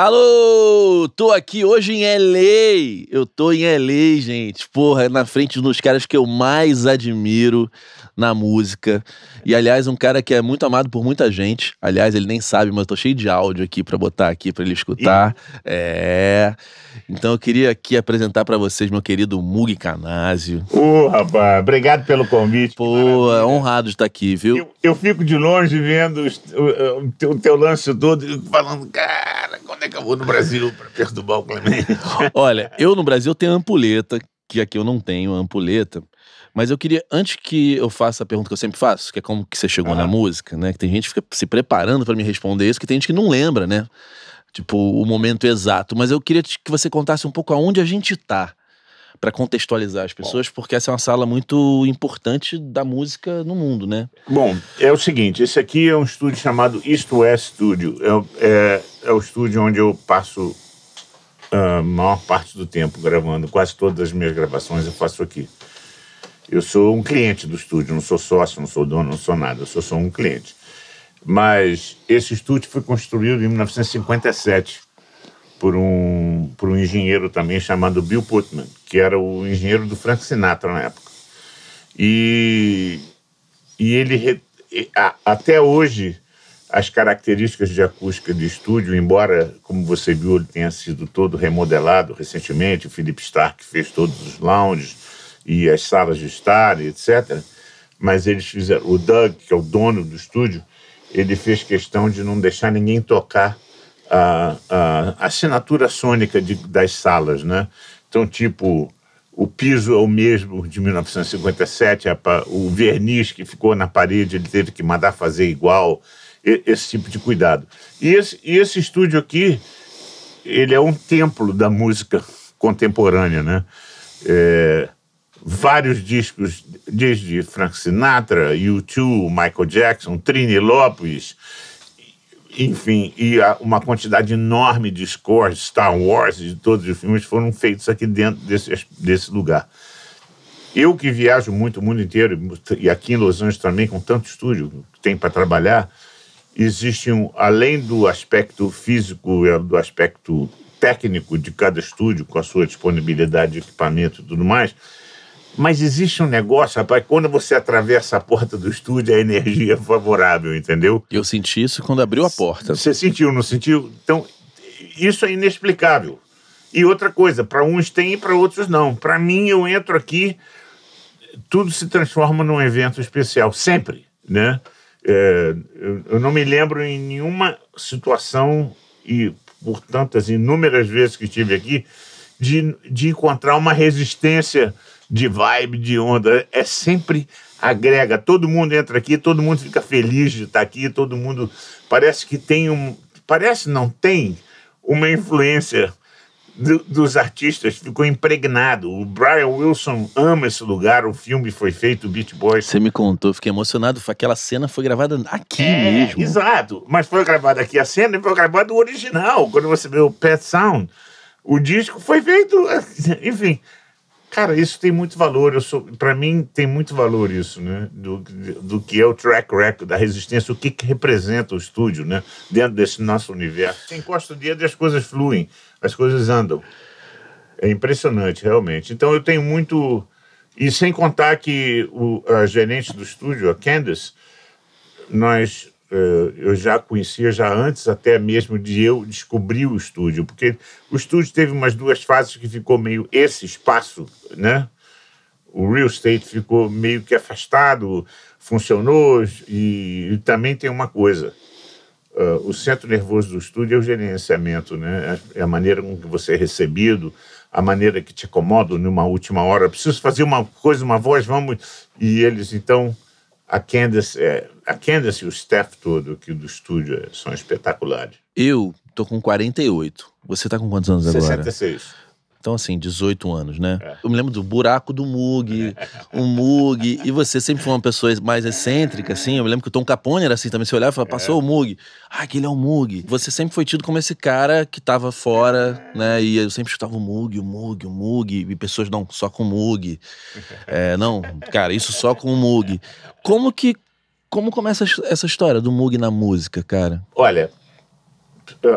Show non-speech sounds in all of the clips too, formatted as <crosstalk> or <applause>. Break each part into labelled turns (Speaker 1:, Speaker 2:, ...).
Speaker 1: Alô! Eu tô aqui hoje em LA. Eu tô em LA, gente. Porra, é na frente dos caras que eu mais admiro na música. E aliás, um cara que é muito amado por muita gente. Aliás, ele nem sabe, mas eu tô cheio de áudio aqui para botar aqui para ele escutar. E... É. Então eu queria aqui apresentar para vocês meu querido Mug
Speaker 2: Canásio. Ô, oh, rapaz, obrigado pelo convite. Pô, é honrado de estar tá aqui, viu? Eu, eu fico de longe vendo o, o, o, teu lance todo, falando,
Speaker 3: cara,
Speaker 2: quando é que eu vou no Brasil? perturbar o Clemente. <laughs>
Speaker 1: Olha, eu no Brasil tenho ampuleta, que aqui eu não tenho ampuleta. Mas eu queria, antes que eu faça a pergunta que eu sempre faço, que é como que você chegou na música, né? Que tem gente que fica se preparando para me responder isso, que tem gente que não lembra, né? Tipo, o momento exato. Mas eu queria que você contasse um pouco aonde a gente está para contextualizar as pessoas, Bom. porque essa é uma sala muito importante da música no mundo, né?
Speaker 2: Bom, é o seguinte, esse aqui é um estúdio chamado Isto É Studio. É, é, é o estúdio onde eu passo a maior parte do tempo gravando, quase todas as minhas gravações eu faço aqui. Eu sou um cliente do estúdio, não sou sócio, não sou dono, não sou nada, eu sou só um cliente. Mas esse estúdio foi construído em 1957 por um, por um engenheiro também chamado Bill Putman, que era o engenheiro do Frank Sinatra na época. E, e ele, até hoje, as características de acústica de estúdio, embora, como você viu, ele tenha sido todo remodelado recentemente, o Philip Stark fez todos os lounges e as salas de estar, etc. Mas eles fizeram. O Doug, que é o dono do estúdio, ele fez questão de não deixar ninguém tocar a, a, a assinatura sônica de, das salas, né? Então, tipo, o piso é o mesmo de 1957, o verniz que ficou na parede ele teve que mandar fazer igual esse tipo de cuidado. E esse, e esse estúdio aqui, ele é um templo da música contemporânea, né? É, vários discos, desde Frank Sinatra, U2, Michael Jackson, Trini Lopes, enfim, e uma quantidade enorme de scores, Star Wars, de todos os filmes, foram feitos aqui dentro desse, desse lugar. Eu que viajo muito o mundo inteiro, e aqui em Los Angeles também, com tanto estúdio que tem para trabalhar, existe um, além do aspecto físico e do aspecto técnico de cada estúdio, com a sua disponibilidade de equipamento e tudo mais, mas existe um negócio, rapaz, quando você atravessa a porta do estúdio, a energia é favorável, entendeu? Eu senti isso quando abriu a porta. Você sentiu, não sentiu? Então, isso é inexplicável. E outra coisa, para uns tem e para outros não. Para mim, eu entro aqui, tudo se transforma num evento especial, sempre, né? É, eu, eu não me lembro em nenhuma situação, e por tantas inúmeras vezes que estive aqui, de, de encontrar uma resistência de vibe, de onda. É sempre agrega. Todo mundo entra aqui, todo mundo fica feliz de estar aqui, todo mundo parece que tem um. Parece não tem uma influência do, dos artistas ficou impregnado. O Brian Wilson ama esse lugar, o filme foi feito, o Beach Boys. Você
Speaker 1: me contou, fiquei emocionado. Aquela cena foi
Speaker 2: gravada aqui é, mesmo. Exato, mas foi gravada aqui a cena e foi gravado o original. Quando você vê o Pet Sound, o disco foi feito. <laughs> Enfim, cara, isso tem muito valor. Eu sou, para mim tem muito valor isso, né? Do, do que é o track record, da resistência, o que, que representa o estúdio, né? Dentro desse nosso universo. Você encosta o dedo e as coisas fluem as coisas andam. É impressionante, realmente. Então eu tenho muito. E sem contar que o, a gerente do estúdio, a Candace, nós eh, eu já conhecia já antes, até mesmo de eu descobrir o estúdio, porque o estúdio teve umas duas fases que ficou meio esse espaço, né? O real estate ficou meio que afastado, funcionou e, e também tem uma coisa. Uh, o centro nervoso do estúdio é o gerenciamento, né? É, é a maneira com que você é recebido, a maneira que te acomoda numa última hora. Preciso fazer uma coisa, uma voz, vamos. E eles, então, a Candace, é, a Candace e o staff todo aqui do estúdio é, são espetaculares. Eu tô com 48.
Speaker 1: Você tá com quantos anos 66. agora? 66. Então, assim, 18 anos, né? É. Eu me lembro do buraco do Mug, o Mug, e você sempre foi uma pessoa mais excêntrica, assim. Eu me lembro que o Tom Capone era assim também. Você olhava e falava, passou é. o Mug. Ah, aquele é o Mug. Você sempre foi tido como esse cara que tava fora, né? E eu sempre escutava o Mug, o Mug, o Mug. E pessoas, não, só com o Mug. É, não, cara, isso só com o Mug. Como que. Como começa essa história do Mug na música, cara?
Speaker 2: Olha,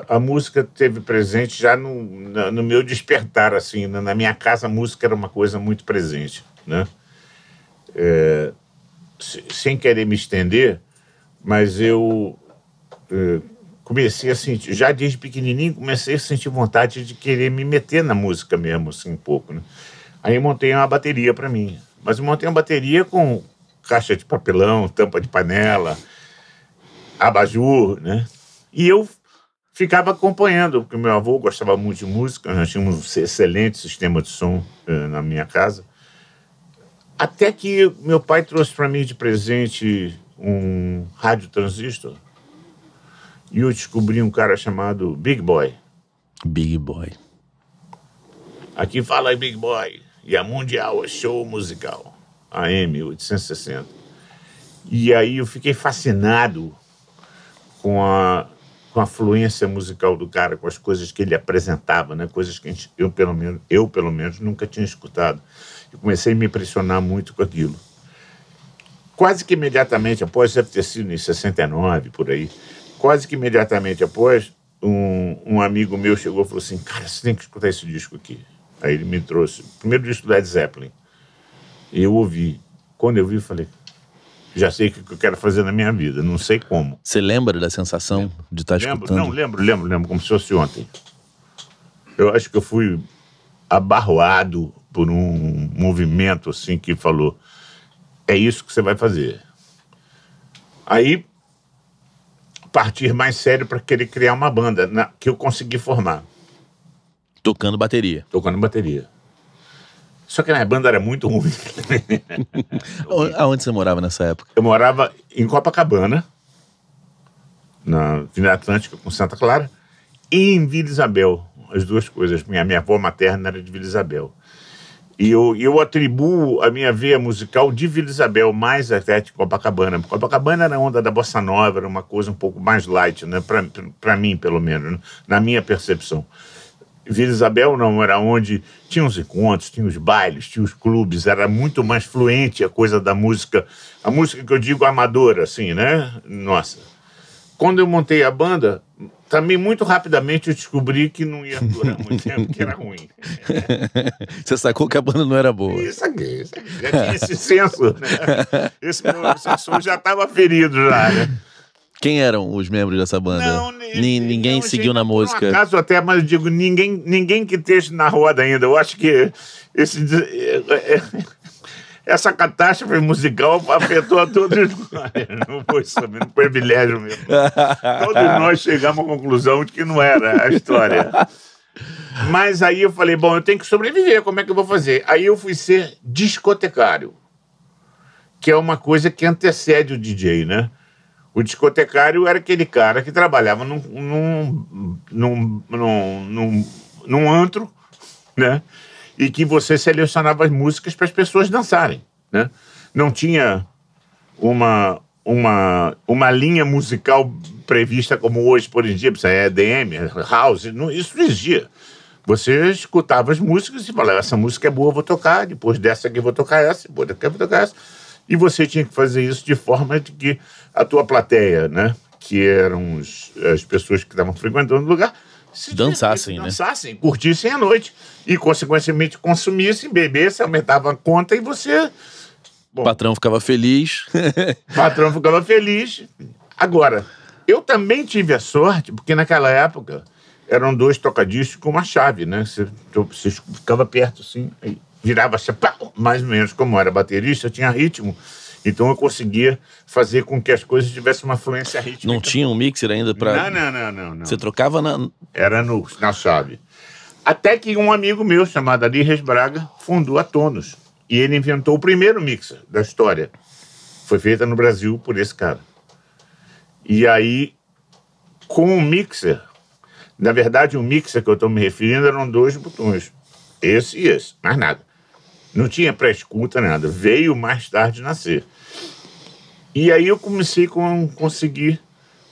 Speaker 2: a música teve presente já no, no meu despertar, assim, na, minha casa a música era uma coisa muito presente, né? É, sem querer me estender, mas eu é, comecei a sentir, já desde pequenininho, comecei a sentir vontade de querer me meter na música mesmo, assim, um pouco, né? Aí montei uma bateria para mim, mas montei uma bateria com caixa de papelão, tampa de panela, abajur, né? E eu ficava acompanhando, porque meu avô gostava muito de música, nós tínhamos um excelente sistema de som eh, na minha casa. Até que meu pai trouxe para mim de presente um rádio transistor e eu descobri um cara chamado Big Boy. Big Boy. Aqui fala Big Boy e a Mundial é show musical, AM 860. E aí eu fiquei fascinado com a com a fluência musical do cara, com as coisas que ele apresentava, né? coisas que gente, eu, pelo menos, eu, pelo menos, nunca tinha escutado. E comecei a me impressionar muito com aquilo. Quase que imediatamente após, deve ter sido em 69, por aí, quase que imediatamente após, um, um amigo meu chegou e falou assim, cara, você tem que escutar esse disco aqui. Aí ele me trouxe o primeiro disco do Led Zeppelin. E eu ouvi. Quando eu vi, eu falei, já sei o que eu quero fazer na minha vida, não sei como. Você lembra da sensação lembro. de estar tá lembro, escutando? Não, lembro, lembro, lembro, como se fosse ontem. Eu acho que eu fui abarroado por um movimento assim que falou: é isso que você vai fazer. Aí partir mais sério para querer criar uma banda na, que eu consegui formar. Tocando bateria. Tocando bateria. Só que a minha banda era muito ruim. <laughs> Aonde você morava nessa época? Eu morava em Copacabana, na Vila Atlântica com Santa Clara, e em Vila Isabel. As duas coisas. Minha, minha avó materna era de Vila Isabel. E eu, eu atribuo a minha veia musical de Vila Isabel mais até de Copacabana. Copacabana era a onda da bossa nova, era uma coisa um pouco mais light, né? para mim, pelo menos, né? na minha percepção. Vila Isabel não, era onde tinha os encontros, tinha os bailes, tinha os clubes, era muito mais fluente a coisa da música, a música que eu digo amadora, assim, né? Nossa. Quando eu montei a banda, também muito rapidamente eu descobri que não ia durar muito tempo, que era ruim.
Speaker 1: <laughs> Você sacou que a banda não era boa. Isso
Speaker 2: aqui, isso aqui. Já tinha esse senso, né? Esse meu sensor já estava ferido já, né?
Speaker 1: Quem eram os membros dessa banda? Não, ninguém não, é seguiu gente, na música. No
Speaker 2: caso até, mas eu digo, ninguém, ninguém que esteja na roda ainda. Eu acho que esse, <laughs> essa catástrofe musical afetou a todos nós. Não foi sobre um privilégio mesmo. Todos nós chegamos à conclusão de que não era a história. Mas aí eu falei, bom, eu tenho que sobreviver, como é que eu vou fazer? Aí eu fui ser discotecário, que é uma coisa que antecede o DJ, né? O discotecário era aquele cara que trabalhava num, num, num, num, num, num antro, né? E que você selecionava as músicas para as pessoas dançarem, né? Não tinha uma, uma, uma linha musical prevista como hoje, por exemplo, isso é EDM, é house, não, isso não existia. Você escutava as músicas e falava, essa música é boa, vou tocar, depois dessa aqui vou tocar essa, depois daqui vou tocar essa. E você tinha que fazer isso de forma de que a tua plateia, né, que eram os, as pessoas que estavam frequentando o lugar, se dançassem, né? dançassem, curtissem a noite e, consequentemente, consumissem, bebessem, aumentavam a conta e você. Bom,
Speaker 1: patrão ficava feliz.
Speaker 2: <laughs> patrão ficava feliz. Agora, eu também tive a sorte, porque naquela época eram dois tocadiscos com uma chave, né? Você, você ficava perto assim, aí virava-se, mais ou menos como era baterista, tinha ritmo. Então eu conseguia fazer com que as coisas tivessem uma fluência rítmica. Não tinha um mixer ainda para. Não, não, não, não, não, Você trocava na. Era no, na chave. Até que um amigo meu, chamado Alias Braga, fundou a Tonos. E ele inventou o primeiro mixer da história. Foi feita no Brasil por esse cara. E aí, com o mixer, na verdade, o mixer que eu estou me referindo eram dois botões. Esse e esse, mais nada. Não tinha pré-escuta, nada. Veio mais tarde nascer. E aí eu comecei com conseguir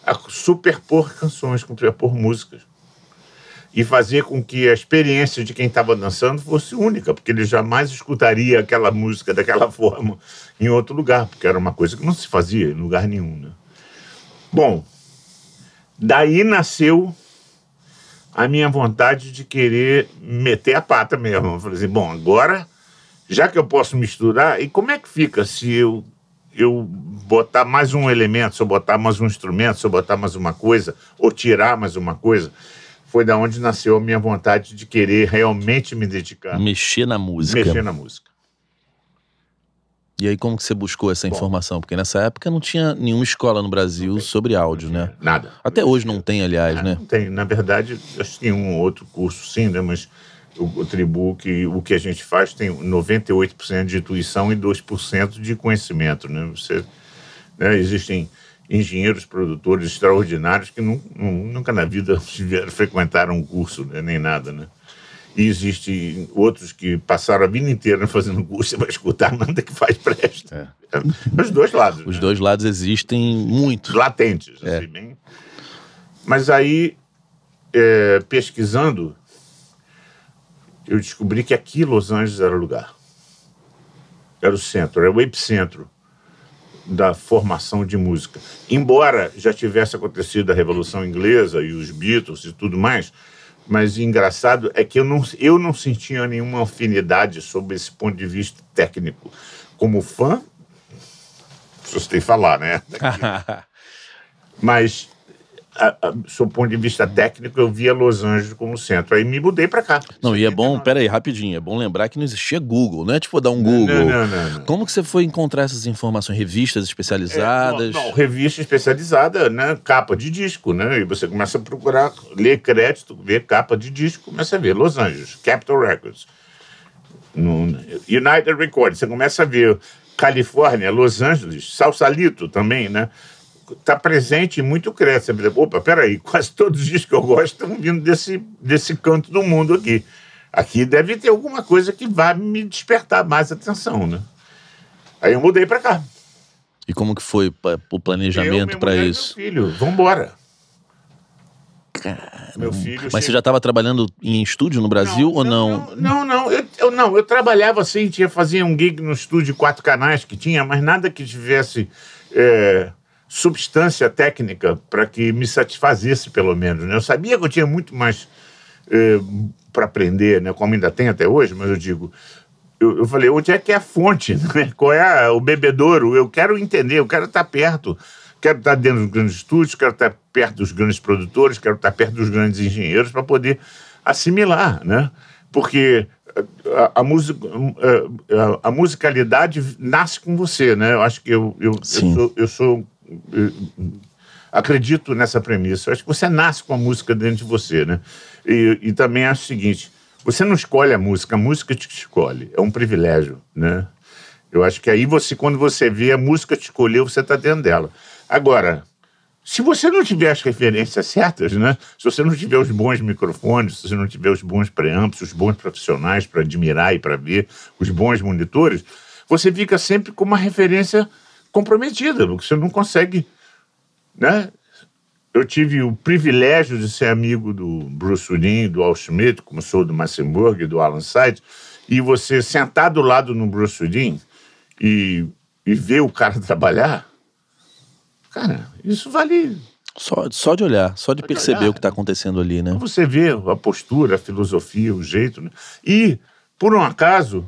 Speaker 2: a superpor canções, superpor músicas. E fazer com que a experiência de quem estava dançando fosse única, porque ele jamais escutaria aquela música daquela <laughs> forma em outro lugar, porque era uma coisa que não se fazia em lugar nenhum. Né? Bom, daí nasceu a minha vontade de querer meter a pata mesmo. falei assim, bom, agora já que eu posso misturar, e como é que fica se eu, eu botar mais um elemento, se eu botar mais um instrumento, se eu botar mais uma coisa, ou tirar mais uma coisa? Foi da onde nasceu a minha vontade de querer realmente me dedicar.
Speaker 1: Mexer na música. Mexer na música. E aí, como que você buscou essa Bom, informação? Porque nessa época não tinha nenhuma escola no Brasil tem, sobre áudio, né? Nada. Até hoje não tem, aliás, ah, né?
Speaker 2: Não tem. Na verdade, acho que tem um outro curso, sim, né? Mas o, Tribu, que o que a gente faz tem 98% de intuição e 2% de conhecimento. Né? Você, né, existem engenheiros produtores extraordinários que não, nunca na vida <laughs> tiveram, frequentaram um curso né, nem nada. Né? E existem outros que passaram a vida inteira <laughs> fazendo curso, você vai escutar nada que faz presta. É. é Os dois lados. Os né? dois lados existem muito. Latentes. É. Assim, bem... Mas aí, é, pesquisando, eu descobri que aqui Los Angeles era o lugar. Era o centro, era o epicentro da formação de música. Embora já tivesse acontecido a Revolução Inglesa e os Beatles e tudo mais, mas engraçado é que eu não, eu não sentia nenhuma afinidade sob esse ponto de vista técnico. Como fã, sustei falar, né? <laughs> mas a, a, sob o ponto de vista técnico, eu via Los Angeles como centro. Aí me mudei para cá.
Speaker 1: Não, e é bom, peraí, rapidinho, é bom lembrar que não existia Google, não é tipo dar um Google. Não, não, não, não Como que você foi encontrar essas informações? Revistas especializadas?
Speaker 2: É, não, não, revista especializada, né? Capa de disco, né? E você começa a procurar, ler crédito, ver capa de disco, começa a ver Los Angeles, Capitol Records. No United Records, você começa a ver Califórnia, Los Angeles, Salsalito também, né? está presente e muito cresce. Opa, peraí, quase todos os discos que eu gosto estão vindo desse, desse canto do mundo aqui. Aqui deve ter alguma coisa que vai me despertar mais atenção, né? Aí eu mudei para cá.
Speaker 1: E como que foi o planejamento para isso? Meu filho,
Speaker 2: vambora. meu filho mas chega... você
Speaker 1: já estava trabalhando em estúdio no Brasil não, ou não?
Speaker 2: Não, não, não. Eu, eu, não. Eu trabalhava assim, tinha fazia um gig no estúdio quatro canais que tinha, mas nada que tivesse é, substância técnica para que me satisfazesse, pelo menos. Né? Eu sabia que eu tinha muito mais eh, para aprender, né? como ainda tem até hoje, mas eu digo. Eu, eu falei, onde é que é a fonte? <laughs> Né? Qual é a, o bebedouro? Eu quero entender, eu quero estar tá perto. Quero estar tá dentro dos grandes estúdios, quero estar tá perto dos grandes produtores, quero estar perto dos grandes engenheiros para poder assimilar, né? Porque a, a, hum, eh, a, a, musicalidade nasce com você, né? Eu acho que eu, eu, eu sou, eu sou eh, acredito nessa premissa. Eu acho que você nasce com a música dentro de você, né? E, e, também acho o seguinte: você não escolhe a música, a música te escolhe. É um privilégio, né? Eu acho que aí você, quando você vê a música te escolheu, você está dentro dela. Agora, se você não tiver as referências certas, né? Se você não tiver os bons microfones, se você não tiver os bons preâmbulos, os bons profissionais para admirar e para ver, os bons monitores, você fica sempre com uma referência comprometida, porque você não consegue. Né? Eu tive o privilégio de ser amigo do Bruce Urim, do Al Schmidt, como sou do Massenburg, do Alan Sides, e você sentar do lado no Bruce Urim e, e ver o cara <laughs> trabalhar, cara, isso vale
Speaker 1: só, só de olhar, só de, só de perceber olhar. o que está acontecendo ali, né? Então você vê a
Speaker 2: postura, a filosofia, o jeito. Né? E, por um acaso,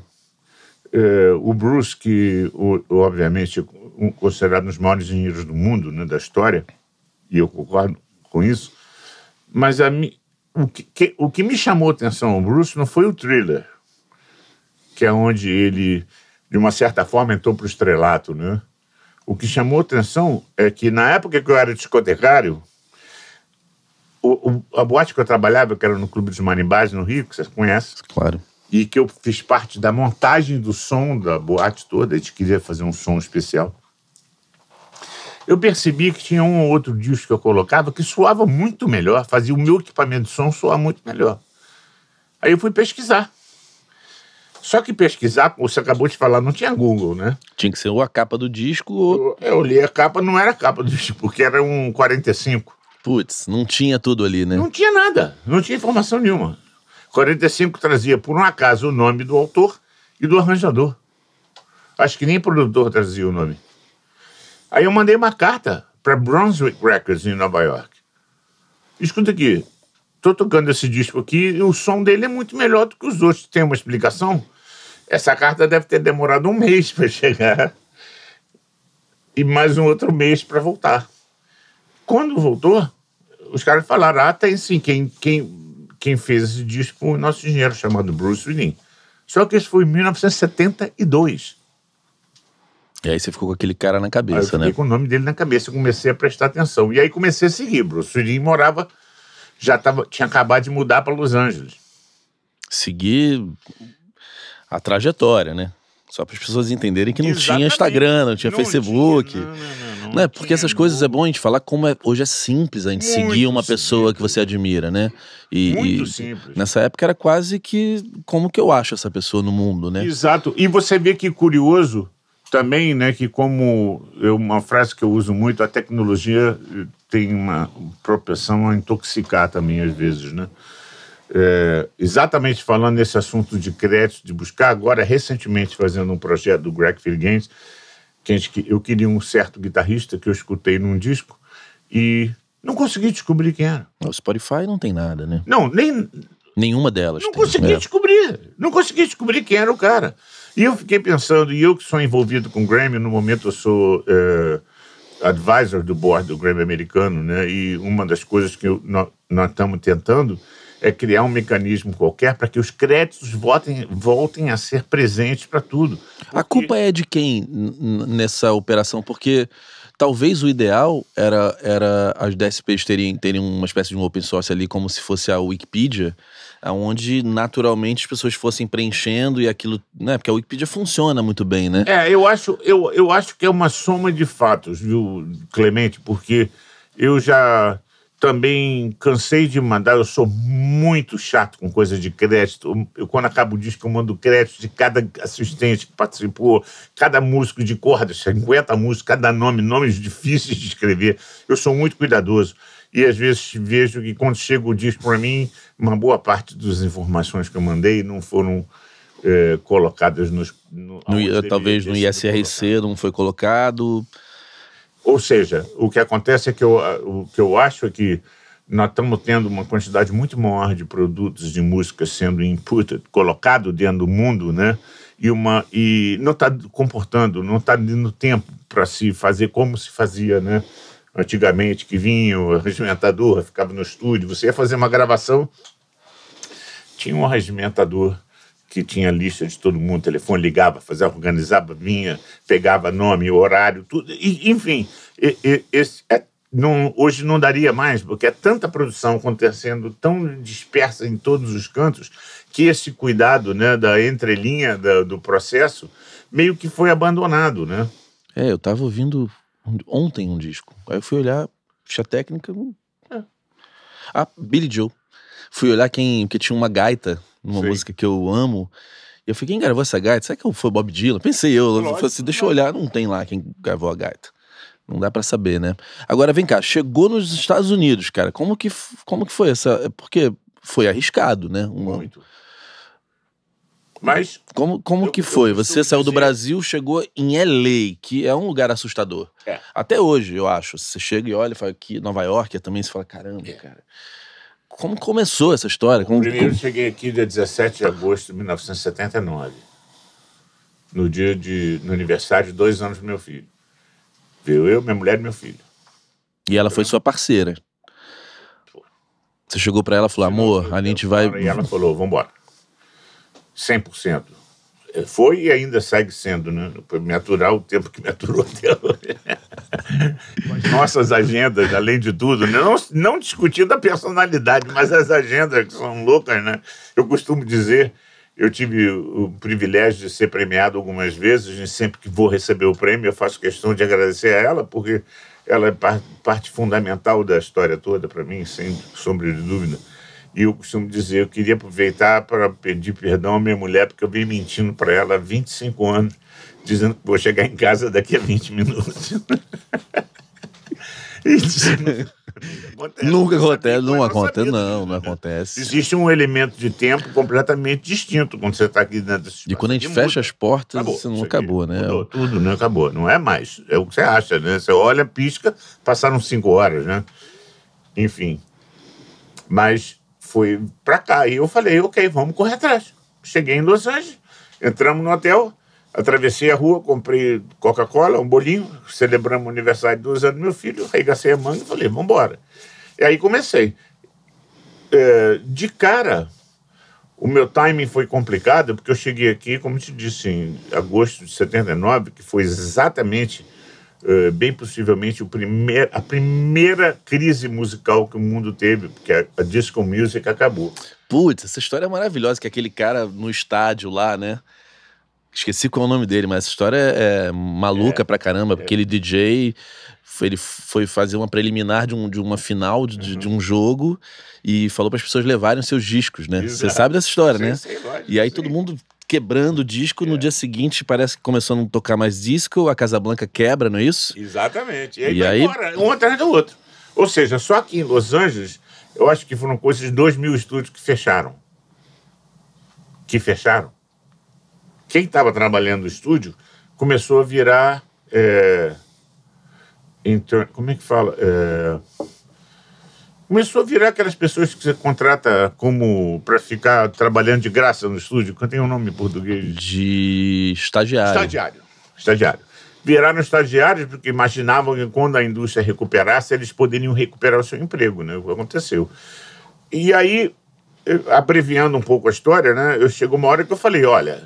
Speaker 2: é, o Bruce, que o, obviamente um, considerado um dos maiores engenheiros do mundo, né, da história, e eu concordo com isso, mas a, o, que, que, o que me chamou a atenção ao Bruce não foi o thriller, que é onde ele, de uma certa forma, entrou para o estrelato, né? O que chamou atenção é que na época que eu era discotecário, o, o, a boate que eu trabalhava, que era no Clube dos Marimbás, no Rio, que você conhece. Claro. E que eu fiz parte da montagem do som da boate toda, a gente queria fazer um som especial eu percebi que tinha um ou outro disco que eu colocava que soava muito melhor, fazia o meu equipamento de som soar muito melhor. Aí eu fui pesquisar. Só que pesquisar, você acabou de falar, não tinha Google, né? Tinha que ser ou a capa do disco ou. Eu, eu li a capa, não era a capa do disco, porque era um 45. Putz, não tinha tudo ali, né? Não tinha nada, não tinha informação nenhuma. 45 trazia, por um acaso, o nome do autor e do arranjador. Acho que nem produtor trazia o nome. Aí eu mandei uma carta para Brunswick Records em Nova York. Escuta aqui, tô tocando esse disco aqui e o som dele é muito melhor do que os outros. Tem uma explicação? Essa carta deve ter demorado um mês para <laughs> chegar e mais um outro mês para voltar. Quando voltou, os caras falaram: ah, tem sim, quem, quem, quem fez esse disco foi o nosso engenheiro chamado Bruce Willing. Só que isso foi em 1972. E
Speaker 1: aí você ficou com aquele cara na cabeça, aí eu fiquei né? com
Speaker 2: o nome dele na cabeça e comecei a prestar atenção. E aí comecei a seguir. Bruce Lee morava, já tava, tinha acabado de mudar para Los Angeles. Seguir
Speaker 1: a trajetória, né? Só para as pessoas entenderem que não Exatamente. tinha Instagram, não tinha não Facebook. Tinha, não, não, não, não é, porque essas coisas é bom a gente falar como é, hoje é simples a gente Muito seguir uma pessoa que você admira, né? E, Muito e, simples.
Speaker 2: Nessa época era quase que como que eu acho essa pessoa no mundo, né? Exato. E você vê que curioso também, né, que como eu, uma frase que eu uso muito, a tecnologia eh, tem uma propensão a intoxicar também às vezes, né? É, exatamente falando nesse assunto de crédito, de buscar, agora recentemente fazendo um projeto do Greg Phil que gente, eu queria um certo guitarrista que eu escutei num disco e não consegui descobrir quem era. O Spotify não tem nada, né? Não, nem...
Speaker 1: Nenhuma delas. Não consegui
Speaker 2: descobrir. Não consegui descobrir quem era o cara. E eu fiquei pensando, e eu que sou envolvido com o Grammy, no momento eu sou eh, advisor do board do Grammy americano, né? E uma das coisas que eu, nós estamos tentando é criar um mecanismo qualquer para que os créditos voltem voltem a ser presentes para tudo. Porque... A culpa é de quem nessa operação? Porque talvez o ideal
Speaker 1: era, era as DSPs terem, terem uma espécie de um open source ali, como se fosse a Wikipedia, onde naturalmente as pessoas fossem preenchendo e aquilo, né? Porque a Wikipedia funciona muito bem, né? É,
Speaker 2: eu acho, eu, eu acho que é uma soma de fatos, viu, Clemente? Porque eu já também cansei de mandar, eu sou muito chato com coisa de crédito. Eu, quando acabo o disco, eu mando crédito de cada assistente que participou, cada músico de cordas, 50 músicos, cada nome, nomes difíceis de escrever. Eu sou muito cuidadoso e às vezes vejo que quando chega o disco para mim, uma boa parte das informações que eu mandei não foram é, colocadas nos.
Speaker 3: No,
Speaker 1: no
Speaker 2: talvez no ISRC colocado. não foi colocado. Ou seja, o que acontece é que eu, ah, o que eu acho é que nós estamos tendo uma quantidade muito maior de produtos de música sendo input, colocado dentro do mundo, né? E, uma, e não está comportando, não está dando tempo para se fazer como se fazia, né? antigamente, que vinha o regimentador, ficava no estúdio, você ia fazer uma gravação, tinha um regimentador que tinha lista de todo mundo, telefone ligava, fazia, organizava, vinha, pegava nome, horário, tudo, e, enfim, e, e, esse, é, não, hoje não daria mais, porque é tanta produção acontecendo, tão dispersa em todos os cantos, que esse cuidado né, da entrelinha da, do processo meio que foi abandonado, né?
Speaker 1: É, eu estava ouvindo ontem um disco Aí eu fui olhar, ficha técnica. Hum, é. Ah, Billy Joe. Fui olhar quem. Porque tinha uma gaita numa Sim. música que eu amo. E eu fiquei, quem gravou essa gaita? Será que foi Bob Dylan? Pensei eu. Lógico, falei assim, deixa eu olhar, não tem lá quem gravou a gaita. Não dá para saber, né? Agora vem cá, chegou nos Estados Unidos, cara. Como que, como que foi essa. É porque foi arriscado, né? Muito mas como, como eu, que foi? Você saiu dizer... do Brasil, chegou em LA, que é um lugar assustador. É. Até hoje, eu acho. Você chega e olha, fala aqui Nova York é também, você fala, caramba, é. cara. Como começou essa história? Como, Primeiro como...
Speaker 2: cheguei aqui dia 17 de agosto de 1979. No dia de. no aniversário de dois anos do meu filho. Veio eu, minha mulher e meu filho.
Speaker 1: E ela foi sua parceira. Você chegou para ela e falou, amor, a gente vai.
Speaker 2: E ela falou, vambora. 100%. É, foi e ainda segue sendo, né? Foi me aturar o tempo que me aturou até <laughs> Nossas agendas, além de tudo, né? não, não discutindo a personalidade, mas as agendas que são loucas, né? Eu costumo dizer, eu tive o privilégio de ser premiado algumas vezes, e sempre que vou receber o prêmio, eu faço questão de agradecer a ela, porque ela é parte fundamental da história toda para mim, sem sombra de dúvida. E eu costumo dizer, eu queria aproveitar para pedir perdão à minha mulher, porque eu vim mentindo para ela há 25 anos, dizendo que vou chegar em casa daqui a 20 minutos. <laughs> acontece. Nunca acontece, não, não acontece, não, não né? acontece. Existe um elemento de tempo completamente distinto quando você está aqui dentro desse E quando a gente e fecha muda. as portas, acabou, isso não acabou, né? Mudou tudo, não né? acabou. Não é mais. É o que você acha, né? Você olha, pisca, passaram cinco horas, né? Enfim. Mas fui para cá. E eu falei, ok, vamos correr atrás. Cheguei em Los Angeles, entramos no hotel, atravessei a rua, comprei Coca-Cola, um bolinho, celebramos o aniversário de dois anos do meu filho, arregacei a manga e falei, vamos embora. E aí comecei. É, de cara, o meu timing foi complicado, porque eu cheguei aqui, como te disse, em agosto de 79, que foi exatamente eh, bem possivelmente o primeir, a primeira crise musical que o mundo teve, porque a, é a disco music acabou.
Speaker 1: Putz, essa história é maravilhosa, que aquele cara no estádio lá, né? Esqueci qual é o nome dele, mas essa história é, é maluca é, pra caramba, é. porque ele DJ foi, ele foi fazer uma preliminar de, um, de uma final de, uhum. de um jogo e falou para as pessoas levarem seus discos, né? Você sabe dessa história, né? lógico, e aí todo mundo quebrando disco. É. No dia seguinte, parece que começou a não tocar mais disco. A Casa Blanca quebra, não é isso?
Speaker 2: Exatamente. E aí, e aí... Embora, um atrás do outro. Ou seja, só aqui em Los Angeles, eu acho que foram com esses dois mil estúdios que fecharam. Que fecharam. Quem estava trabalhando no estúdio começou a virar. É... Inter... Como é que fala? É Começou a virar aquelas pessoas que você contrata como para ficar trabalhando de graça no estúdio, que tem um nome em português. De estagiário. Estagiário. Estagiário. Viraram estagiários porque imaginavam que quando a indústria recuperasse, eles poderiam recuperar o seu emprego, né? O que aconteceu. E aí, abreviando um pouco a história, né? Eu chego uma hora que eu falei, olha,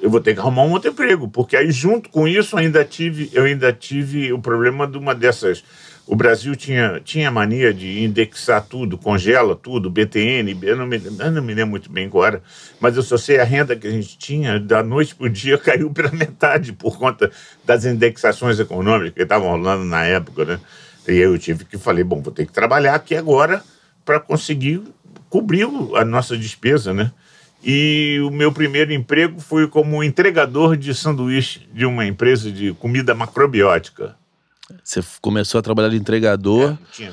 Speaker 2: eu vou ter que arrumar um outro emprego, porque aí junto com isso ainda tive, eu ainda tive o problema de uma dessas o Brasil tinha, tinha mania de indexar tudo, congela tudo, BTN, eu não, me, eu não me lembro muito bem agora, mas eu só sei a renda que a gente tinha, da noite para o dia <laughs> caiu para metade por conta das indexações econômicas que estavam rolando na época, né? E eu tive que falei, bom, vou ter que trabalhar aqui agora para conseguir cobrir a nossa despesa, né? E o meu primeiro emprego foi como entregador de sanduíche de uma empresa de comida macrobiótica. Você começou a trabalhar de entregador é,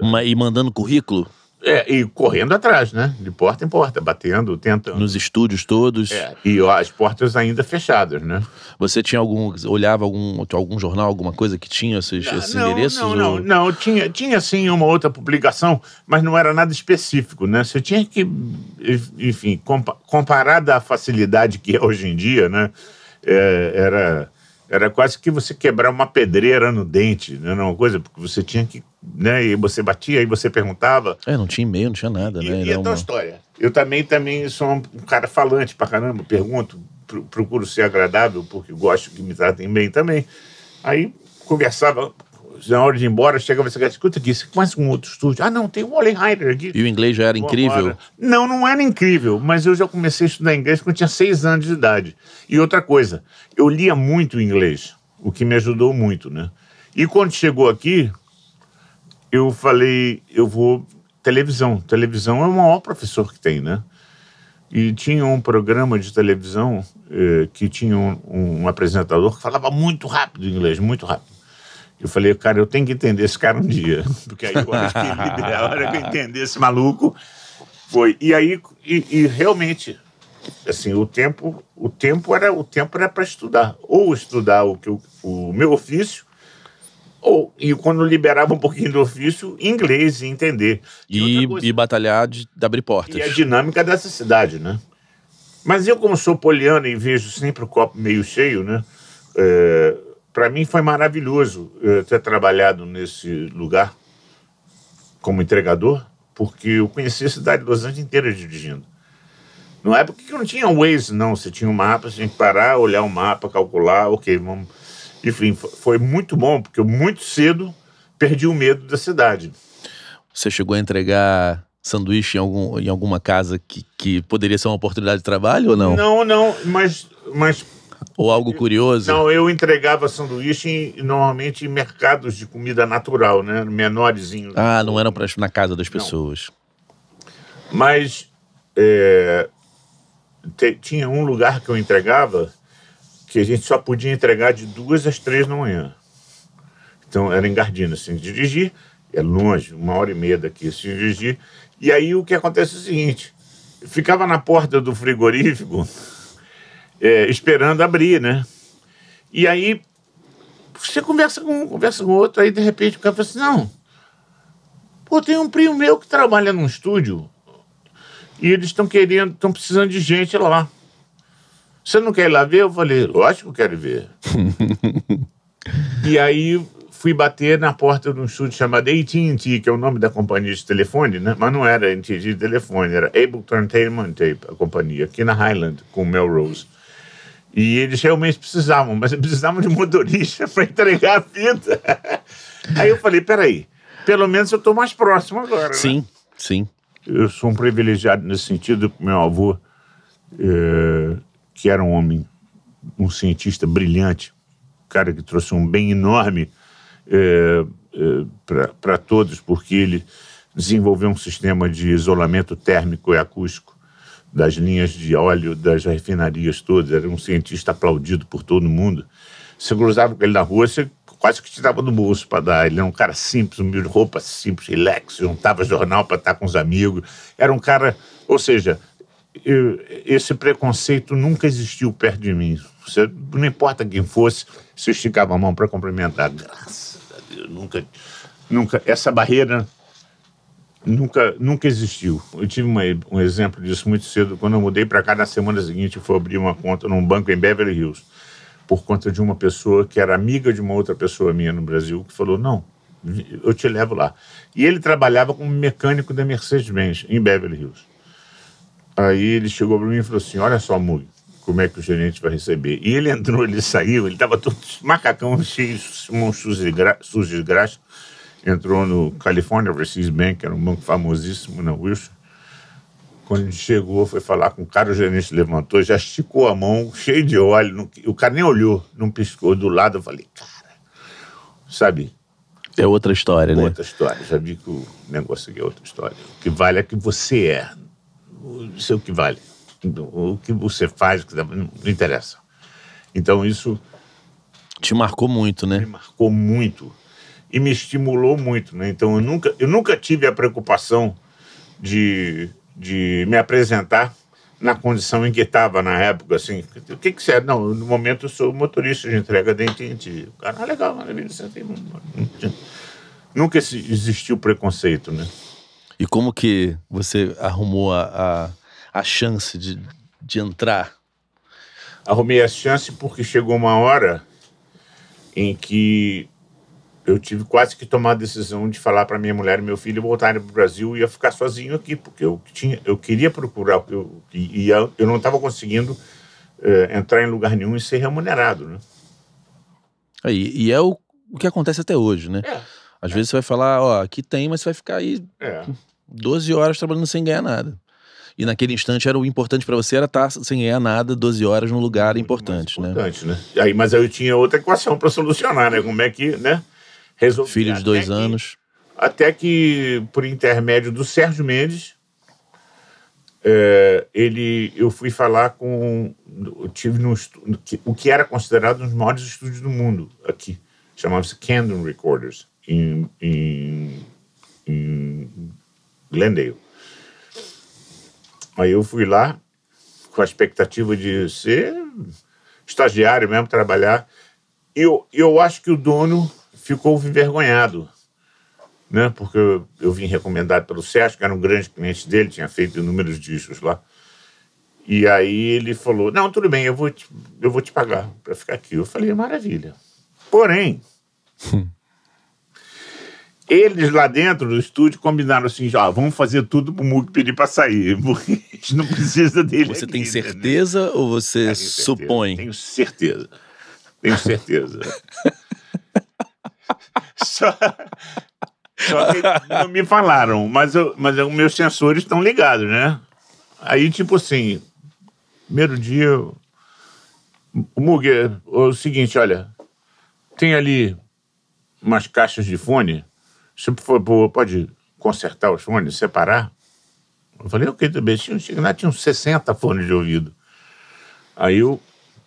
Speaker 2: uma, e mandando currículo? É, e correndo atrás, né? De porta em porta, batendo, tentando. Nos estúdios todos. É, e ó, as portas ainda
Speaker 1: fechadas, né? Você tinha algum. olhava algum, algum jornal, alguma coisa que tinha esses, não, esses não, endereços? Não, ou... não,
Speaker 2: não. Tinha, tinha sim uma outra publicação, mas não era nada específico, né? Você tinha que. Enfim, comparada à facilidade que é hoje em dia, né? É, era era quase que você quebrar uma pedreira no dente, né, não era é uma coisa, porque você tinha que. Né, e você batia, e você perguntava. É, não tinha e-mail, não tinha nada, e, né? E é uma... história. Eu também, também sou um cara falante pra caramba, pergunto, procuro ser agradável, porque gosto que me tratem bem também. Aí conversava na hora de ir embora, chega você assim, escuta aqui, você começa com outro estúdio. Ah, não, tem o Wally Heider aqui. E o inglês já era Boa incrível? Hora. Não, não era incrível, mas eu já comecei a estudar inglês quando eu tinha seis anos de idade. E outra coisa, eu lia muito inglês, o que me ajudou muito, né? E quando chegou aqui, eu falei, eu vou... Televisão. Televisão é o maior professor que tem, né? E tinha um programa de televisão eh, que tinha um, um apresentador que falava muito rápido inglês, muito rápido. Eu falei, cara, eu tenho que entender esse cara um dia. <laughs> Porque aí eu acho que <laughs> <laughs> a hora que eu entender esse maluco foi. E aí, e, e realmente, assim, o tempo, o tempo era o tempo era para estudar. Ou estudar o, que o, o meu ofício, ou, e quando liberava um pouquinho do ofício, inglês e entender. E, e, coisa, e batalhar de, de abrir portas. E a dinâmica dessa cidade, né? Mas eu, como sou poliano e vejo sempre o copo meio cheio, né? É, para mim foi maravilhoso eh, ter trabalhado nesse lugar como entregador, porque eu conheci a cidade de Los Angeles inteira dirigindo. Não é porque eu não tinha Waze, não. Você tinha um mapa, você tinha que parar, olhar o mapa, calcular, ok, vamos. Enfim, foi muito bom, porque eu muito cedo perdi o medo da cidade.
Speaker 1: Você chegou a entregar sanduíche em, algum, em alguma casa que, que poderia ser uma oportunidade de trabalho ou não?
Speaker 2: Não, não, mas, mas
Speaker 1: ou algo curioso? Não,
Speaker 2: eu entregava sanduíche em, normalmente em mercados de comida natural, né? Menorzinhos.
Speaker 1: Ah, não eram pra, na casa das pessoas. Não.
Speaker 2: Mas é, te, tinha um lugar que eu entregava que a gente só podia entregar de duas às três da manhã. Então era em Gardina, assim, dirigir, é longe, uma hora e meia daqui, assim, dirigir. E aí o que acontece é o seguinte: ficava na porta do frigorífico é, esperando abrir, né? E aí você conversa com um, conversa com outro, aí de repente o cara fala assim, não, pô, tem um primo meu que trabalha num estúdio e eles estão querendo, estão precisando de gente lá. Você não quer ir lá ver? Eu falei, lógico que eu quero ver. <laughs> e aí fui bater na porta de um estúdio chamado AT&T, que é o nome da companhia de telefone, né? Mas não era AT&T de telefone, era Ableton Entertainment Tape, a companhia, aqui na Highland, com Melrose. E eles realmente precisavam, mas precisavam de motorista <laughs> para entregar a fita. Aí eu falei: peraí, pelo menos eu estou mais próximo agora. Né? Sim, né? sim. Eu sou um privilegiado nesse sentido, meu avô, é, que era um homem, um cientista brilhante, cara que trouxe um bem enorme é, é para todos, porque ele desenvolveu um sistema de isolamento térmico e acústico das linhas de óleo das refinarias todas, era um cientista aplaudido por todo mundo. Você cruzava com ele na rua, você quase que te dava do bolso para dar. Ele era é um cara simples, humilde, roupa simples, relax, juntava jornal para estar com os amigos. Era um cara, ou seja, eu, esse preconceito nunca existiu perto de mim. Você, não importa quem fosse, se esticava a mão para cumprimentar. Graças a Deus, nunca, nunca. Essa barreira nunca, nunca existiu. Eu tive uma, um exemplo disso muito cedo, quando eu mudei para cá, na semana seguinte eu fui abrir uma conta num banco em Beverly Hills, por conta de uma pessoa que era amiga de uma outra pessoa minha no Brasil, que falou, não, eu te levo lá. E ele trabalhava como mecânico da Mercedes-Benz, em Beverly Hills. Aí ele chegou para mim e falou assim, olha só, Mug, como é que o gerente vai receber. E ele entrou, ele saiu, ele estava todo macacão <laughs> cheio, mãos sujas de graça, entrou no California Overseas Bank, que era um banco famosíssimo na Wilson. Quando chegou, foi falar com o cara, o gerente levantou, já esticou a mão, cheio de óleo. Não, o cara nem olhou, não piscou. Do lado eu falei, cara, sabe? É outra história, outra né? Outra história. Já vi que o negócio aqui é outra história. O que vale é que você é. Isso é o que vale. O que você faz, não interessa. Então isso. Te marcou muito, né? Me marcou muito e me estimulou muito, né? Então eu nunca, eu nunca tive a preocupação de, de me apresentar na condição em que estava na época, assim, o que que você é? Não, no momento eu sou motorista de entrega dentista. O cara, ah, legal, maravilha, você tem... Nunca existiu preconceito, né? E como que você arrumou
Speaker 1: a, a, a chance de, de entrar?
Speaker 2: Arrumei a chance porque chegou uma hora em que eu tive quase que tomar a decisão de falar para minha mulher e meu filho voltarem para o Brasil e eu ficar sozinho aqui, porque eu, tinha, eu queria procurar, eu, e, eu, eu não estava conseguindo eh, entrar em lugar nenhum e ser remunerado. Né?
Speaker 1: aí e é o, o que acontece até hoje, né? É. Às é. vezes você vai falar, ó, aqui tem, mas você vai ficar aí é. 12 horas trabalhando sem ganhar nada. E naquele instante era o importante para você era estar tá sem ganhar nada, 12 horas num lugar importante,
Speaker 2: importante, né? Importante, né? Aí, mas aí eu tinha outra equação para solucionar, né? Como é que, né? Resolvi, Filho de dois anos. até que, por intermédio do Sérgio Mendes, é, ele, eu fui falar com. tive no, o que era considerado um dos maiores estúdios do mundo aqui. Chamava-se Camden Recorders, em, em, em Glendale. Aí eu fui lá com a expectativa de ser estagiário mesmo, trabalhar. Eu, eu acho que o dono ficou envergonhado, né? Porque eu, eu vim recomendado pelo Sérgio, que era um grande cliente dele, tinha feito inúmeros discos lá. E aí ele falou: Não, tudo bem, eu vou te, eu vou te pagar para ficar aqui. Eu falei: Maravilha. Porém, <laughs> eles lá dentro do estúdio combinaram assim: ah, vamos fazer tudo pro Mug pedir para sair, porque a
Speaker 1: gente não precisa dele. Você aqui, tem certeza né? ou você é, supõe? Tenho
Speaker 2: certeza. Tenho certeza. <laughs> Só, só que não me falaram, mas, eu, mas os meus sensores estão ligados, né? Aí, tipo assim, primeiro dia, o Mug, o seguinte, olha, tem ali umas caixas de fone, você for, pode consertar os fones, separar? Eu falei, ok, também. Tinha, lá tinha uns 60 fones de ouvido. Aí eu,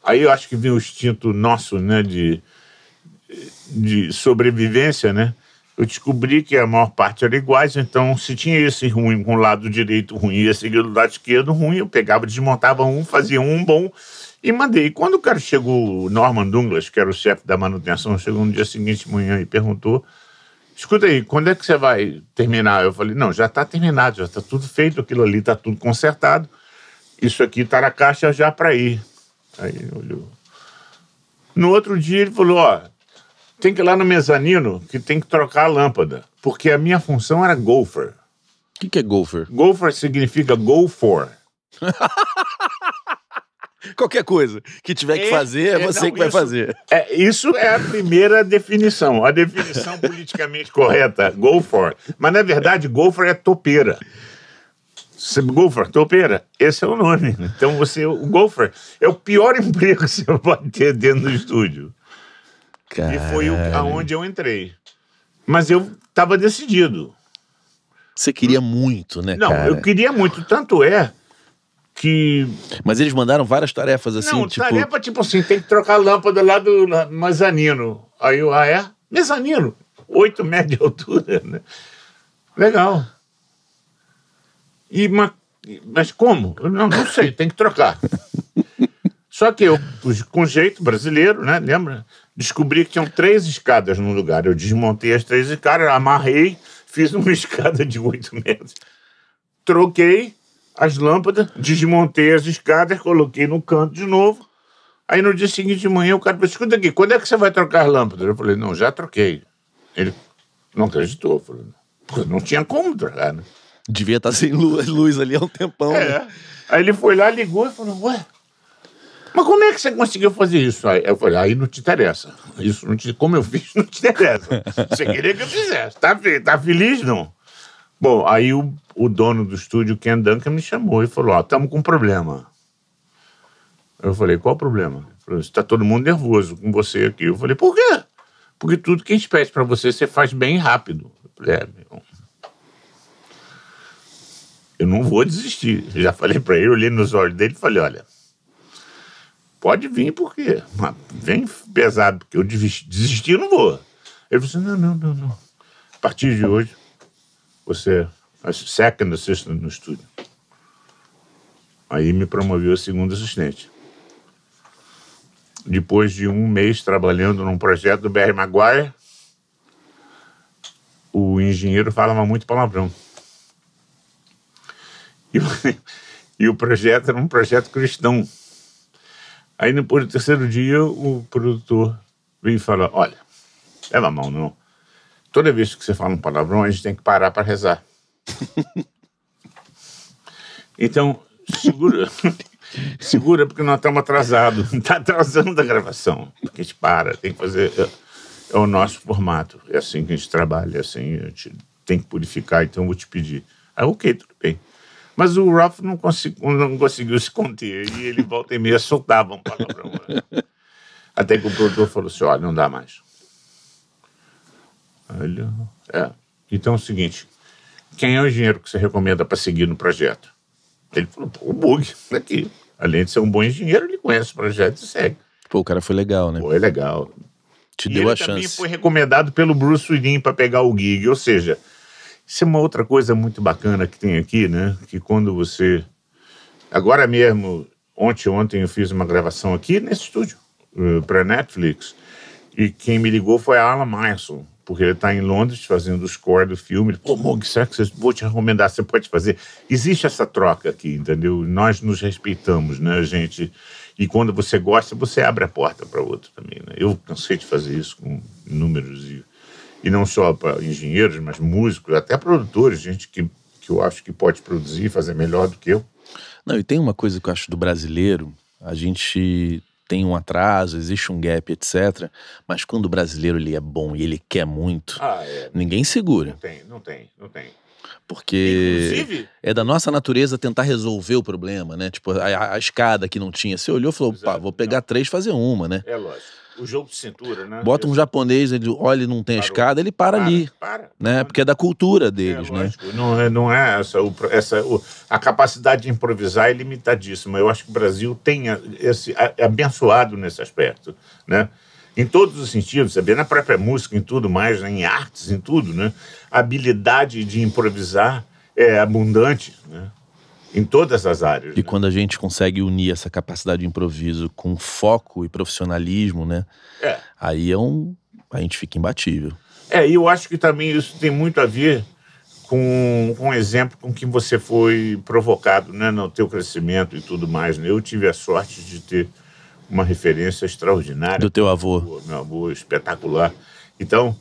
Speaker 2: aí eu acho que vem o instinto nosso, né, de de sobrevivência, né? Eu descobri que a maior parte era iguais, então se tinha esse ruim com o lado direito ruim e esse do lado esquerdo ruim, eu pegava, desmontava um, fazia um bom e mandei. Quando o cara chegou, o Norman Douglas, que era o chefe da manutenção, chegou no dia seguinte de manhã e perguntou: escuta aí, quando é que você vai terminar? Eu falei: não, já está terminado, já está tudo feito, aquilo ali está tudo consertado, isso aqui está na caixa já para ir. Aí ele olhou. No outro dia ele falou: ó, tem que ir lá no mezanino que tem que trocar a lâmpada. Porque a minha função era golfer. O que, que é golfer? Golfer significa go for. <laughs> Qualquer coisa que tiver que é, fazer, é, é você não, que vai isso, fazer. É, isso é a primeira definição, a definição politicamente correta, go for. Mas na verdade, golfer é topeira. Golfer, topeira, esse é o nome. Então você, o golfer é o pior <laughs> emprego que você pode ter dentro do estúdio. Caralho. E foi o, aonde eu entrei. Mas eu estava decidido. Você queria muito, né? Não, cara? eu queria muito.
Speaker 1: Tanto é que. Mas eles mandaram várias tarefas assim. Não, tipo... tarefa
Speaker 2: tipo assim: tem que trocar a lâmpada lá do mezanino. Aí o ah, é? Mezanino. oito metros de altura, né? Legal. E, mas, mas como? Eu não, não sei, tem que trocar. <laughs> Só que eu, com jeito brasileiro, né? Lembra? descobri que tinham três escadas no lugar. Eu desmontei as três escadas, amarrei, fiz uma <laughs> escada de oito metros. Troquei as lâmpadas, desmontei as escadas, coloquei no canto de novo. Aí no dia seguinte de manhã o cara falou: escuta aqui, quando é que você vai trocar as lâmpadas? Eu falei: não, já troquei. Ele não acreditou. Falei, não tinha como trocar, né? Devia estar tá sem luz, luz ali há um tempão. É. Né? Aí ele foi lá, ligou e falou: ué, mas como é que você conseguiu fazer isso? Aí eu falei, ah, aí não te interessa. Isso não te, como eu fiz, não te interessa. Você queria que eu fizesse. Tá, tá feliz, não? Bom, aí o, o dono do estúdio, Ken Duncan, me chamou e falou, ó, estamos com um problema. Eu falei, qual o problema? Ele falou, está todo mundo nervoso com você aqui. Eu falei, por quê? Porque tudo que a gente pede para você, você faz bem rápido. Eu falei, é, meu, eu não vou desistir. Eu já falei para ele, olhei nos olhos dele e falei, olha, pode vir porque vem pesado, porque eu desistir eu não vou. Ele falou assim, não, não, não, não. A partir de hoje, você é second assistant no estúdio. Aí me promoveu a segundo assistente. Depois de um mês trabalhando num projeto do BR Maguire, o engenheiro falava muito palavrão. E, <laughs> e o projeto era um projeto cristão. Aí depois do terceiro dia, o produtor vem e fala: Olha, leva a mão, não. Toda vez que você fala um palavrão, a gente tem que parar para rezar. <laughs> então, segura. <laughs> segura, porque nós estamos atrasados. Está <laughs> atrasando a gravação. Porque a gente para, tem que fazer. É, é o nosso formato. É assim que a gente trabalha, é assim, a gente tem que purificar, então eu vou te pedir. Ah, ok, tudo bem. Mas o Ralph não, não conseguiu se conter e ele volta e meia soltava um palavrão. Né? <laughs> Até que o produtor falou assim: olha, não dá mais. Olha. É. Então é o seguinte: quem é o engenheiro que você recomenda para seguir no projeto? Ele falou: o Bug, tá aqui. Além de ser um bom engenheiro, ele conhece o projeto e segue. Pô, o cara foi legal, né? Foi é legal. Te e deu a chance. também foi recomendado pelo Bruce Willing para pegar o gig, ou seja, isso é uma outra coisa muito bacana que tem aqui, né? Que quando você. Agora mesmo, ontem, ontem eu fiz uma gravação aqui nesse estúdio, eh, para Netflix. E quem me ligou foi a Alan Myerson, porque ele está em Londres fazendo o score do filme. Ele, falou: Mog, será que vou te recomendar? Você pode fazer. Existe essa troca aqui, entendeu? Nós nos respeitamos, né, gente? E quando você gosta, você abre a porta para outro também. Né? Eu cansei de fazer isso com números e e não só para engenheiros, mas músicos, até produtores, gente que, que eu acho que pode produzir e fazer melhor do que eu. Não, e tem uma coisa que eu acho do brasileiro, a gente tem um
Speaker 1: atraso, existe um gap, etc. Mas quando o brasileiro ele é bom e ele quer muito, ah, é. ninguém segura. Não
Speaker 2: tem, não tem, não tem.
Speaker 1: Porque Inclusive, é da nossa natureza tentar resolver o problema, né? Tipo, a, a escada que não tinha. Você olhou e falou, pá, é, vou pegar não. três fazer uma, né? É
Speaker 2: lógico. O jogo de cintura, né? Bota um
Speaker 1: japonês, ele olha e não tem escada, ele para, para ali. Para, né? Porque é da cultura deles, é, né?
Speaker 2: Não é, não é essa. O, essa o, a capacidade de improvisar é limitadíssima. Eu acho que o Brasil tem esse é abençoado nesse aspecto, né? Em todos os sentidos, sabe? Na própria música, em tudo mais, né? em artes, em tudo, né? A habilidade de improvisar é abundante, né? em todas as áreas.
Speaker 1: E né? quando a gente consegue unir essa capacidade de improviso com foco e profissionalismo, né? É. Aí é um, a gente fica imbatível.
Speaker 2: É, e eu acho que também isso tem muito a ver com, com um exemplo com que você foi provocado, né, no teu crescimento e tudo mais. Né? Eu tive a sorte de ter uma referência extraordinária. Do teu avô. Meu avô, meu avô espetacular. Então,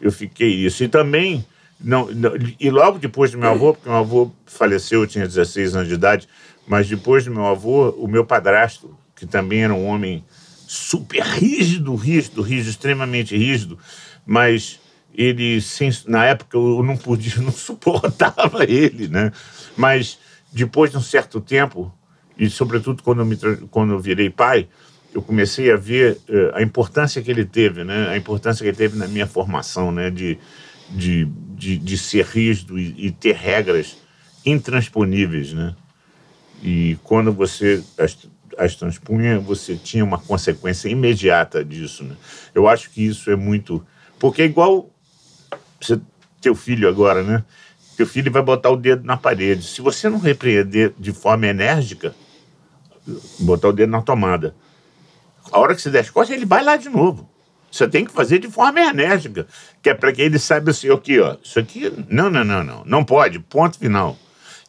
Speaker 2: eu fiquei isso. E também não, não, e logo depois do meu avô, porque meu avô faleceu, eu tinha 16 anos de idade, mas depois do meu avô, o meu padrasto, que também era um homem super rígido, rígido, rígido, extremamente rígido, mas ele, na época, eu não podia, eu não suportava <laughs> ele, né? Mas depois de um certo tempo, e sobretudo quando eu, me, quando eu virei pai, eu comecei a ver uh, a importância que ele teve, né? A importância que ele teve na minha formação, né? De, de, de, de ser rígido e, e, ter regras intransponíveis, né? E quando você as, as transpunha, você tinha uma consequência imediata disso, né? Eu acho que isso é muito... Porque é igual você, teu filho agora, né? Teu filho vai botar o dedo na parede. Se você não repreender de forma enérgica, botar o dedo na tomada, a hora que você der as costas, ele vai lá de novo. Você tem que fazer de forma enérgica, que é para que ele saiba assim, aqui, ó, isso aqui, não, não, não, não, não pode, ponto final.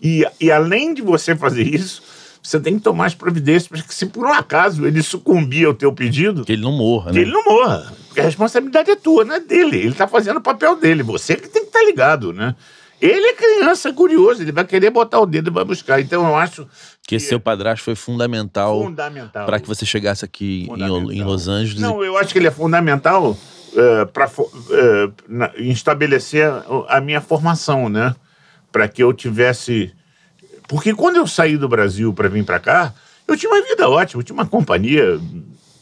Speaker 2: E, e além de você fazer isso, você tem que tomar as providências para que se por um acaso ele sucumbir ao teu pedido... Que ele não morra, né? Que ele não morra, porque a responsabilidade é tua, não é dele. Ele está fazendo o papel dele, você que tem que estar tá ligado, né? Ele é criança, é curioso, ele vai querer botar o dedo e vai buscar. Então eu acho. Que, que seu padrasto foi fundamental. Fundamental. Para que você chegasse aqui em, em, Los Angeles. Não, eu acho que ele é fundamental uh, para uh, estabelecer a minha formação, né? Para que eu tivesse. Porque quando eu saí do Brasil para vir para cá, eu tinha uma vida ótima, eu tinha uma companhia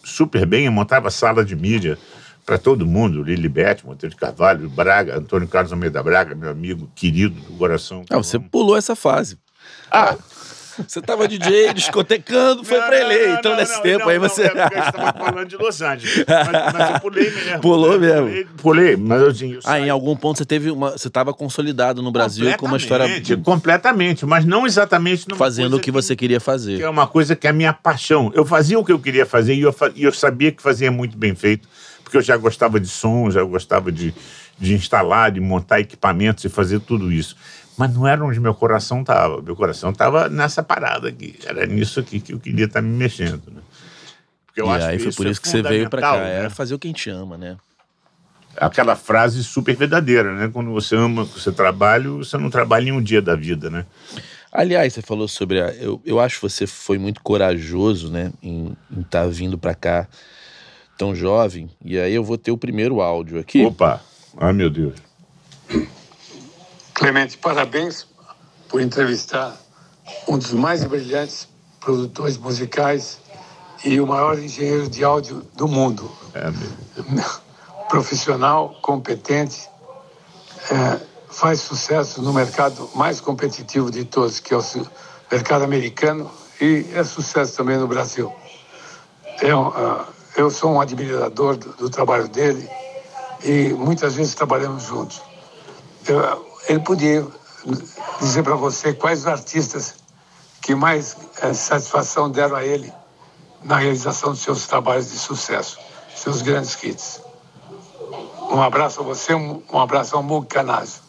Speaker 2: super bem, eu montava sala de mídia para todo mundo, Lili Beth, Monteiro de Carvalho, Braga, Antônio Carlos Almeida Braga, meu amigo querido do coração. Ah, você pulou essa fase. Ah, você tava DJ, discotecando, foi pra ele. Então, não, nesse não, tempo não, aí você. Não, é porque estava falando de Los Angeles. Né? Mas, mas
Speaker 1: eu pulei mesmo. Né? Pulou eu mesmo. Pulei, mas eu, assim, eu Ah, em algum ponto
Speaker 2: você teve uma. Você tava consolidado no Brasil com uma história. Completamente, mas não exatamente Fazendo o que você queria fazer. Que é uma coisa que é a minha paixão. Eu fazia o que eu queria fazer e eu, e eu sabia que fazia muito bem feito porque eu já gostava de som, já gostava de, de instalar, de montar equipamentos e fazer tudo isso. Mas não era onde meu coração estava. Meu coração estava nessa parada aqui. Era nisso aqui que eu queria estar tá me mexendo. Né? Porque eu e acho aí que foi por é isso é que você veio para cá. É né? É fazer o que a gente ama, né? Aquela frase super verdadeira, né? Quando você ama o seu trabalho, você não trabalha em um dia da vida, né? Aliás, você falou
Speaker 1: sobre. A, eu, eu acho que você foi muito corajoso, né? Em estar tá vindo para cá tão jovem. E aí eu vou ter o primeiro áudio aqui. Opa! Ai, meu Deus. Clemente, parabéns por entrevistar
Speaker 4: um dos mais brilhantes produtores musicais e o maior engenheiro de áudio do mundo. É, <laughs> Profissional, competente, é, faz sucesso no mercado mais competitivo de todos, que é o mercado americano, e é sucesso também no Brasil. É um, ah, eu sou um admirador do, do trabalho dele e muitas vezes trabalhamos juntos. Eu, ele podia dizer para você quais os artistas que mais é, satisfação deram a ele na realização dos seus trabalhos de sucesso, seus grandes hits. Um abraço a você, um, um abraço ao Mug Canazio.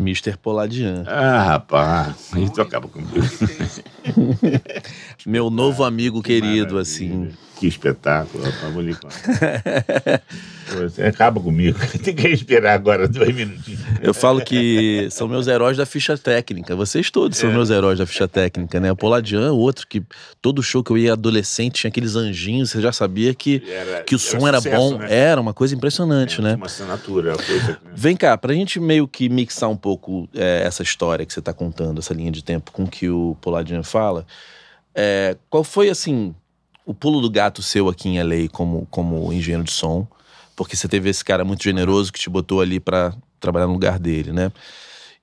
Speaker 1: Mr. Poladian. Ah, rapaz, isso acaba comigo.
Speaker 2: Meu novo ah, amigo que querido, assim. Que espetáculo, Você acaba comigo. <laughs> Tem que esperar agora dois minutinhos.
Speaker 1: Eu falo que são meus heróis da ficha técnica. Vocês todos são é. meus heróis da ficha técnica, né? O Poladian, outro que todo show que eu ia adolescente tinha aqueles anjinhos, você já sabia que, era, que o som era, sucesso, bom. Né? Era uma coisa impressionante, é, né? Uma
Speaker 2: assinatura. Coisa
Speaker 1: que... Vem cá, pra gente meio que mixar um pouco pouco é, essa história que você está contando, essa linha de tempo com que o Poladinho fala. É, qual foi, assim, o pulo do gato seu aqui em LA como, como engenheiro de som? Porque você teve esse cara muito generoso que te botou ali para trabalhar no lugar dele, né?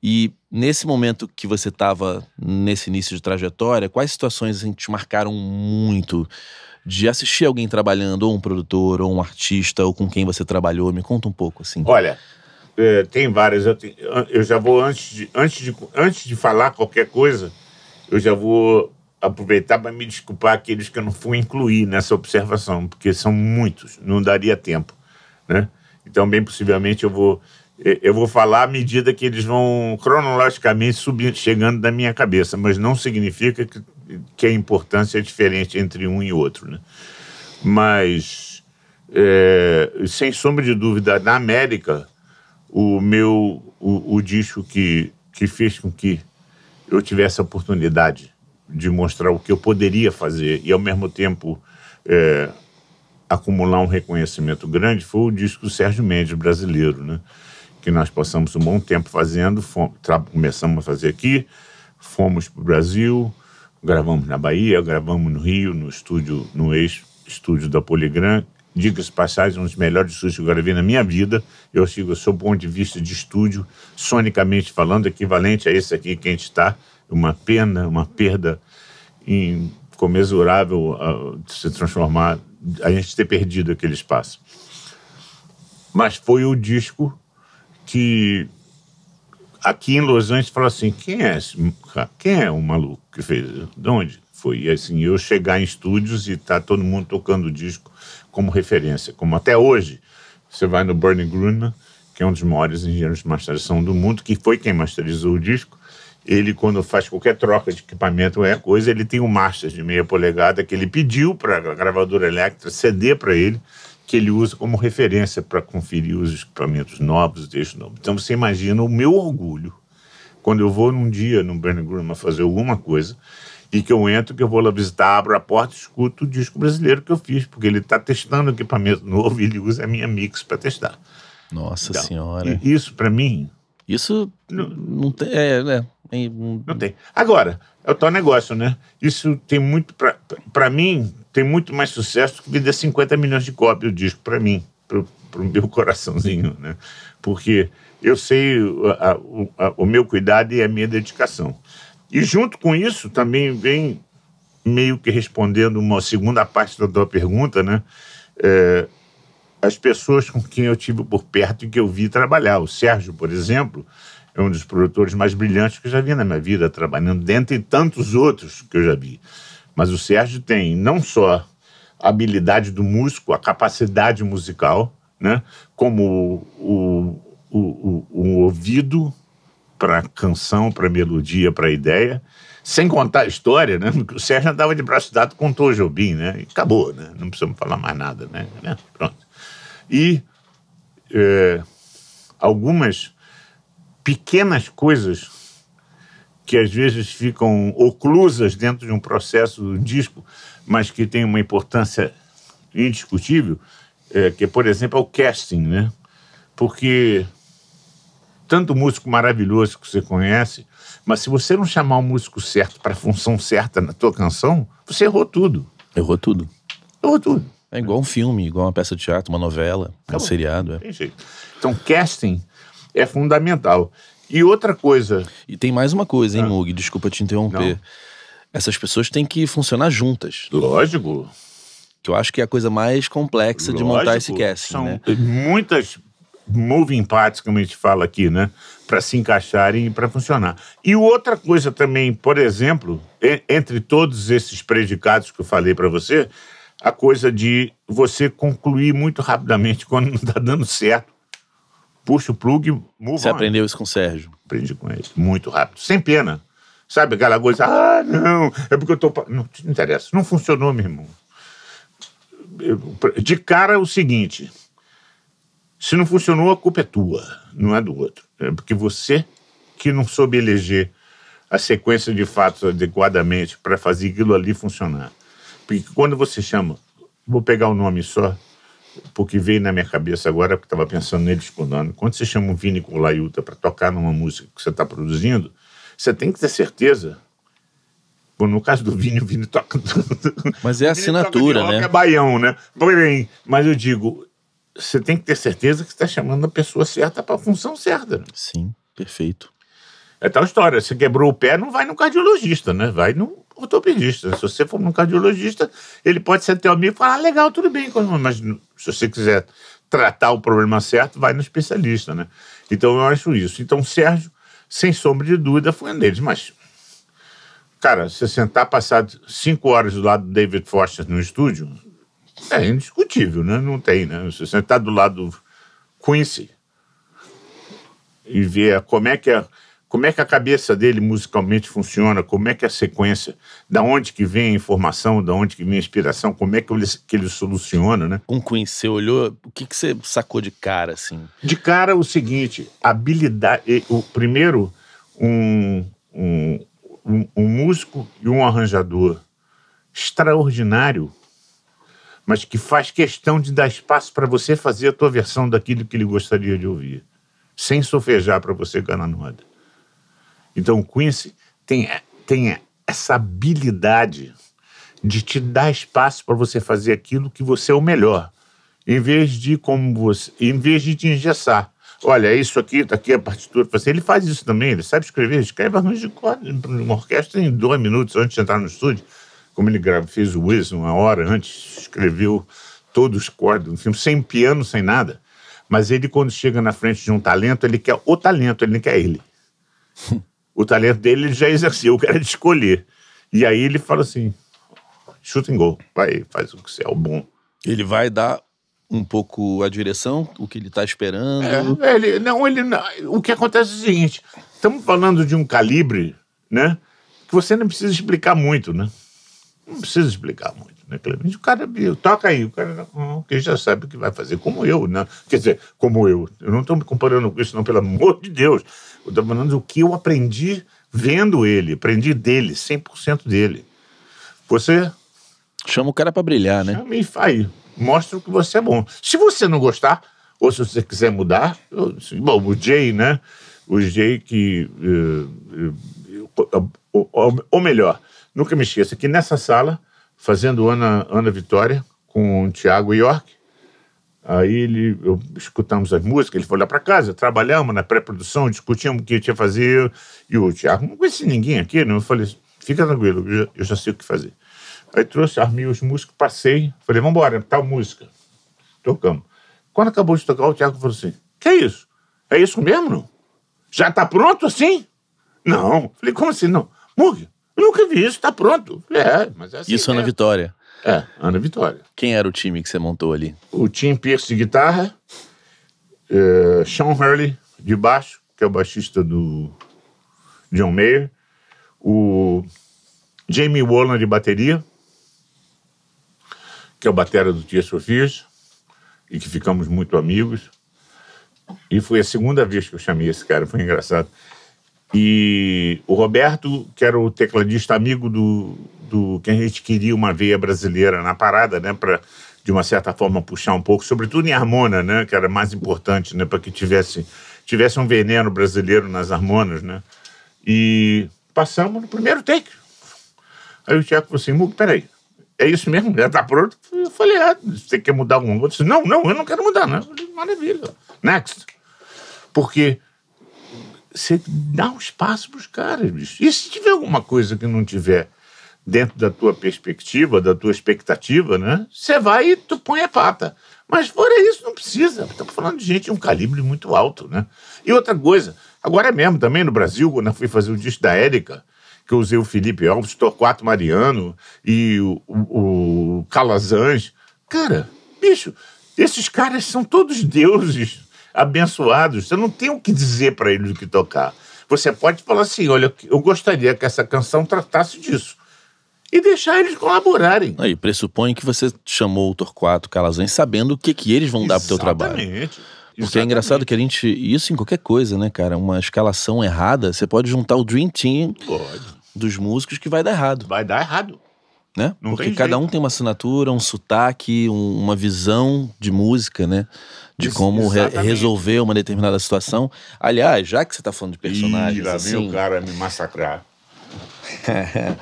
Speaker 1: E nesse momento que você estava nesse início de trajetória, quais situações assim, te marcaram muito? De assistir alguém trabalhando, ou um produtor, ou um artista, ou com quem você trabalhou? Me conta um pouco,
Speaker 2: assim. Olha, é, tem várias. Eu, eu, já vou, antes de, antes, de, antes de falar qualquer coisa, eu já vou aproveitar para me desculpar aqueles que eu não fui incluir nessa observação, porque são muitos, não daria tempo. Né? Então, bem possivelmente, eu vou, eu vou falar à medida que eles vão cronologicamente subindo, chegando da minha cabeça, mas não significa que, que a importância é diferente entre um e outro. Né? Mas, é, sem sombra de dúvida, na América o meu o, o disco que, que fez com que eu tivesse a oportunidade de mostrar o que eu poderia fazer e ao mesmo tempo é, acumular um reconhecimento grande foi o disco do Sérgio Mendes brasileiro, né? Que nós passamos um bom tempo fazendo, fomos, começamos a fazer aqui, fomos para o Brasil, gravamos na Bahia, gravamos no Rio, no estúdio, no ex estúdio da Poligram, diga-se passagem, um dos melhores sushis que eu gravei na minha vida. Eu sigo sou ponto de vista de estúdio, sonicamente falando, equivalente a esse aqui que a gente está. Uma pena, uma perda incomensurável ah, de se transformar, a gente ter perdido aquele espaço. Mas foi o disco que aqui em Los Angeles fala assim: quem é esse, quem é o maluco que fez? De onde foi? E assim, eu chegar em estúdios e tá todo mundo tocando o disco como referência, como até hoje. Você vai no Bernie Gruen, que é um dos maiores engenheiros de masterização do mundo, que foi quem masterizou o disco. Ele, quando faz qualquer troca de equipamento é coisa, ele tem um master de meia polegada que ele pediu para a gravadora Electra ceder para ele, que ele usa como referência para conferir os equipamentos novos, os novo. Então você imagina o meu orgulho quando eu vou num dia no Bernie Gruen fazer alguma coisa e que eu entro, que eu vou lá visitar, abro a porta e escuto o disco brasileiro que eu fiz, porque ele está testando equipamento novo e ele usa a minha mix para testar. Nossa então, Senhora. Isso, para mim. Isso não, não tem. É, é, é, não tem. Agora, é o tal negócio, né? Isso tem muito. Para mim, tem muito mais sucesso que vender 50 milhões de cópias o disco, para mim, para o meu <laughs> coraçãozinho, né? Porque eu sei a, a, a, o meu cuidado e a minha dedicação. E junto com isso, também vem meio que respondendo uma segunda parte da tua pergunta, né? É, as pessoas com quem eu tive por perto e que eu vi trabalhar. O Sérgio, por exemplo, é um dos produtores mais brilhantes que eu já vi na minha vida, trabalhando dentre tantos outros que eu já vi. Mas o Sérgio tem não só a habilidade do músico, a capacidade musical, né? como o, o, o, o ouvido para canção, para melodia, para ideia, sem contar a história, né? O Sérgio andava de braço dado com o Jobim, né? E acabou, né? Não precisamos falar mais nada, né? né? Pronto. E é, algumas pequenas coisas que às vezes ficam oclusas dentro de um processo do um disco, mas que tem uma importância indiscutível, é, que, é, por exemplo, é o casting, né? Porque tanto músico maravilhoso que você conhece, mas se você não chamar o músico certo para a função certa na tua canção, você errou tudo. Errou tudo. Errou tudo.
Speaker 1: É igual um filme, igual uma peça de teatro, uma novela, Acabou. um seriado. É. Tem jeito. Então, casting é fundamental. E outra coisa. E tem mais uma coisa, hein, ah. Mug? Desculpa te interromper. Não. Essas pessoas têm que funcionar juntas. Lógico. Que eu acho que é a coisa
Speaker 2: mais complexa Lógico. de montar esse casting. São né? muitas moving parts, como a gente fala aqui, né? Para se encaixarem e para funcionar. E outra coisa também, por exemplo, entre todos esses predicados que eu falei para você, a coisa de você concluir muito rapidamente <laughs> quando não está dando certo. Puxa o plug, move Você on. aprendeu isso com o Sérgio? Aprendi com ele, muito rápido, sem pena. Sabe aquela coisa, ah, não, é porque eu tô... Não, interessa, não funcionou, meu irmão. De cara, é o seguinte, se não funcionou, a culpa é tua, não é do outro. É porque você que não soube eleger a sequência de fatos adequadamente para fazer aquilo ali funcionar. Porque quando você chama, vou pegar o nome só, porque veio na minha cabeça agora, porque estava pensando nele escondendo. Tipo, quando você chama o Vini Colaiuta para tocar numa música que você está produzindo, você tem que ter certeza. Bom, no caso do Vini, o Vini toca tudo. Mas é assinatura, né? É baião, né? Mas eu digo, você tem que ter certeza que está chamando a pessoa certa para a função certa. Né? Sim, perfeito. É tal história. Você quebrou o pé, não vai no cardiologista, né? Vai no ortopedista. Se você for no cardiologista, ele pode ser teu amigo e falar: ah, legal, tudo bem. Mas se você quiser tratar o problema certo, vai no especialista, né? Então eu acho isso. Então, Sérgio, sem sombra de dúvida, foi um deles. Mas, cara, você sentar passado cinco horas do lado do David Foster no estúdio, é indiscutível, né? Não tem, né? Se você está do lado do Quincy e ver como é que a, como é que a cabeça dele musicalmente funciona, como é que é a sequência, da onde que vem a informação, da onde que vem a inspiração, como é que ele, que ele soluciona, né?
Speaker 1: Com Queen, você olhou, o que, que você sacou de cara, assim?
Speaker 2: De cara, o seguinte, habilidade, o primeiro, um, um, um, um músico e um arranjador extraordinário mas que faz questão de dar espaço para você fazer a tua versão daquilo que ele gostaria de ouvir, sem sofejar para você ganhar nada. Então o Quincy tem, tem essa habilidade de te dar espaço para você fazer aquilo que você é o melhor, em vez de como você, em vez de te engessar. Olha, isso aqui, tá aqui a partitura. Ele faz isso também, ele sabe escrever, escreve arranjo de corda uma orquestra em dois minutos antes de entrar no estúdio como ele grava, fez o Wiz uma hora antes, escreveu todos os cordas do filme, sem piano, sem nada. Mas ele, quando chega na frente de um talento, ele quer o talento, ele não quer ele. <laughs> o talento dele ele já exerceu, o cara é de escolher. E aí ele fala assim: chuta em gol, vai, faz o que você é o bom. Ele vai dar um pouco a direção, o que ele está esperando. É, ele, não, ele não, o que acontece é o seguinte: estamos falando de um calibre, né? Que você não precisa explicar muito, né? Não precisa explicar muito, né, Clemente? O cara toca aí, o cara hum, que já sabe o que vai fazer, como eu, né? Quer dizer, como eu. Eu não estou me comparando com isso, não, pelo amor de Deus. Eu estou falando o que eu aprendi vendo ele, aprendi dele, 100% dele. Você. Chama o cara para brilhar, né? Chama e faz. Mostra o que você é bom. Se você não gostar, ou se você quiser mudar, eu, bom, o Jay, né? O Jay que. Eh, eh, ou melhor, nunca me esqueço, aqui nessa sala, fazendo Ana, Ana Vitória com o Tiago York. Aí ele, eu, escutamos as músicas, ele foi lá para casa, trabalhamos na pré-produção, discutimos o que tinha que fazer. E o Tiago, não conheci ninguém aqui, não. Né? Eu falei, fica tranquilo, eu já, eu já sei o que fazer. Aí trouxe, armei os músicos, passei, falei, vamos embora, tal música. Tocamos. Quando acabou de tocar, o Tiago falou assim: que é isso? É isso mesmo? Já tá pronto assim? Não. Falei, como assim? Não. Mug, eu nunca vi isso, tá pronto. É, mas é assim Isso mesmo. Ana né? Vitória. É, Ana Vitória. Quem era o time que você montou ali? O Tim Pierce de guitarra, é, Sean Hurley de baixo, que é o baixista do John Mayer, o Jamie Wollan de bateria, que é o batera do Tia Sofis e que ficamos muito amigos. E foi a segunda vez que eu chamei esse cara, foi engraçado. E o Roberto, que era o tecladista amigo do, do que a gente queria uma veia brasileira na parada, né, para de uma certa forma puxar um pouco, sobretudo em harmona, né, que era mais importante, né, para que tivesse tivesse um veneno brasileiro nas harmonas, né? E passamos no primeiro take. Aí o Tiago falou assim: Mugo, peraí, é isso mesmo? Já tá pronto? Eu falei: ah, você quer mudar alguma coisa? Não, não, eu não quero mudar, não. Maravilha. Next. Porque você dá um espaço para os caras, bicho. E se tiver alguma coisa que não tiver dentro da tua perspectiva, da tua expectativa, né? Você vai e tu põe a pata. Mas fora é isso, não precisa. Estamos falando de gente de um calibre muito alto, né? E outra coisa, agora é mesmo também no Brasil, quando eu fui fazer o disco da Érica, que eu usei o Felipe Alves, Torquato Mariano e o, o, o Calazans. Cara, bicho, esses caras são todos deuses abençoados. Você não tem o que dizer para eles o que tocar. Você pode falar assim: olha, eu gostaria que essa canção tratasse disso. E deixar eles colaborarem.
Speaker 1: Aí, pressupõe que você chamou o Torquato Calazans sabendo o que, que eles vão Exatamente. dar pro teu trabalho. Exatamente. Porque é engraçado que a gente. Isso em qualquer coisa, né, cara? Uma escalação errada, você pode juntar o Dream Team pode. dos músicos que vai dar errado. Vai dar errado né? Não Porque cada jeito. um tem uma assinatura, um sotaque, um, uma visão de música, né? De como re resolver uma determinada situação. Aliás, já que você está falando de personagens. Ih, lá assim, vem o cara me massacrar. <laughs>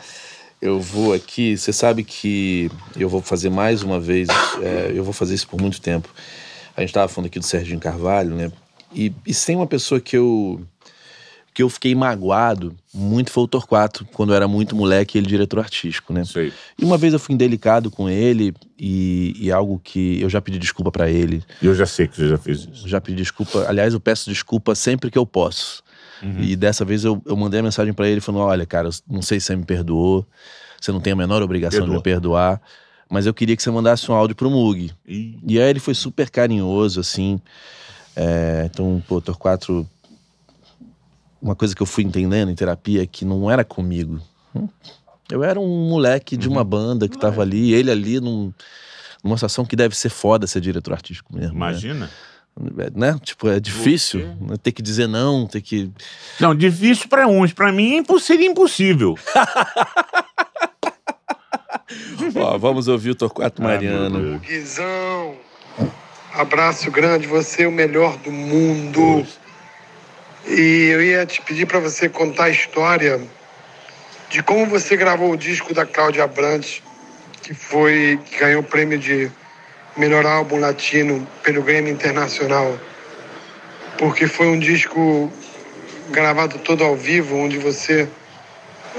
Speaker 1: eu vou aqui. Você sabe que eu vou fazer mais uma vez. É, eu vou fazer isso por muito tempo. A gente estava falando aqui do Serginho Carvalho, né? E, e se tem uma pessoa que eu que eu fiquei magoado muito foi o Torquato, quando eu era muito moleque, ele diretor artístico, né? Sei. E uma vez eu fui indelicado com ele e, e algo que eu já pedi desculpa para ele. e Eu já sei que você já fez isso. Já pedi desculpa. Aliás, eu peço desculpa sempre que eu posso. Uhum. E dessa vez eu, eu mandei a mensagem para ele falando: olha, cara, não sei se você me perdoou, você não tem a menor obrigação Perdoa. de me perdoar, mas eu queria que você mandasse um áudio pro Mug. E, e aí ele foi super carinhoso, assim. É, então, pô, Torquato uma coisa que eu fui entendendo em terapia é que não era comigo. Eu era um moleque de uma uhum. banda que estava ah, é. ali, ele ali num, numa situação que deve ser foda ser diretor artístico mesmo. Né? Imagina. Né? né? Tipo, é difícil né? ter que dizer não, ter que. Não, difícil para uns, para mim é impossível. <laughs> Ó, vamos ouvir o Torquato ah, Mariano. Ah, Guizão,
Speaker 5: abraço grande, você é o melhor do mundo. E eu ia te pedir para você contar a história de como você gravou o disco da Cláudia Brandt, que foi que ganhou o prêmio de melhor álbum latino pelo Grêmio Internacional, porque foi um disco gravado todo ao vivo, onde você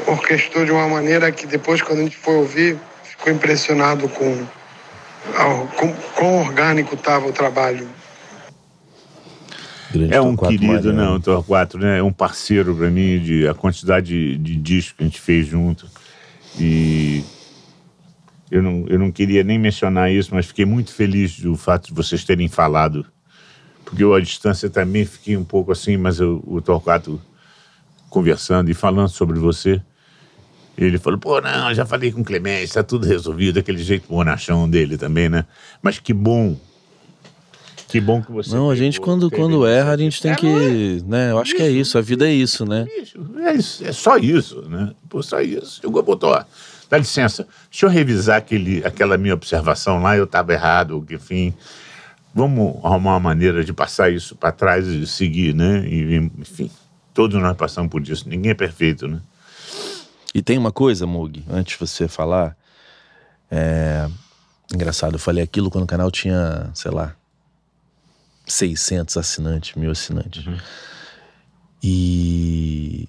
Speaker 5: orquestrou de uma maneira que depois, quando a gente foi ouvir, ficou impressionado com, com, com orgânico estava o trabalho.
Speaker 2: Grande é um querido, Mariano. não, né, né? Torquato, né? É um parceiro para mim, de, a quantidade de, de discos que a gente fez junto. E eu não, eu não queria nem mencionar isso, mas fiquei muito feliz do fato de vocês terem falado. Porque eu, à distância, também fiquei um pouco assim, mas eu, o Torquato conversando e falando sobre você. Ele falou, pô, não, já falei com o Clemente, está tudo resolvido, aquele jeito bonachão dele também, né? Mas que bom que bom que
Speaker 1: você. Não, a gente quando, quando erra, a gente tem é, que.
Speaker 2: É? Né, eu acho isso, que é isso, a vida é isso, né? É, é só isso, né? Pô, só isso. Chegou, botou, ó. Dá licença, deixa eu revisar aquele, aquela minha observação lá, eu estava errado, enfim. Vamos arrumar uma maneira de passar isso para trás e seguir, né? E, enfim, todos nós passamos por isso, ninguém é perfeito, né? E tem uma coisa,
Speaker 1: Mug, antes de você falar. É... Engraçado, eu falei aquilo quando o canal tinha, sei lá, 600 assinantes, mil assinantes. Uhum. E,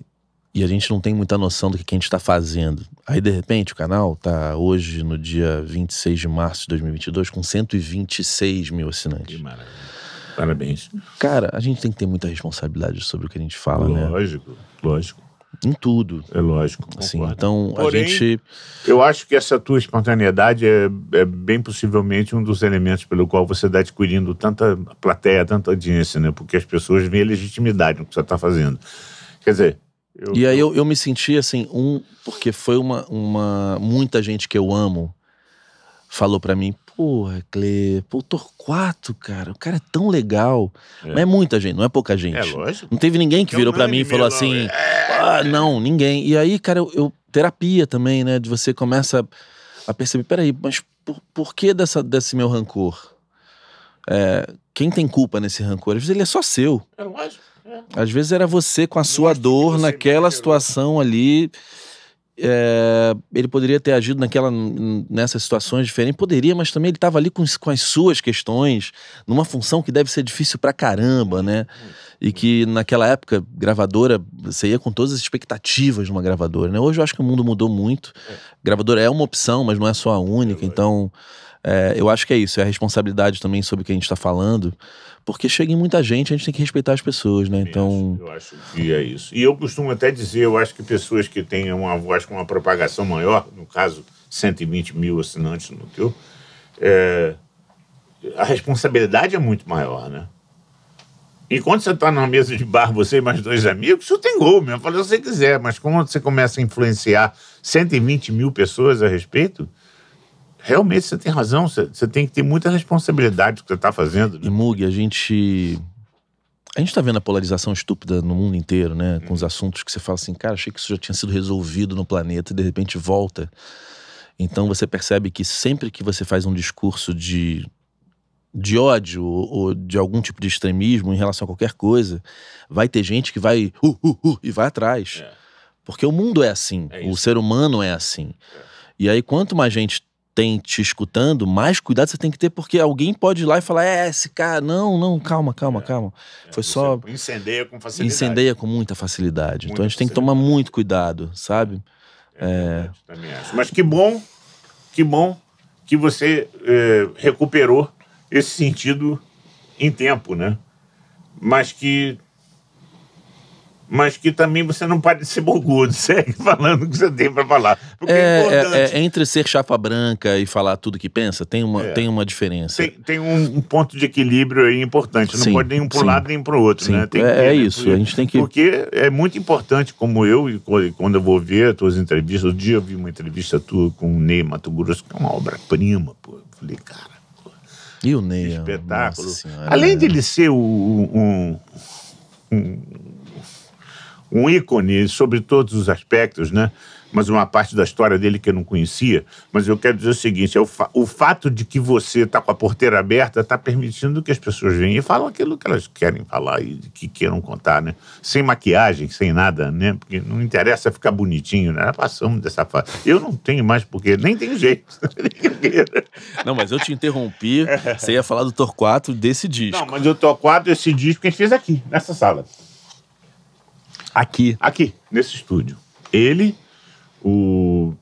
Speaker 1: e a gente não tem muita noção do que, que a gente está fazendo. Aí, de repente, o canal tá hoje, no dia 26 de março de 2022, com 126 mil assinantes. Que maravilha. Parabéns. Cara, a gente tem que ter muita responsabilidade sobre o que a gente fala, lógico, né? Lógico, lógico. Em tudo. É lógico. Assim, então, Porém, a gente.
Speaker 2: Eu acho que essa tua espontaneidade é, é, bem possivelmente um dos elementos pelo qual você está adquirindo tanta plateia, tanta audiência, né? Porque as pessoas veem legitimidade no que você está fazendo. Quer dizer. Eu... e aí eu, eu me senti assim, um. Porque foi
Speaker 1: uma. uma muita gente que eu amo falou para mim, Porra, Clê, pô, o Torquato, cara, o cara é tão legal. É. Mas é muita gente, não é pouca gente. É lógico. Não teve ninguém que virou para mim e falou assim, né? é. ah, não, ninguém. E aí, cara, eu, eu, terapia também, né? De você começa a perceber, peraí, mas por, por que dessa, desse meu rancor? É, quem tem culpa nesse rancor? Às vezes ele é só seu.
Speaker 2: É lógico. É.
Speaker 1: Às vezes era você com a sua é dor naquela situação ali é, ele poderia ter agido naquela, nessas situações diferentes, poderia, mas também ele estava ali com, com, as suas questões, numa função que deve ser difícil pra caramba, né? E que naquela época, gravadora, você ia com todas as expectativas numa gravadora, né? Hoje eu acho que o mundo mudou muito. É. Gravadora é uma opção, mas não é só a única, é, então é, eu acho que é isso, é a responsabilidade também sobre o que a gente está falando, porque chega em muita gente, a gente tem que respeitar as pessoas, né? Então.
Speaker 2: Eu acho que é isso. E eu costumo até dizer, eu acho que pessoas que têm uma voz com uma propagação maior, no caso, 120 mil assinantes no teu, é, a responsabilidade é muito maior, né? E quando você está numa mesa de bar, você e mais dois amigos, você tem gol mesmo. Fala se você quiser, mas quando você começa a influenciar 120 mil pessoas a respeito, realmente você tem razão. Você, você tem que ter muita responsabilidade do que você está fazendo. Né? E Mug, a gente. A gente está vendo a polarização
Speaker 1: estúpida no mundo inteiro, né? Com os uhum. assuntos que você fala assim, cara, achei que isso já tinha sido resolvido no planeta e de repente volta. Então você percebe que sempre que você faz um discurso de, de ódio ou de algum tipo de extremismo em relação a qualquer coisa, vai ter gente que vai uh, uh, uh, e vai atrás. É. Porque o mundo é assim, é o ser humano é assim. É. E aí, quanto mais gente tem te escutando, mais cuidado você tem que ter, porque alguém pode ir lá e falar: é, esse cara, não, não, calma, calma, é. calma. É, Foi só. Incendeia com facilidade. Incendeia com muita facilidade. Então, muita então a gente tem que tomar muito cuidado, sabe? É,
Speaker 2: é... Mas que bom, que bom que você é, recuperou esse sentido em tempo, né? Mas que mas que também você não pode ser bogudo, <laughs> segue falando o que você tem para falar. É, é, é,
Speaker 1: é, entre ser chapa branca e falar tudo que pensa, tem uma, é. tem uma diferença. Tem,
Speaker 2: tem um, um, ponto de equilíbrio aí importante, não sim, pode nem um para um lado nem para o outro, sim. né? Tem é, que, é né? isso, a gente tem que... Porque é muito importante, como eu, e quando eu vou ver as tuas entrevistas, um dia eu vi uma entrevista tua com o Ney Mato Grosso, que é uma obra-prima, pô. Eu falei, cara... Pô, e o Ney... Espetáculo. Senhora, Além de ele ser o, um, um um ícone sobre todos os aspectos, né? Mas uma parte da história dele que eu não conhecia. Mas eu quero dizer o seguinte: é o, fa o fato de que você está com a porteira aberta está permitindo que as pessoas venham e falem aquilo que elas querem falar e que queiram contar, né? Sem maquiagem, sem nada, né? Porque não interessa ficar bonitinho, né? Passamos dessa fase. Eu não tenho mais porque nem tem <laughs> jeito. não, mas eu te interrompi. Você ia falar do Torquato desse disco. Não, mas o Torquato, esse disco que a gente fez aqui, nessa sala. Aqui. Aqui, nesse estúdio. Ele, o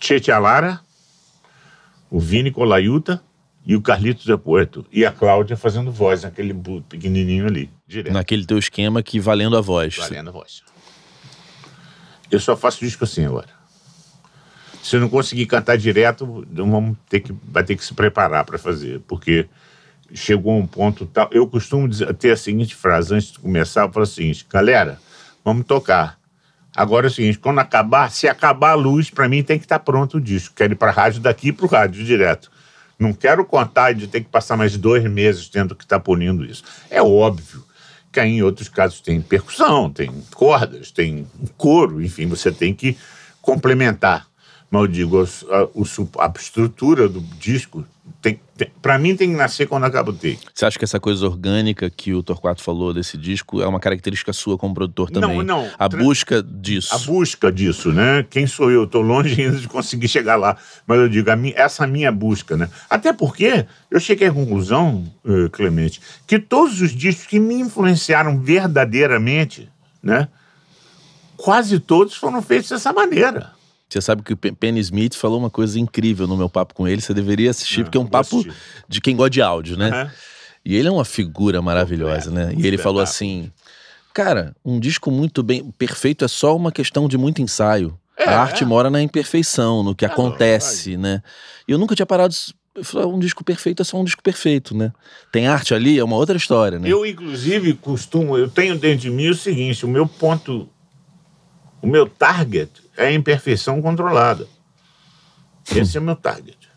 Speaker 2: Tchete Alara, o Vini Colaiuta e o Carlitos de Porto. E a Cláudia fazendo voz naquele pequenininho ali, direto. Naquele teu esquema que valendo a voz. Valendo a voz. Eu só faço disco assim agora. Se eu não conseguir cantar direto, vamos ter que, vai ter que se preparar para fazer, porque chegou um ponto tal. Eu costumo dizer, ter a seguinte frase antes de começar: eu falo o seguinte, galera vamos tocar. Agora é o seguinte, quando acabar, se acabar a luz, para mim tem que estar tá pronto o disco. Quero ir para rádio daqui para o rádio direto. Não quero contar de ter que passar mais dois meses tendo que estar tá polindo isso. É óbvio que aí em outros casos tem percussão, tem cordas, tem couro, enfim, você tem que complementar. Mas eu digo, a, a, a estrutura do disco tem, tem para mim tem que nascer quando acaba o take.
Speaker 1: Você acha que essa coisa orgânica que o Torquato falou desse disco é uma característica
Speaker 2: sua como produtor também? Não, não. A busca disso. A busca disso, né? Quem sou eu? Estou longe ainda de conseguir chegar lá. Mas eu digo, minha, essa minha busca, né? Até porque eu cheguei à conclusão, eh, Clemente, que todos os discos que me influenciaram verdadeiramente, né? Quase todos foram feitos dessa maneira. Você sabe
Speaker 1: que o Penny Smith falou uma coisa incrível no meu papo com ele. Você deveria assistir, ah, porque é um papo assistir. de quem gosta de áudio, né? Uhum. E ele é uma figura maravilhosa, né? E ele falou assim: Cara, um disco muito bem perfeito é só uma questão de muito ensaio. É, a arte é. mora na imperfeição, no que é, acontece, né? E eu nunca tinha parado. Um disco perfeito é só um disco perfeito, né? Tem arte ali, é uma outra história, né? Eu,
Speaker 2: inclusive, costumo, eu tenho dentro de mim o seguinte: o meu ponto, o meu target é a imperfeição controlada. Esse é o meu target.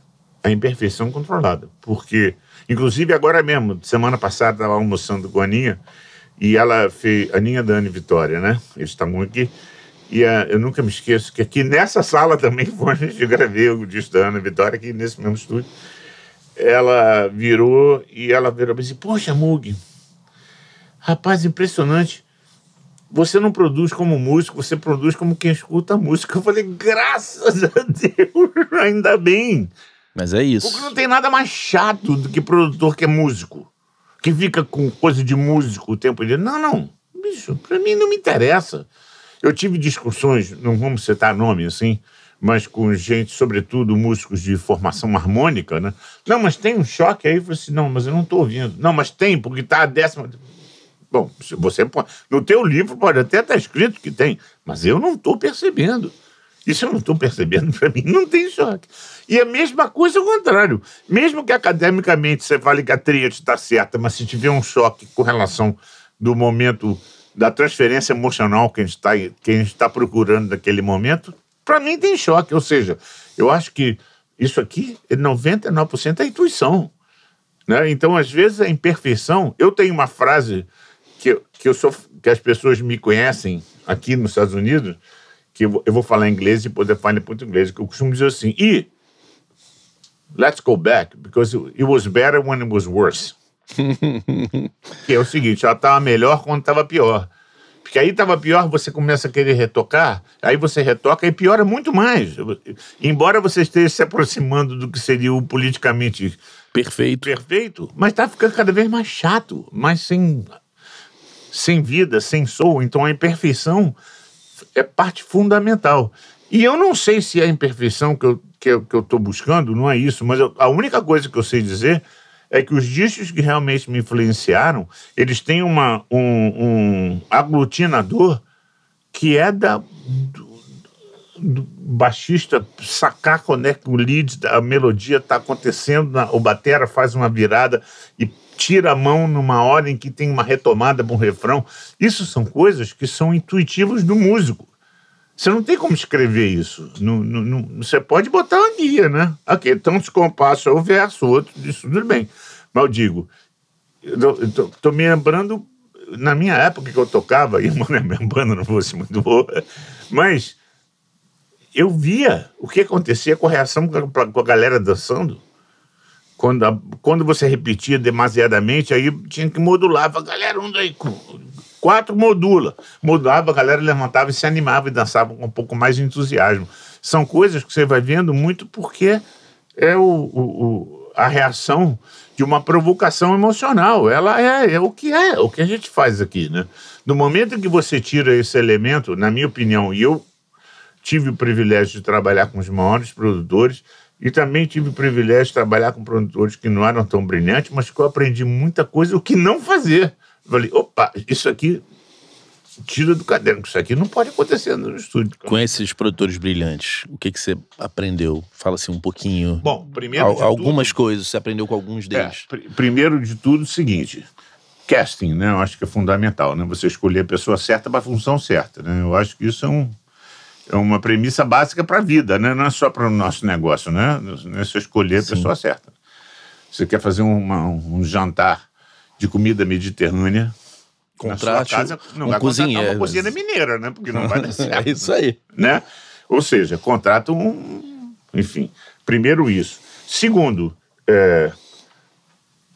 Speaker 2: A imperfeição controlada. Porque, inclusive agora mesmo, semana passada estava almoçando com a Aninha e ela fez. A Aninha Dani Vitória, né? Eles estavam aqui. E a, ah, eu nunca me esqueço que aqui nessa sala também foi onde eu gravei o disco da Ana Vitória, aqui nesse mesmo estúdio. Ela virou e ela virou e disse: Poxa, Mug, rapaz, impressionante você não produz como músico, você produz como quem escuta a música. Eu falei, graças a Deus, <laughs> ainda bem. Mas é isso. Porque não tem nada mais chato do que produtor que é músico, que fica com coisa de músico o tempo inteiro. Não, não, bicho, pra mim não me interessa. Eu tive discussões, não vamos citar nome assim, mas com gente, sobretudo músicos de formação harmônica, né? Não, mas tem um choque aí. Eu falei assim, não, mas eu não tô ouvindo. Não, mas tem, porque tá a décima. Bom, você pode, no teu livro pode até estar tá escrito que tem, mas eu não estou percebendo. isso eu não estou percebendo, <laughs> para mim não tem choque. E a mesma coisa ao contrário. Mesmo que academicamente você fale que a tríade está certa, mas se tiver um choque com relação do momento da transferência emocional que a gente está tá procurando naquele momento, para mim tem choque. Ou seja, eu acho que isso aqui, 99% é, é intuição. Né? Então, às vezes, a imperfeição. Eu tenho uma frase que, que, eu sou, que as pessoas me conhecem aqui nos Estados Unidos, que eu, eu vou falar inglês e poder falar falo em português, que eu costumo dizer assim, e let's go back, because it was better when it was worse.
Speaker 3: <laughs>
Speaker 2: que é o seguinte, ela estava melhor quando estava pior. Porque aí estava pior, você começa a querer retocar, aí você retoca e piora muito mais. Embora você esteja se aproximando do que seria o politicamente perfeito, perfeito mas está ficando cada vez mais chato, mais sem sem vida, sem sou, Então a imperfeição é parte fundamental. E eu não sei se é a imperfeição que eu que eu, que eu buscando, não é isso, mas eu, a única coisa que eu sei dizer é que os discos que realmente me influenciaram, eles têm uma, um, um aglutinador que é da, do, do baixista sacar quando é que o lead, a melodia está acontecendo, na, o batera faz uma virada e tira a mão numa hora em que tem uma retomada para um refrão. Isso são coisas que são intuitivas do músico. Você não tem como escrever isso. No, no, no, você pode botar uma guia, né? Aqui, tantos compassos é o verso, outro, isso tudo bem. Mas eu digo, estou tô, me lembrando, na minha época que eu tocava, <laughs> e mano, é minha banda não fosse muito boa, mas eu via o que acontecia com a reação com a galera dançando. Quando, a, quando você repetia demasiadamente, aí tinha que modular. a galera, um, dois, quatro, modula. Modulava, a galera levantava e se animava e dançava com um pouco mais de entusiasmo. São coisas que você vai vendo muito porque é o, o, o a reação de uma provocação emocional. Ela é, é, o que é, é o que a gente faz aqui, né? No momento que você tira esse elemento, na minha opinião, e eu tive o privilégio de trabalhar com os maiores produtores, e também tive o privilégio de trabalhar com produtores que não eram tão brilhantes, mas que eu aprendi muita coisa, o que não fazer. Falei, opa, isso aqui tira do caderno, isso aqui não pode acontecer no estúdio.
Speaker 1: Com esses produtores brilhantes, o que, que você
Speaker 2: aprendeu? Fala assim um pouquinho. Bom, primeiro. Al algumas tudo, coisas, você aprendeu com alguns é, deles. É, pr primeiro de tudo, o seguinte: casting, né? Eu acho que é fundamental, né? Você escolher a pessoa certa para a função certa, né? Eu acho que isso é um é uma premissa básica para a vida, né? não é só para o nosso negócio, né? Não é só escolher a Sim. pessoa certa. Você quer fazer uma, um jantar de comida mediterrânea, contrate casa, não um vai cozinheiro. uma mineira, né? Porque não vai <laughs> dar certo. é né? isso aí. Né? Ou seja, contrata um... Enfim, primeiro isso. Segundo, é,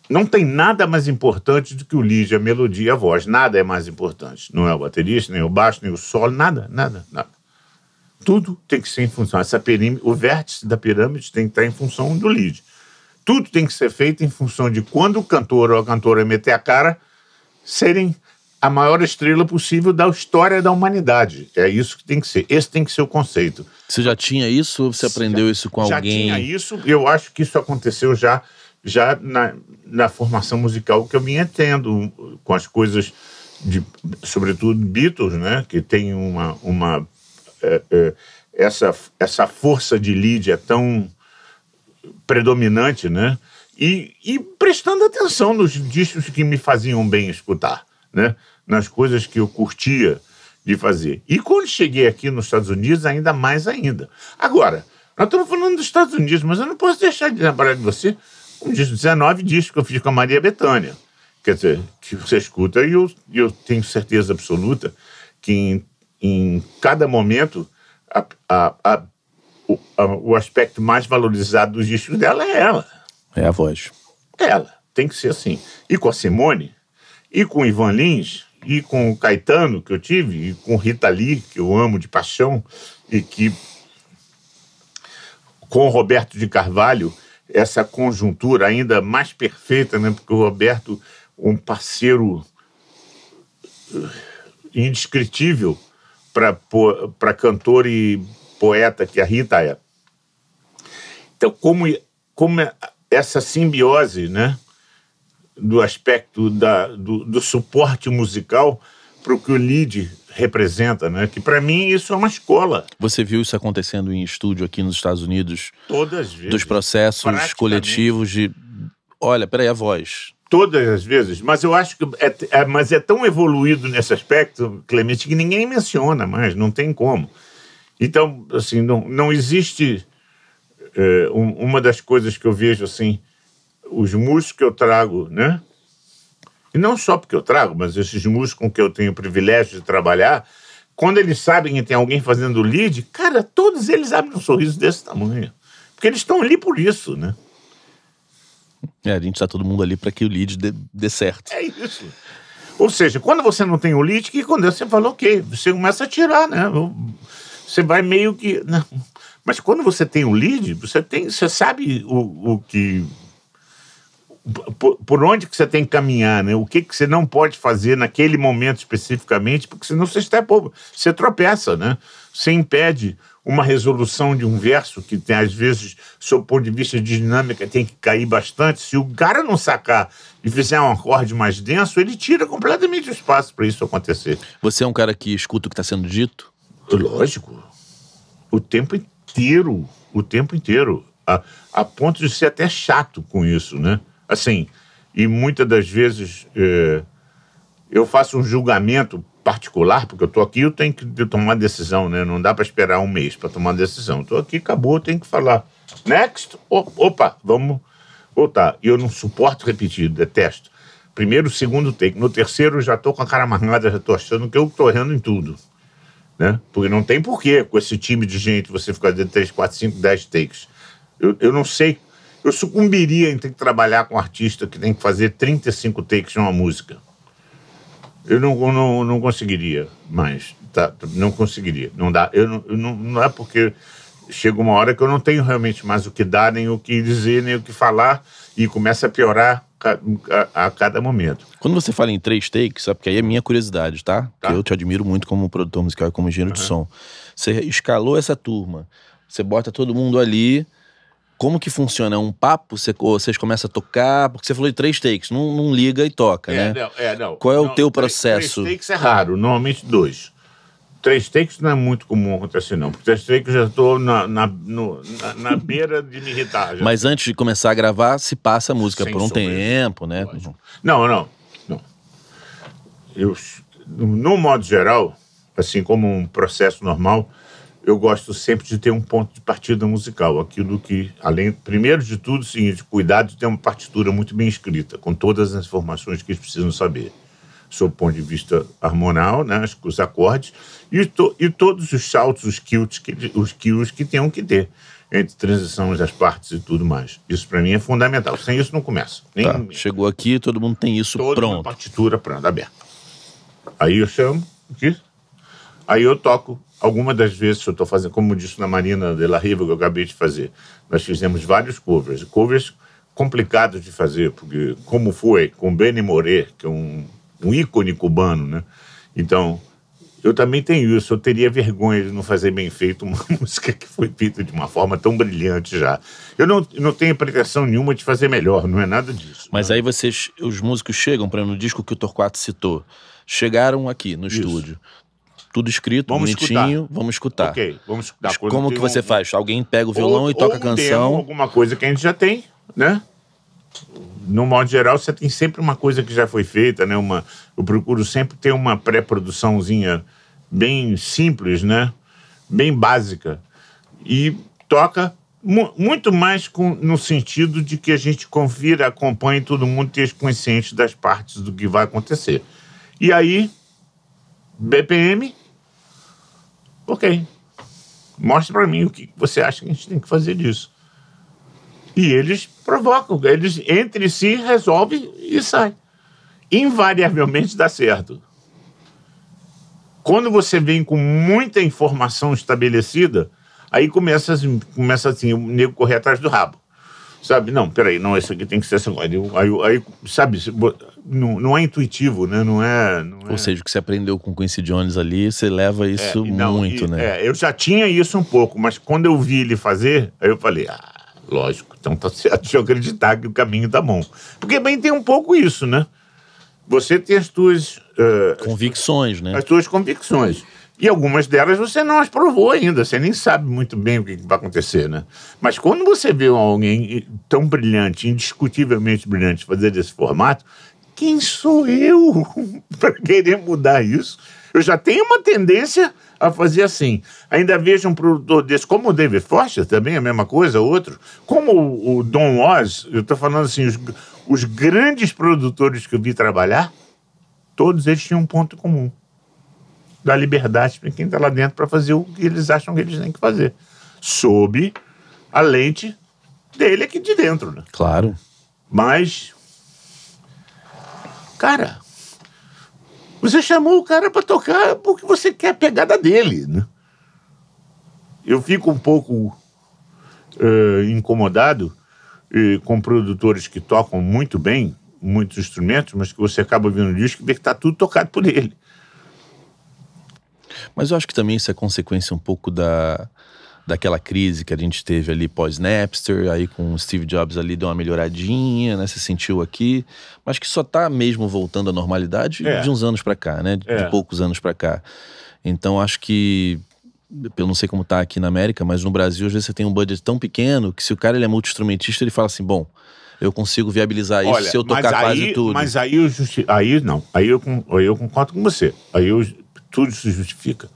Speaker 2: não tem nada mais importante do que o lead, a melodia, a voz. Nada é mais importante. Não é o baterista, nem o baixo, nem o solo, nada, nada, nada. Tudo tem que ser em função. Essa o vértice da pirâmide tem que estar em função do lead. Tudo tem que ser feito em função de quando o cantor ou a cantora meter a cara serem a maior estrela possível da história da humanidade. É isso que tem que ser. Esse tem que ser o conceito.
Speaker 1: Você já tinha isso ou você aprendeu já, isso com alguém? Já tinha
Speaker 2: isso. Eu acho que isso aconteceu já, já na, na formação musical que eu me entendo com as coisas, de, sobretudo Beatles, né? Que tem uma, uma é, é, essa, essa força de lead é tão predominante, né? E, e prestando atenção nos discos que me faziam bem escutar, né? Nas coisas que eu curtia de fazer. E quando cheguei aqui nos Estados Unidos, ainda mais ainda. Agora, nós estamos falando dos Estados Unidos, mas eu não posso deixar de lembrar de você um disco, 19 discos que eu fiz com a Maria Bethânia. Quer dizer, que você escuta e eu, eu tenho certeza absoluta que em em cada momento, a, a, a, o, o, aspecto mais valorizado dos discos dela é ela. É a voz. Ela. Tem que ser assim. E com a Simone, e com o Ivan Lins, e com o Caetano, que eu tive, e com Rita Lee, que eu amo de paixão, e que com o Roberto de Carvalho, essa conjuntura ainda mais perfeita, né? Porque o Roberto, um parceiro eh, indescritível, para cantor e poeta, que a Rita é. Então, como, como é essa simbiose né, do aspecto da, do, do suporte musical para o que o lead representa, né? Que para mim isso é uma escola.
Speaker 1: Você viu isso acontecendo em estúdio aqui nos Estados Unidos?
Speaker 2: Todas as vezes. Dos
Speaker 1: processos coletivos de, olha, peraí, a
Speaker 2: voz todas as vezes, mas eu acho que é, é, mas é tão evoluído nesse aspecto, Clemente, que ninguém menciona mais, não tem como. Então, assim, não, não existe é, um, uma das coisas que eu vejo assim, os músicos que eu trago, né? E não só porque eu trago, mas esses músicos com que eu tenho o privilégio de trabalhar, quando eles sabem que tem alguém fazendo lead, cara, todos eles abrem um sorriso desse tamanho. Porque eles estão ali por isso, né?
Speaker 1: É, a gente está todo mundo ali para que o lead dê, dê certo.
Speaker 2: É isso. Ou seja, quando você não tem o lead, que quando você fala, ok, você começa a tirar, né? Você vai meio que. Não. Mas quando você tem o lead, você, tem, você sabe o, o que. Por, por, onde que você tem que caminhar, né? O que, que você não pode fazer naquele momento especificamente, porque senão você está povo, você tropeça, né? Você impede uma resolução de um verso que tem às vezes, eu ponto de vista de dinâmica, tem que cair bastante. Se o cara não sacar e fizer um acorde mais denso, ele tira completamente o espaço para isso acontecer. Você é um cara que escuta o que está sendo dito? Lógico. O tempo inteiro, o tempo inteiro, a, a ponto de ser até chato com isso, né? Assim, e muitas das vezes é, eu faço um julgamento particular, porque eu estou aqui, eu tenho que tomar decisão, né? Não dá para esperar um mês para tomar decisão. Estou aqui, acabou, eu tenho que falar. Next, opa, vamos voltar. E eu não suporto repetir, detesto. Primeiro, segundo take. No terceiro, já estou com a cara amarrada, já estou achando que eu estou errando em tudo. Né? Porque não tem porquê com esse time de gente você ficar de 3, 4, 5, 10 takes. Eu, eu não sei. Eu sucumbiria em ter que trabalhar com um artista que tem que fazer 35 takes de uma música eu não, não, não conseguiria mais, tá? Não conseguiria. Não dá. Eu não, eu não, não é porque chega uma hora que eu não tenho realmente mais o que dar, nem o que dizer, nem o que falar, e começa a piorar a, a cada momento.
Speaker 1: Quando você fala em três takes, sabe? Porque aí é minha curiosidade, tá? tá. Que eu te admiro muito como produtor musical e como engenheiro uhum. de som. Você escalou essa turma, você bota todo mundo ali como que funciona? É um papo? Você, vocês começam a tocar? Porque você falou de
Speaker 2: três takes, não, não liga e toca, é, né? Não, é, não. Qual é não, o teu processo? Três, três takes é raro, normalmente dois. Três takes não é muito comum acontecer, não, porque três takes eu já estou na, na, na, na, <laughs> beira de me irritar. Já. Mas
Speaker 1: antes de começar a gravar, se passa a música Sem por um tempo,
Speaker 2: né? Não, não, não. Eu, no modo geral, assim como um processo normal, eu gosto sempre de ter um ponto de partida musical, aquilo que, além, primeiro de tudo, sim, de cuidar de ter uma partitura muito bem escrita, com todas as informações que eles precisam saber, sob o ponto de vista harmonal, né, os acordes, e, to, e todos os saltos, os kills que, os kills que tenham que ter, entre transições das partes e tudo mais. Isso, para mim, é fundamental. Sem isso, não começa. Nem tá. Chegou aqui, todo mundo tem isso Toda pronto. Toda partitura pronta, aberta. Aí eu chamo, aqui, aí eu toco Algumas das vezes eu estou fazendo, como disse na Marina de la Riva, que eu acabei de fazer, nós fizemos vários covers. Covers complicados de fazer, porque como foi com Benny Moré, que é um, um ícone cubano, né? Então, eu também tenho isso. Eu teria vergonha de não fazer bem feito uma <laughs> música que foi feita de uma forma tão brilhante já. Eu não, não tenho pretensão nenhuma de fazer melhor, não é nada disso. Mas né? aí vocês, os músicos chegam, para no disco que o Torquato citou, chegaram aqui no isso. estúdio
Speaker 1: tudo escrito, vamos bonitinho. Escutar. Vamos escutar. Ok, vamos escutar. Como que você um... faz? Alguém
Speaker 2: pega o violão ou, e toca ou a canção? Um alguma coisa que a gente já tem, né? No modo geral, você tem sempre uma coisa que já foi feita, né? Uma, eu procuro sempre ter uma pré-produçãozinha bem simples, né? Bem básica. E toca muito mais com, no sentido de que a gente confira, acompanhe todo mundo e esteja é consciente das partes do que vai acontecer. E aí, BPM, ok, mostre para mim o que você acha que a gente tem que fazer disso. E eles provocam, eles entre si resolvem e saem. Invariavelmente dá certo. Quando você vem com muita informação estabelecida, aí começa, assim, começa assim, o nego correr atrás do rabo sabe? Não, peraí, não, isso aqui tem que ser essa assim. coisa. Aí, aí, sabe, não, não é intuitivo, né? Não é, não é... Ou seja, o que você aprendeu com Quincy Jones ali, você leva é, isso é, não, muito, e, né? É, eu já tinha isso um pouco, mas quando eu vi ele fazer, aí eu falei, ah, lógico, então tá <laughs> certo, deixa eu acreditar que o caminho tá bom. Porque bem tem um pouco isso, né? Você tem as tuas... Uh, convicções, as, né? As tuas convicções. E algumas delas você não as provou ainda, você nem sabe muito bem o que vai acontecer, né? Mas quando você vê alguém tão brilhante, indiscutivelmente brilhante, fazer desse formato, quem sou eu <laughs> para querer mudar isso? Eu já tenho uma tendência a fazer assim. Ainda vejo um produtor desse, como o David Foster, também a mesma coisa, outro, como o, Don Oz, eu estou falando assim, os, os grandes produtores que eu vi trabalhar, todos eles tinham um ponto comum dar liberdade para quem está lá dentro para fazer o que eles acham que eles têm que fazer. Sob a lente dele aqui de dentro, né? Claro. Mas, cara, você chamou o cara para tocar porque você quer a pegada dele, né? Eu fico um pouco uh, incomodado uh, com produtores que tocam muito bem muitos instrumentos, mas que você acaba ouvindo o disco e vê que tá tudo tocado por ele.
Speaker 1: Mas eu acho que também isso é consequência um pouco da, daquela crise que a gente teve ali pós-Napster, aí com o Steve Jobs ali deu uma melhoradinha, né? Se sentiu aqui, mas que só tá mesmo voltando à normalidade é. de uns anos para cá, né? De, é. poucos anos para cá. Então acho que eu não sei como tá aqui na América, mas no Brasil às vezes você tem um budget tão pequeno que se o cara ele é multi-instrumentista, ele fala assim, bom, eu consigo viabilizar isso Olha, se eu tocar aí, quase tudo. Mas
Speaker 2: aí eu justi... aí não, aí eu, aí eu concordo com você. Aí eu, tudo se justifica.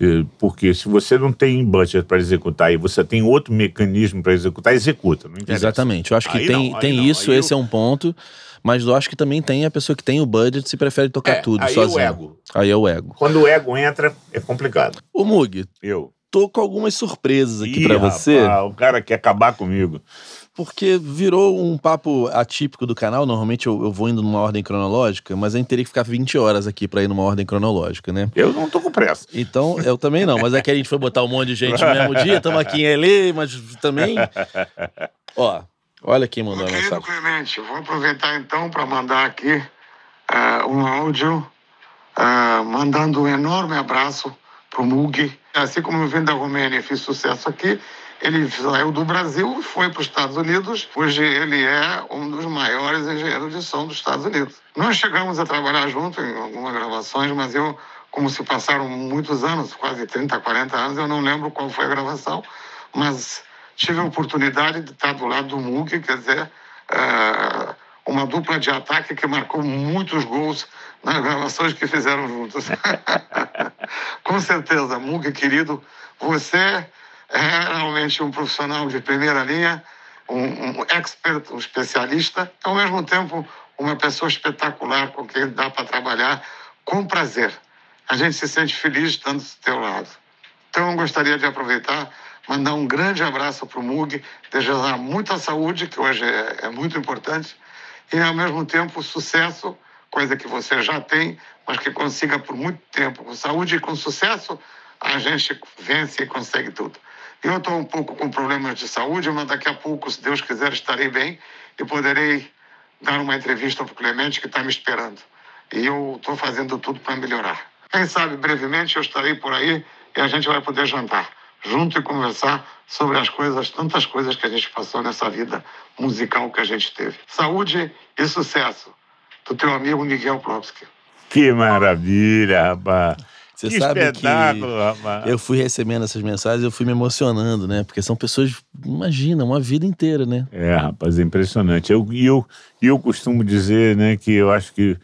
Speaker 2: Eh, porque se você não tem budget para executar e você tem outro mecanismo para executar, executa. Exatamente. Eu acho que aí tem, não,
Speaker 1: tem isso, esse é eu... é um ponto. Mas eu acho que também tem a pessoa que tem o budget e prefere tocar é, tudo aí sozinho. É o ego. Aí é o ego.
Speaker 2: Quando o ego entra, é complicado. O Mug. Eu. Tô com algumas surpresas aqui para você. Ah, o cara quer acabar comigo
Speaker 1: porque virou um papo atípico do canal. Normalmente eu, eu, vou indo numa ordem cronológica, mas a gente teria que ficar 20 horas aqui para ir numa ordem cronológica, né? Eu não tô com pressa. Então, eu também não, mas é que a gente foi botar um monte de gente no mesmo dia, estamos aqui em LA, mas também. Ó, olha quem mandou Meu a mensagem.
Speaker 3: Clemente, vou aproveitar
Speaker 5: então para mandar aqui uh, um áudio uh, mandando um enorme abraço pro Mug. Assim como eu vim da Romênia e fiz sucesso aqui, ele saiu do Brasil, foi para os Estados Unidos. Hoje ele é um dos maiores engenheiros de som dos Estados Unidos. Nós chegamos a trabalhar junto em algumas gravações, mas eu, como se passaram muitos anos, quase 30, 40 anos, eu não lembro qual foi a gravação, mas tive a oportunidade de estar do lado do Mug, quer dizer, eh, uma dupla de ataque que marcou muitos gols nas gravações que fizeram juntos. <laughs> Com certeza, Mug, querido, você é realmente um profissional de primeira linha, um, um expert, um especialista, e ao mesmo tempo uma pessoa espetacular com quem dá para trabalhar com prazer. A gente se sente feliz estando do teu lado. Então, eu gostaria de aproveitar, mandar um grande abraço para o MUG, desejar muita saúde, que hoje é, é muito importante, e, ao mesmo tempo, sucesso, coisa que você já tem, mas que consiga por muito tempo, com saúde e com sucesso, a gente vence e consegue tudo. Eu estou um pouco com problemas de saúde, mas daqui a pouco, se Deus quiser, estarei bem e poderei dar uma entrevista para o Clemente que está me esperando. E eu estou fazendo tudo para melhorar. Quem sabe brevemente eu estarei por aí e a gente vai poder jantar junto e conversar sobre as coisas, tantas coisas que a gente passou nessa vida musical que a gente teve. Saúde e sucesso do teu amigo Miguel Plopsky.
Speaker 2: Que maravilha, rapaz!
Speaker 1: Você que sabe que rapaz. eu fui recebendo essas mensagens, eu fui me emocionando, né? Porque são pessoas, imagina, uma vida inteira, né?
Speaker 2: É, rapaz, é impressionante. Eu, eu, eu costumo dizer, né, que eu acho que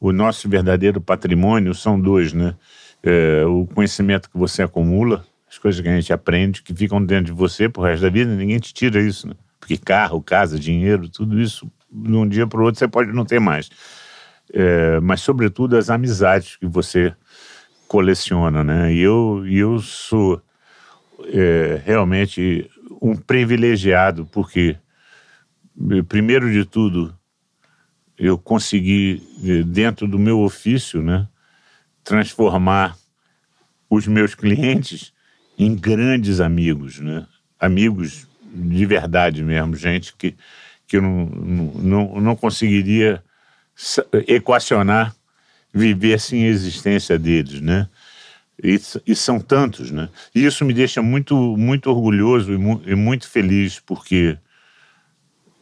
Speaker 2: o nosso verdadeiro patrimônio são dois, né? É, o conhecimento que você acumula, as coisas que a gente aprende, que ficam dentro de você pro resto da vida, ninguém te tira isso, né? Porque carro, casa, dinheiro, tudo isso, de um dia para o outro, você pode não ter mais. É, mas, sobretudo, as amizades que você coleciona, né? E eu, eu sou é, realmente um privilegiado, porque, eh, primeiro de tudo, eu consegui, eh, dentro do meu ofício, né, transformar os meus clientes em grandes amigos, né? Amigos de verdade mesmo, gente que, que eu não, não, não conseguiria equacionar viver assim a existência deles, né? E, e, são tantos, né? E isso me deixa muito, muito orgulhoso e, mu e muito feliz, porque,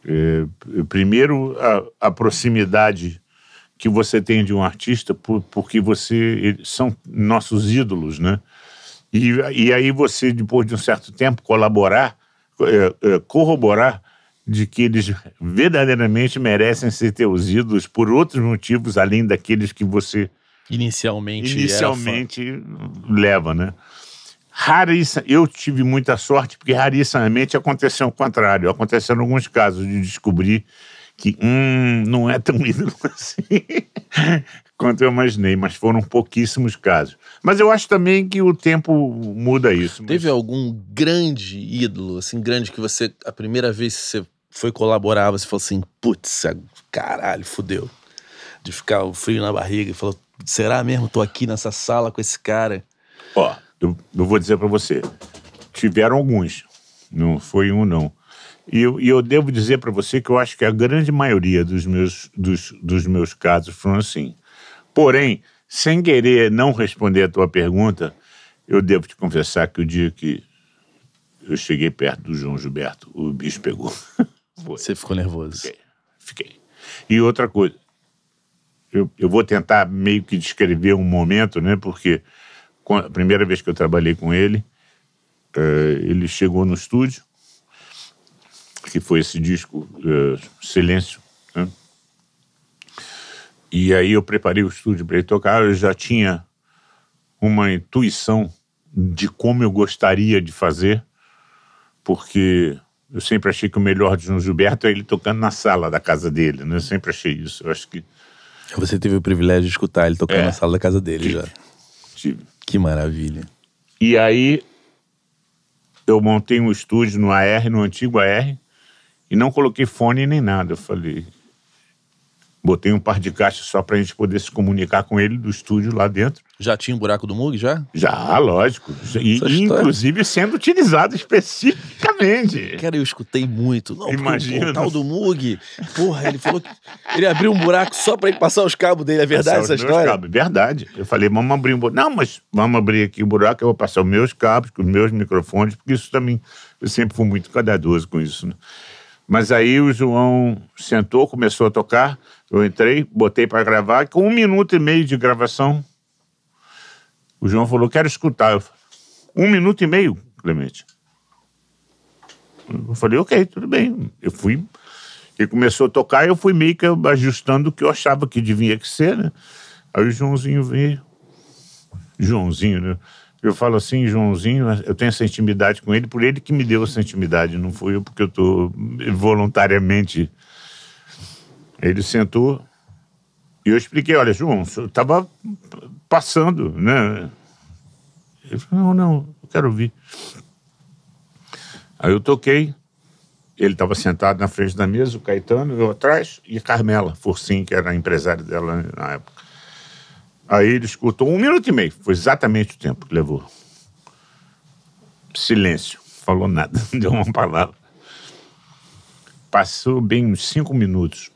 Speaker 2: é, primeiro, a, a, proximidade que você tem de um artista, por, porque você são nossos ídolos, né? E, e aí você, depois de um certo tempo, colaborar, é, é, corroborar de que eles verdadeiramente merecem ser teus ídolos por outros motivos além daqueles que você inicialmente inicialmente leva, né? Rarissa, eu tive muita sorte porque rarissimamente aconteceu o contrário. Aconteceram alguns casos de descobrir que hum, não é tão <laughs> ídolo assim quanto eu imaginei, mas foram pouquíssimos casos. Mas eu acho também que o tempo muda isso. Mas... Teve algum grande ídolo,
Speaker 1: assim, grande que você, a primeira vez que você foi colaborar, você falou assim, putz, caralho, fudeu. De ficar o frio na barriga e falou, será mesmo? Tô aqui nessa sala
Speaker 2: com esse cara. Ó, eu, eu vou dizer para você, tiveram alguns, não foi um não. E eu, e eu devo dizer para você que eu acho que a grande maioria dos meus, dos, dos meus casos foram assim. Porém, sem querer não responder a tua pergunta, eu devo te confessar que o dia que eu cheguei perto do João Gilberto, o bicho pegou. <laughs> Foi. Você ficou nervoso. Fiquei. Fiquei. E outra coisa, eu, eu vou tentar meio que descrever um momento, né? Porque a primeira vez que eu trabalhei com ele, eh, ele chegou no estúdio, que foi esse disco eh, Silêncio, né? E aí eu preparei o estúdio para ele tocar, eu já tinha uma intuição de como eu gostaria de fazer, porque eu sempre achei que o melhor de João Gilberto é ele tocando na sala da casa dele, né? Eu sempre achei isso. Eu acho que. Você teve o privilégio de escutar ele tocando é, na sala da casa dele tive, já. Tive. Que maravilha. E aí eu montei um estúdio no AR, no antigo AR, e não coloquei fone nem nada. Eu falei, Botei um par de caixas só para a gente poder se comunicar com ele do estúdio lá dentro. Já tinha um
Speaker 1: buraco do Mug, já?
Speaker 2: Já, lógico. E, inclusive sendo utilizado especificamente.
Speaker 1: <laughs> Cara, eu escutei muito. Não, Imagina. O tal do Mug, porra, ele falou que ele abriu um buraco só para ele passar os cabos dele. É verdade passar essa história? Cabos.
Speaker 2: Verdade. Eu falei, vamos abrir um buraco. Não, mas vamos abrir aqui o buraco, eu vou passar os meus cabos, com os meus microfones, porque isso também, eu sempre fui muito cuidadoso com isso, né? Mas aí o João sentou, começou a tocar. Eu entrei, botei para gravar. Com um minuto e meio de gravação, o João falou: Quero escutar. Eu falei, um minuto e meio, Clemente. Eu falei: Ok, tudo bem. Eu fui. E começou a tocar, eu fui meio que ajustando o que eu achava que devia que ser, né? Aí o Joãozinho veio. Joãozinho, né? Eu falo assim, Joãozinho, eu tenho essa intimidade com ele, por ele que me deu essa intimidade, não fui eu porque eu estou voluntariamente. Ele sentou e eu expliquei, olha, João, eu estava passando, né? Ele falou, não, não, eu quero ouvir. Aí eu toquei, ele estava sentado na frente da mesa, o Caetano, eu atrás, e a Carmela Forcim, que era a empresária dela na época. Aí ele escutou um minuto e meio, foi exatamente o tempo que levou. Silêncio, falou nada, <laughs> não deu uma palavra. Passou bem uns cinco minutos,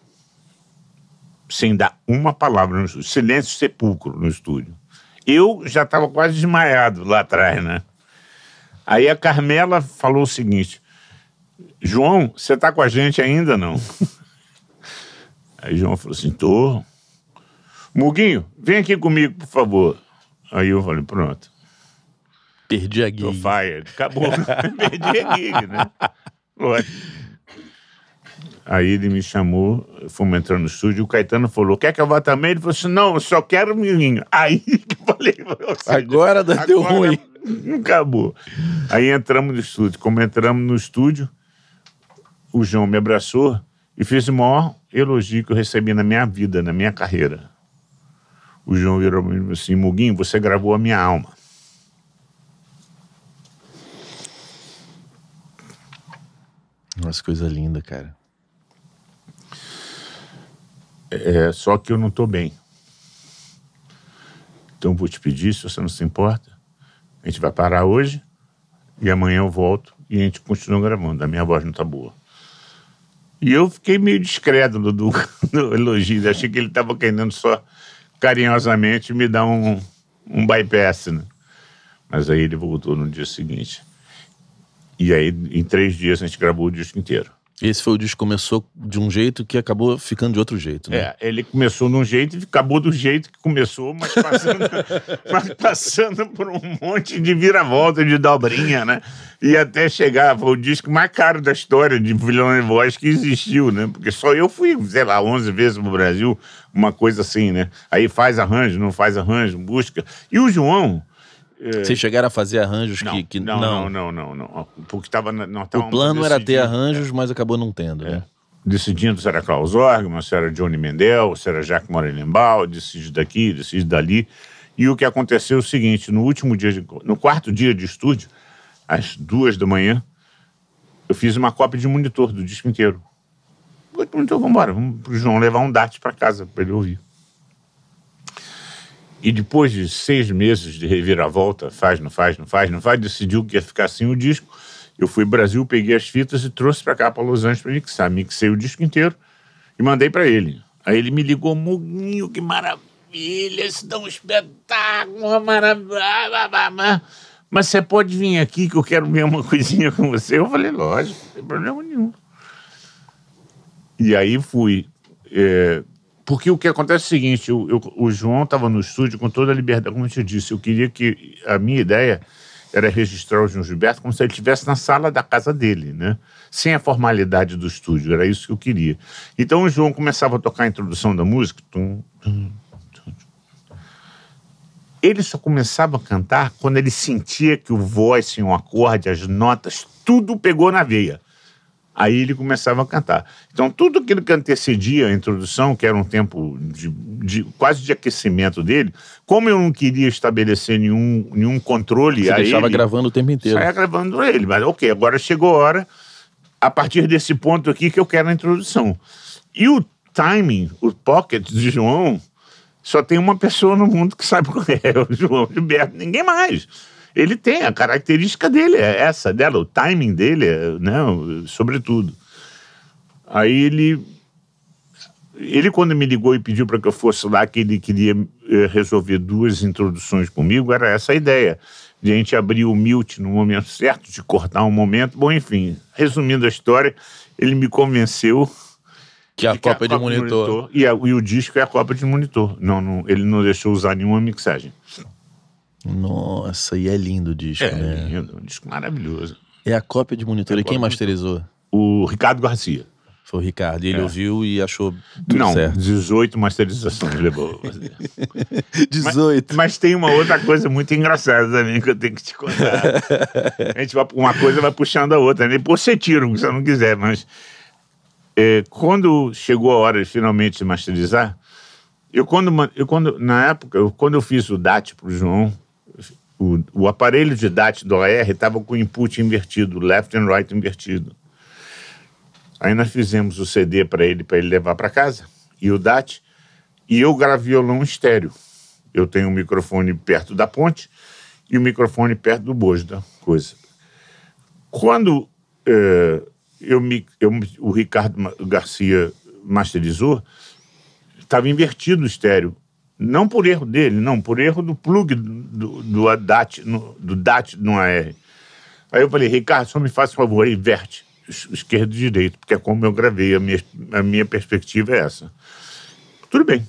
Speaker 2: sem dar uma palavra no estúdio. Silêncio sepulcro no estúdio. Eu já estava quase desmaiado lá atrás, né? Aí a Carmela falou o seguinte: João, você está com a gente ainda não? <laughs> Aí João falou assim: tô. Muguinho, vem aqui comigo, por favor. Aí eu falei, pronto. Perdi a gig. Tô fired. Acabou. <laughs> Perdi a gig, né? Lógico. Aí ele me chamou, fomos entrar no estúdio, o Caetano falou, quer que eu vá também? Ele falou assim, não, eu só quero o Muguinho. Aí <laughs> que eu falei... agora deu agora ruim. <laughs> Acabou. Aí entramos no estúdio. Como entramos no estúdio, o João me abraçou e fez o maior elogio que eu recebi na minha vida, na minha carreira. O João virou mim assim: Muguinho, você gravou a minha alma. Nossa, coisa linda, cara. É, só que eu não estou bem. Então vou te pedir, se você não se importa, a gente vai parar hoje e amanhã eu volto e a gente continua gravando. A minha voz não está boa. E eu fiquei meio descredo do, do, <laughs> do elogio. Achei que ele estava querendo só carinhosamente me dá um, um bypass, né? Mas aí ele voltou no dia seguinte. E aí, em três dias, a gente gravou o disco inteiro. Esse foi o disco que começou de um jeito que acabou ficando de outro jeito, né? É, ele começou de um jeito e acabou do jeito que começou, mas <laughs> passando, mas passando por um monte de viravolta, de dobrinha, né? E até chegar, foi o disco mais caro da história de Vilão de Voz que existiu, né? Porque só eu fui, sei lá, 11 vezes pro Brasil, uma coisa assim, né? Aí faz arranjo, não faz arranjo, busca. E o João é. Vocês chegaram a fazer arranjos não, que, que não, não, não, não, não, Porque tava, o plano era ter
Speaker 1: arranjos, é. mas acabou não tendo, é. né?
Speaker 2: Decidindo se era Klaus Orgman, se era Johnny Mendel, se era Jacques Morelenbaum, decide daqui, decide dali. E o que aconteceu é o seguinte: no último dia, de, no quarto dia de estúdio, às duas da manhã, eu fiz uma cópia de monitor do disco inteiro. Monitor, vamos embora, vamos pro João levar um DAT para casa para ele ouvir. E depois de seis meses de reviravolta, faz, não faz, não faz, não faz, decidiu que ia ficar sem o disco. Eu fui Brasil, peguei as fitas e trouxe para cá, para Los Angeles, para mixar. Mixei o disco inteiro e mandei para ele. Aí ele me ligou, Muguinho, que maravilha, isso dá um espetáculo, maravilha. Mas você pode vir aqui que eu quero ver uma coisinha com você? Eu falei, lógico, não tem problema nenhum. E aí fui. É, porque o que acontece é o seguinte: eu, eu, o João estava no estúdio com toda a liberdade, como eu te disse. Eu queria que. A minha ideia era registrar o João Gilberto como se ele estivesse na sala da casa dele, né? Sem a formalidade do estúdio, era isso que eu queria. Então o João começava a tocar a introdução da música. Tum, tum, tum. Ele só começava a cantar quando ele sentia que o voice, um acorde, as notas, tudo pegou na veia. Aí ele começava a cantar. Então, tudo aquilo que antecedia a introdução, que era um tempo de, de quase de aquecimento dele, como eu não queria estabelecer nenhum, nenhum controle Você a deixava ele, gravando
Speaker 1: o tempo inteiro. Saia
Speaker 2: gravando ele. Mas, ok, agora chegou a hora, a partir desse ponto aqui, que eu quero a introdução. E o timing, o pocket de João, só tem uma pessoa no mundo que sabe <laughs> qual é, o João Gilberto, ninguém mais ele tem a característica dele, é essa dela, o timing dele, é, né, sobretudo. Aí ele ele quando me ligou e pediu para que eu fosse lá que ele queria eh, resolver duas introduções comigo, era essa a ideia. De a gente abrir o mute no momento <laughs> certo, de cortar um momento. Bom, enfim, resumindo a história, ele me convenceu que é a, de Copa, que a de Copa monitor. monitor. e, a, e o disco é a Copa de Monitor. Não, não, ele não deixou usar nenhuma mixagem. Nossa, e é lindo o disco, é, né? É lindo, um disco maravilhoso. É a cópia de monitor. É e
Speaker 1: quem masterizou? O Ricardo Garcia. Foi o Ricardo. E ele é. ouviu e achou tudo Não, certo.
Speaker 2: 18 masterizações levou. 18. <laughs> Mas, mas, tem uma outra coisa muito engraçada também que eu tenho que te contar. <laughs> a gente vai, uma coisa vai puxando a outra. Né? Pô, você tira o que você não quiser, mas... É, quando chegou a hora de finalmente masterizar, eu quando, eu quando na época, eu, quando eu fiz o DAT para o João, o, o aparelho DAT do AR estava com input invertido, left and right invertido. Aí nós fizemos o CD para ele, para ele levar para casa, e o DAT, e eu gravei violão estéreo. Eu tenho um microfone perto da ponte e o um microfone perto do bojo da coisa. Quando é, eu me, eu, o Ricardo Garcia masterizou, estava invertido o estéreo. Não por erro dele, não, por erro do plug do, do, DAT, no, do DAT no AR. Aí eu falei, Ricardo, só me faça um favor, inverte esquerdo e direito, porque é como eu gravei, a minha, a minha perspectiva é essa. Tudo bem.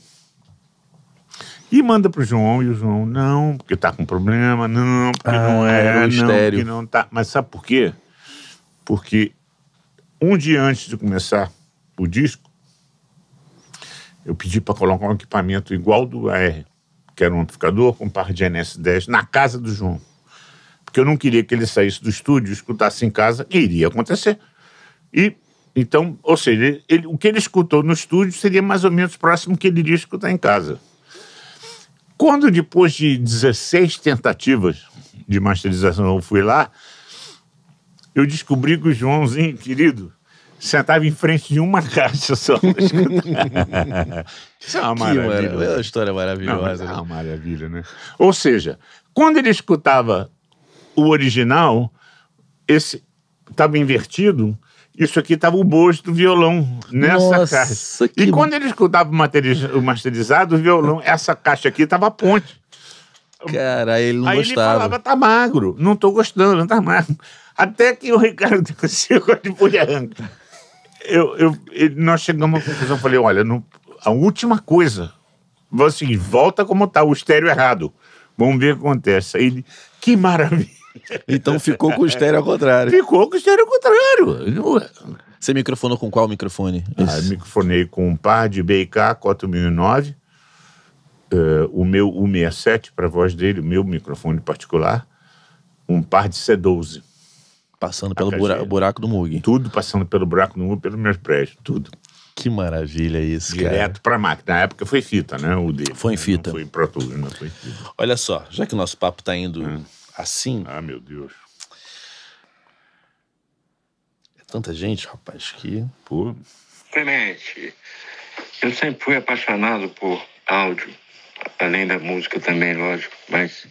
Speaker 2: E manda para o João, e o João, não, porque está com problema, não, porque ah, não é, é um não, porque não tá. Mas sabe por quê? Porque um dia antes de começar o disco, eu pedi para colocar um equipamento igual do AR, que era um amplificador com um par de NS10, na casa do João. Porque eu não queria que ele saísse do estúdio, escutasse em casa, que iria acontecer. E, então, ou seja, ele, o que ele escutou no estúdio seria mais ou menos próximo que ele iria escutar em casa. Quando, depois de 16 tentativas de masterização, eu fui lá, eu descobri que o Joãozinho, querido, sentava em frente de uma <laughs> caixa só. <laughs> Isso é uma maravilha. É uma história maravilhosa. Não, né? é uma maravilha, né? Ou seja, quando ele escutava o original, esse estava invertido, isso aqui estava o bojo do violão nessa Nossa, caixa. Que... E quando ele escutava o masterizado, o violão, essa caixa aqui estava a ponte. Cara, ele não aí gostava. Aí ele falava, tá magro, não tô gostando, não tá magro. Até que o Ricardo Silva <laughs> de Bulharanga eu, eu, nós chegamos à conclusão, falei, olha, a última coisa, assim, volta como tá, o estéreo errado. Vamos ver o que acontece. Aí ele, que maravilha. Então ficou com o estéreo ao contrário. Ficou com o estéreo ao contrário. Você microfonou com qual microfone? Ah, microfonei com um par de BK 4009, uh, o meu U67 para voz dele, o meu microfone particular, um par de C12. Passando pelo buraco do Mug. Tudo passando pelo buraco do Mug, pelos meus prédios, tudo. Que maravilha isso, Direto cara. Direto pra máquina. Na época foi fita, né? O dele. Foi em né? fita. Não foi Pro Tools, não foi fita. Olha só, já que o nosso papo tá indo hum. assim... Ah, meu Deus.
Speaker 1: É tanta gente, rapaz, que... Pô.
Speaker 4: Tenente, eu sempre
Speaker 6: fui apaixonado por áudio. Além da música também, lógico, mas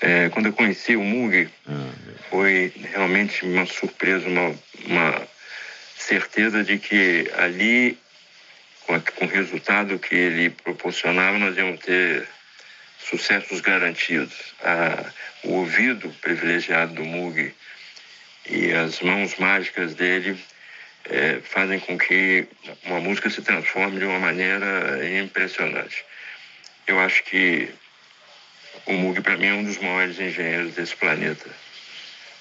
Speaker 6: é, quando eu conheci o Mug, ah, foi realmente uma surpresa, uma, uma certeza de que ali, com, a, com o resultado que ele proporcionava, nós íamos ter sucessos garantidos. A, o ouvido privilegiado do Mug e as mãos mágicas dele é, fazem com que uma música se transforme de uma maneira impressionante. Eu acho que o Mug, para mim, é um dos maiores engenheiros desse planeta.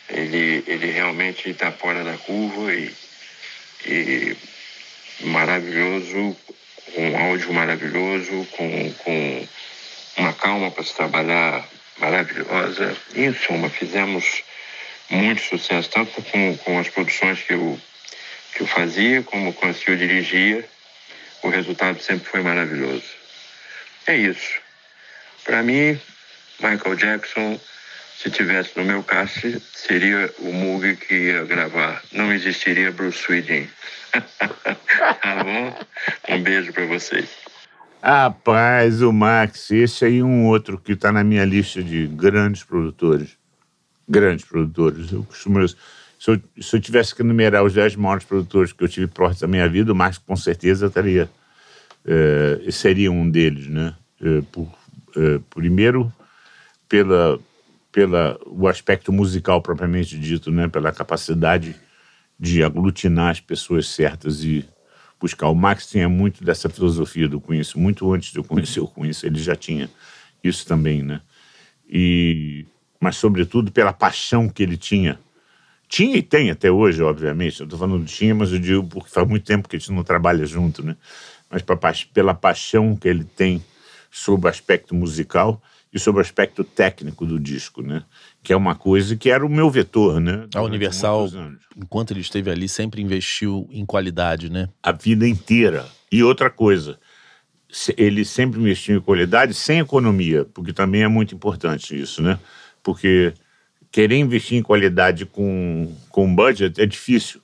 Speaker 6: Ele, ele realmente está fora da curva e, e maravilhoso, com um áudio maravilhoso, com, com uma calma para se trabalhar maravilhosa. Em suma, fizemos muito sucesso, tanto com, com as produções que eu, que eu fazia, como com as que eu dirigia. O resultado sempre foi maravilhoso. É isso. Para mim, Michael Jackson, se tivesse no meu cast, seria o Mug que ia gravar. Não existiria Bruce Whedon. <laughs> tá bom? Um beijo para vocês.
Speaker 2: Rapaz, o Max, esse aí é um outro que está na minha lista de grandes produtores. Grandes produtores. Eu costumo. Se eu, se eu tivesse que enumerar os 10 maiores produtores que eu tive próximo da minha vida, o Max com certeza estaria. É, seria um deles, né? É, por, é, primeiro, pela, pela o aspecto musical propriamente dito, né? pela capacidade de aglutinar as pessoas certas e buscar. O Max tinha muito dessa filosofia do Cunhisso, muito antes de eu conhecer o Cunhisso, ele já tinha isso também, né? E, mas, sobretudo, pela paixão que ele tinha. Tinha e tem até hoje, obviamente. Eu estou falando de tinha, mas eu digo porque faz muito tempo que a gente não trabalha junto, né? Mas pra, pela paixão que ele tem sobre o aspecto musical e sobre o aspecto técnico do disco, né? Que é uma coisa que era o meu vetor, né? A Universal, enquanto ele esteve ali, sempre investiu em qualidade, né? A vida inteira. E outra coisa, ele sempre investiu em qualidade sem economia, porque também é muito importante isso, né? Porque querer investir em qualidade com, com budget é difícil,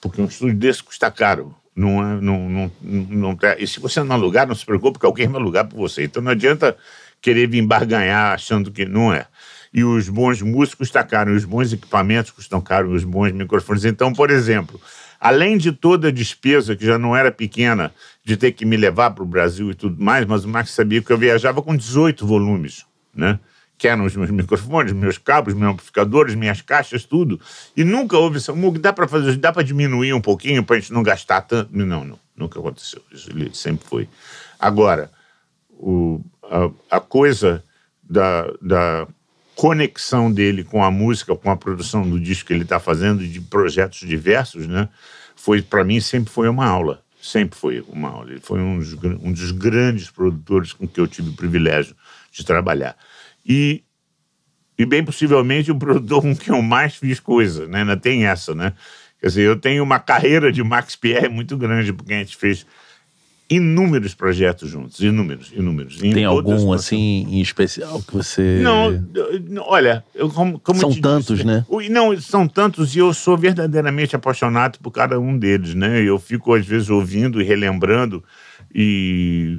Speaker 2: porque um estúdio desse custa caro. Não, é, não, não, não, não, é, e se você não alugar, não se preocupe, porque alguém vai alugar para você. Então não adianta querer vir barganhar achando que não é. E os bons músicos estão tá caros, os bons equipamentos custam caro, os bons microfones. Então, por exemplo, além de toda a despesa, que já não era pequena, de ter que me levar para o Brasil e tudo mais, mas o Max sabia que eu viajava com 18 volumes, né? que eram os meus microfones, meus cabos, meus amplificadores, minhas caixas, tudo. E nunca houve essa Mug, dá para fazer, dá para diminuir um pouquinho para a gente não gastar tanto. Não, não, nunca aconteceu. Isso sempre foi. Agora, o a, a coisa da, da conexão dele com a música, com a produção do disco que ele está fazendo, de projetos diversos, né? Foi, para mim, sempre foi uma aula. Sempre foi uma aula. Ele foi um dos, um dos grandes produtores com que eu tive o privilégio de trabalhar. E, e bem possivelmente, o produtor com quem eu mais fiz coisa, né? Ainda tem essa, né? Quer dizer, eu tenho uma carreira de Max Pierre muito grande, porque a gente fez inúmeros projetos juntos, inúmeros, inúmeros. Tem algum assim em especial que você Não, olha, eu, como, como são tantos, disse, né? Não, são tantos e eu sou verdadeiramente apaixonado por cada um deles, né? Eu fico às vezes ouvindo e relembrando e,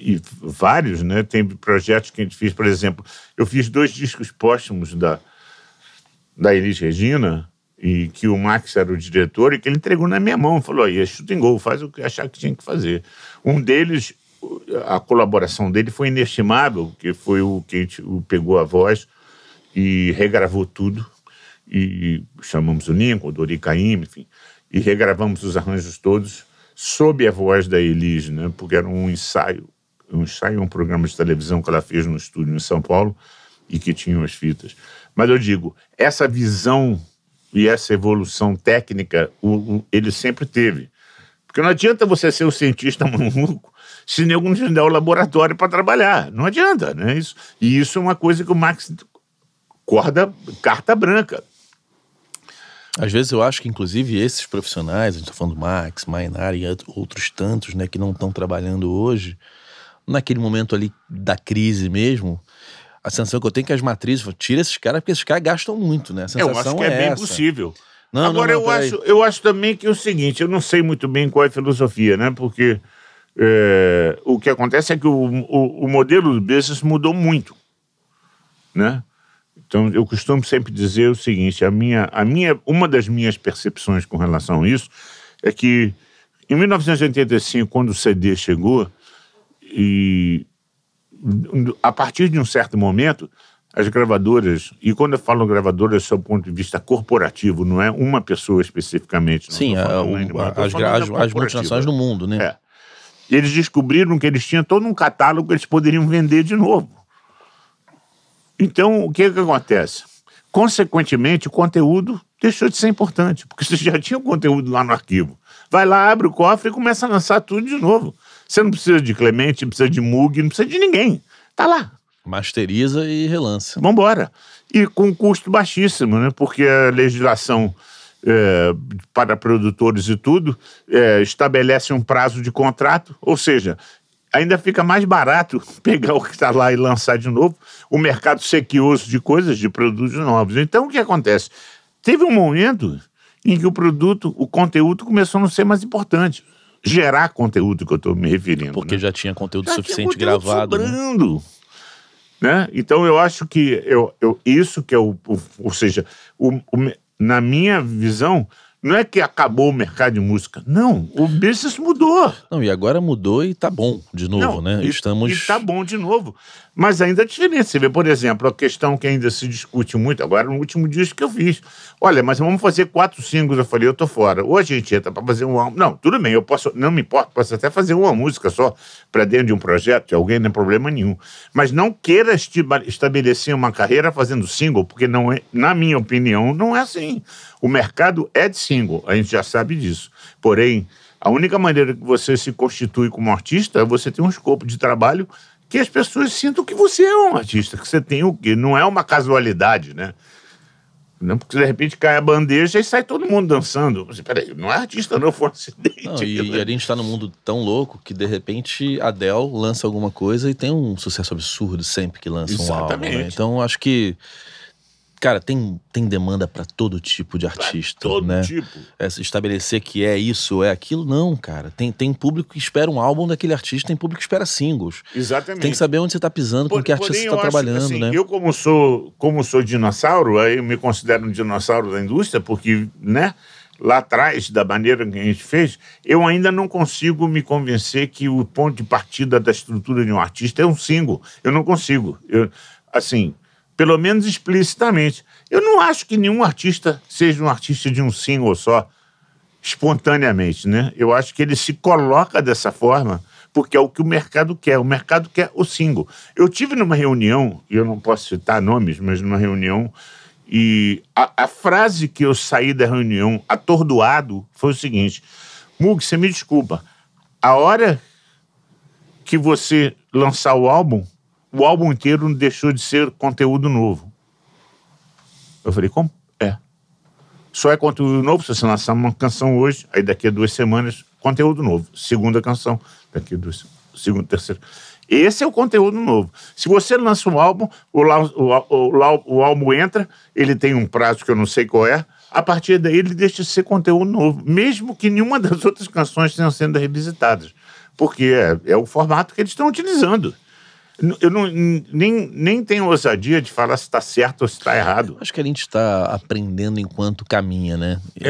Speaker 2: e, e vários, né? Tem projetos que a gente fez, por exemplo, eu fiz dois discos póstumos da da Elis Regina, e que o Max era o diretor e que ele entregou na minha mão, falou, aí, chuta em gol, faz o que achar que tinha que fazer. Um deles, a colaboração dele foi inestimável, que foi o que pegou a voz e regravou tudo, e chamamos o Nico, o Dori Caim, enfim, e regravamos os arranjos todos sob a voz da Elis, né, porque era um ensaio, um ensaio, um programa de televisão que ela fez no estúdio em São Paulo e que tinham as fitas. Mas eu digo, essa visão e essa evolução técnica o, o, ele sempre teve. Porque não adianta você ser um cientista <laughs> maluco se nego não te der o laboratório para trabalhar. Não adianta, né? Isso, e isso é uma coisa que o Max corda carta branca.
Speaker 1: Às vezes eu acho que, inclusive, esses profissionais, a gente está falando do Max, Mainar e outros tantos, né, que não estão trabalhando hoje, naquele momento ali da crise mesmo, a sensação que eu tenho é que as matrizes tiram tira esses caras, porque esses caras gastam muito, né? A
Speaker 2: sensação eu acho que é, é bem essa. possível.
Speaker 1: Não, Agora, não, não, eu, acho,
Speaker 2: eu acho também que é o seguinte, eu não sei muito bem qual é a filosofia, né? Porque é, o que acontece é que o, o, o modelo do business mudou muito, né? Então, eu costumo sempre dizer o seguinte, a minha, a minha, uma das minhas percepções com relação a isso é que em 1985, quando o CD chegou, e a partir de um certo momento, as gravadoras, e quando eu falo gravadoras, sob é o ponto de vista corporativo, não é uma pessoa especificamente. Sim, é, a, o, as, as, as, multinacionais do mundo, né? É. Eles descobriram que eles tinham todo um catálogo que eles poderiam vender de novo. Então, o que, é que acontece? Consequentemente, o conteúdo deixou de ser importante, porque <laughs> você já tinha o conteúdo lá no arquivo. Vai lá, abre o cofre e começa a lançar tudo de novo. Você não precisa de Clemente, não precisa de Mug, não precisa de ninguém. Tá lá. Masteriza e relança. Vambora. E com custo baixíssimo, né? Porque a legislação é, para produtores e tudo é, estabelece um prazo de contrato, ou seja, ainda fica mais barato <laughs> pegar o que está lá e lançar de novo. O mercado sequioso de coisas, de produtos novos. Então, o que acontece? Teve um momento em que o produto, o conteúdo começou a não ser mais importante gerar conteúdo que eu estou me referindo. Porque né? já tinha conteúdo já suficiente tinha conteúdo gravado. Né? Sobrando. Né? Né? Então eu acho que eu, eu, isso que é o, o ou seja, o, o, na minha visão não é que acabou o mercado de música. Não, o business mudou. Não, e agora mudou e tá bom de novo, Não, né? E, Estamos. E tá bom de novo. Mas ainda é diferente. Você vê, por exemplo, a questão que ainda se discute muito, agora no último disco que eu fiz. Olha, mas vamos fazer quatro singles. Eu falei, eu tô fora. Ou a gente entra pra fazer um álbum. Não, tudo bem, eu posso, não me importa, posso até fazer uma música só para dentro de um projeto, de alguém, não é problema nenhum. Mas não queira estabelecer uma carreira fazendo single, porque não é, na minha opinião, não é assim. O mercado é de single, a gente já sabe disso. Porém, a única maneira que você se constitui como artista é você ter um escopo de trabalho que as pessoas sintam que você é um artista, que você tem o quê? Não é uma casualidade, né? Não, porque de repente cai a bandeja e sai todo mundo dançando. Peraí, não é artista, não foi um acidente. Não, e, né?
Speaker 1: e, a gente está num mundo tão louco que de repente a Dell lança alguma coisa e tem um sucesso absurdo sempre que lança Exatamente. um álbum. Né? Então acho que Cara, tem, tem demanda para todo tipo de artista, pra todo né? tipo. É, estabelecer que é isso, é aquilo, não, cara. Tem, tem público que espera um álbum daquele
Speaker 2: artista, tem público que espera singles. Exatamente. Tem que
Speaker 1: saber onde você tá pisando, com que artista você tá trabalhando, assim, né? Eu, como
Speaker 2: sou, como sou dinossauro, aí eu me considero um dinossauro da indústria, porque, né? lá atrás, da maneira que a gente fez, eu ainda não consigo me convencer que o ponto de partida da estrutura de um artista é um single. Eu não consigo. Eu, assim, pelo menos explicitamente. Eu não acho que nenhum artista seja um artista de um single só, espontaneamente, né? Eu acho que ele se coloca dessa forma porque é o que o mercado quer. O mercado quer o single. Eu tive numa reunião, e eu não posso citar nomes, mas numa reunião, e a, a frase que eu saí da reunião atordoado foi o seguinte: Mug, você me desculpa, a hora que você lançar o álbum, o álbum inteiro deixou de ser conteúdo novo. Eu falei, como? É. Só é conteúdo novo se você lançar uma canção hoje, aí daqui a duas semanas, conteúdo novo. Segunda canção, daqui a duas segunda, terceira. Esse é o conteúdo novo. Se você lança um álbum, o, o, o, o álbum entra, ele tem um prazo que eu não sei qual é, a partir daí ele deixa de ser conteúdo novo, mesmo que nenhuma das outras canções tenham sendo revisitadas. Porque é, é o formato que eles estão utilizando eu não, nem, nem tenho ousadia de falar se está certo ou se está errado. Acho que a gente está aprendendo enquanto caminha, né? É.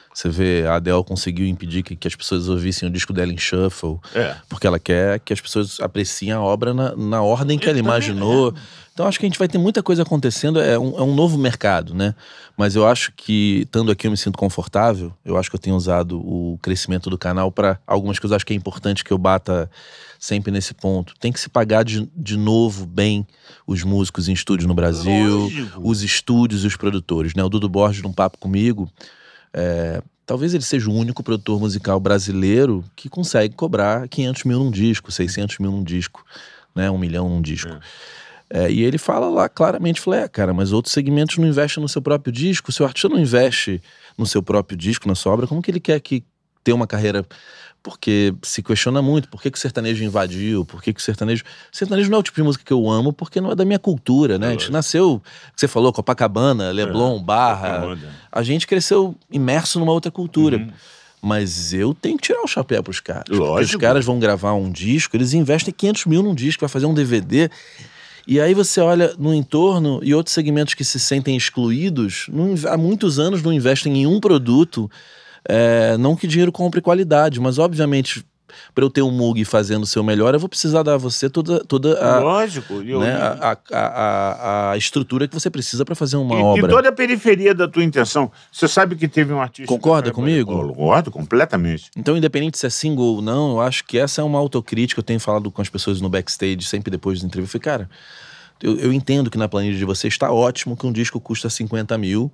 Speaker 1: é... Você vê, a Adele conseguiu impedir que, que as pessoas ouvissem o disco dela em shuffle, é. porque ela quer que as pessoas apreciem a obra na, na ordem que Eu ela imaginou. É. Então acho que a gente vai ter muita coisa acontecendo, é um, é um, novo mercado, né? Mas eu acho que, estando aqui, eu me sinto confortável. Eu acho que eu tenho usado o crescimento do canal para algumas coisas. Acho que é importante que eu bata sempre nesse ponto. Tem que se pagar de, de novo bem os músicos em estúdio no Brasil, Lógico. os estúdios e os produtores. Né? O Dudu Borges, num papo comigo, é, talvez ele seja o único produtor musical brasileiro que consegue cobrar 500 mil num disco, 600 mil num disco, né? Um milhão num disco. É. É, e ele fala lá claramente, falei, é, cara, mas outros segmentos não investem no seu próprio disco, o seu artista não investe no seu próprio disco, na sua obra, como que ele quer que ter uma carreira porque se questiona muito por que, que o sertanejo invadiu, por que, que o sertanejo. sertanejo não é o tipo de música que eu amo, porque não é da minha cultura, né? É, a gente é. nasceu, você falou, Copacabana, Leblon, é, Barra. A gente cresceu imerso numa outra cultura. Uhum. Mas eu tenho que tirar o chapéu pros caras. Lógico. os caras vão gravar um disco, eles investem 500 mil num disco, vai fazer um DVD. E aí você olha no entorno e outros segmentos que se sentem excluídos, não, há muitos anos não investem em um produto é, não que dinheiro compre qualidade, mas obviamente para eu ter um Mug fazendo o seu melhor, eu vou precisar dar a você toda, toda a, Lógico,
Speaker 2: eu... né, a,
Speaker 1: a, a,
Speaker 2: a, estrutura que você precisa para fazer uma e, obra. E toda a periferia da tua intenção. Você sabe que teve um artista. Concorda comigo? Concordo completamente.
Speaker 1: Então, independente se é single ou não, eu acho que essa é uma autocrítica. Eu tenho falado com as pessoas no backstage, sempre depois das entrevistas Eu falei, cara, eu, eu entendo que na planilha de você está ótimo que um disco custa 50 mil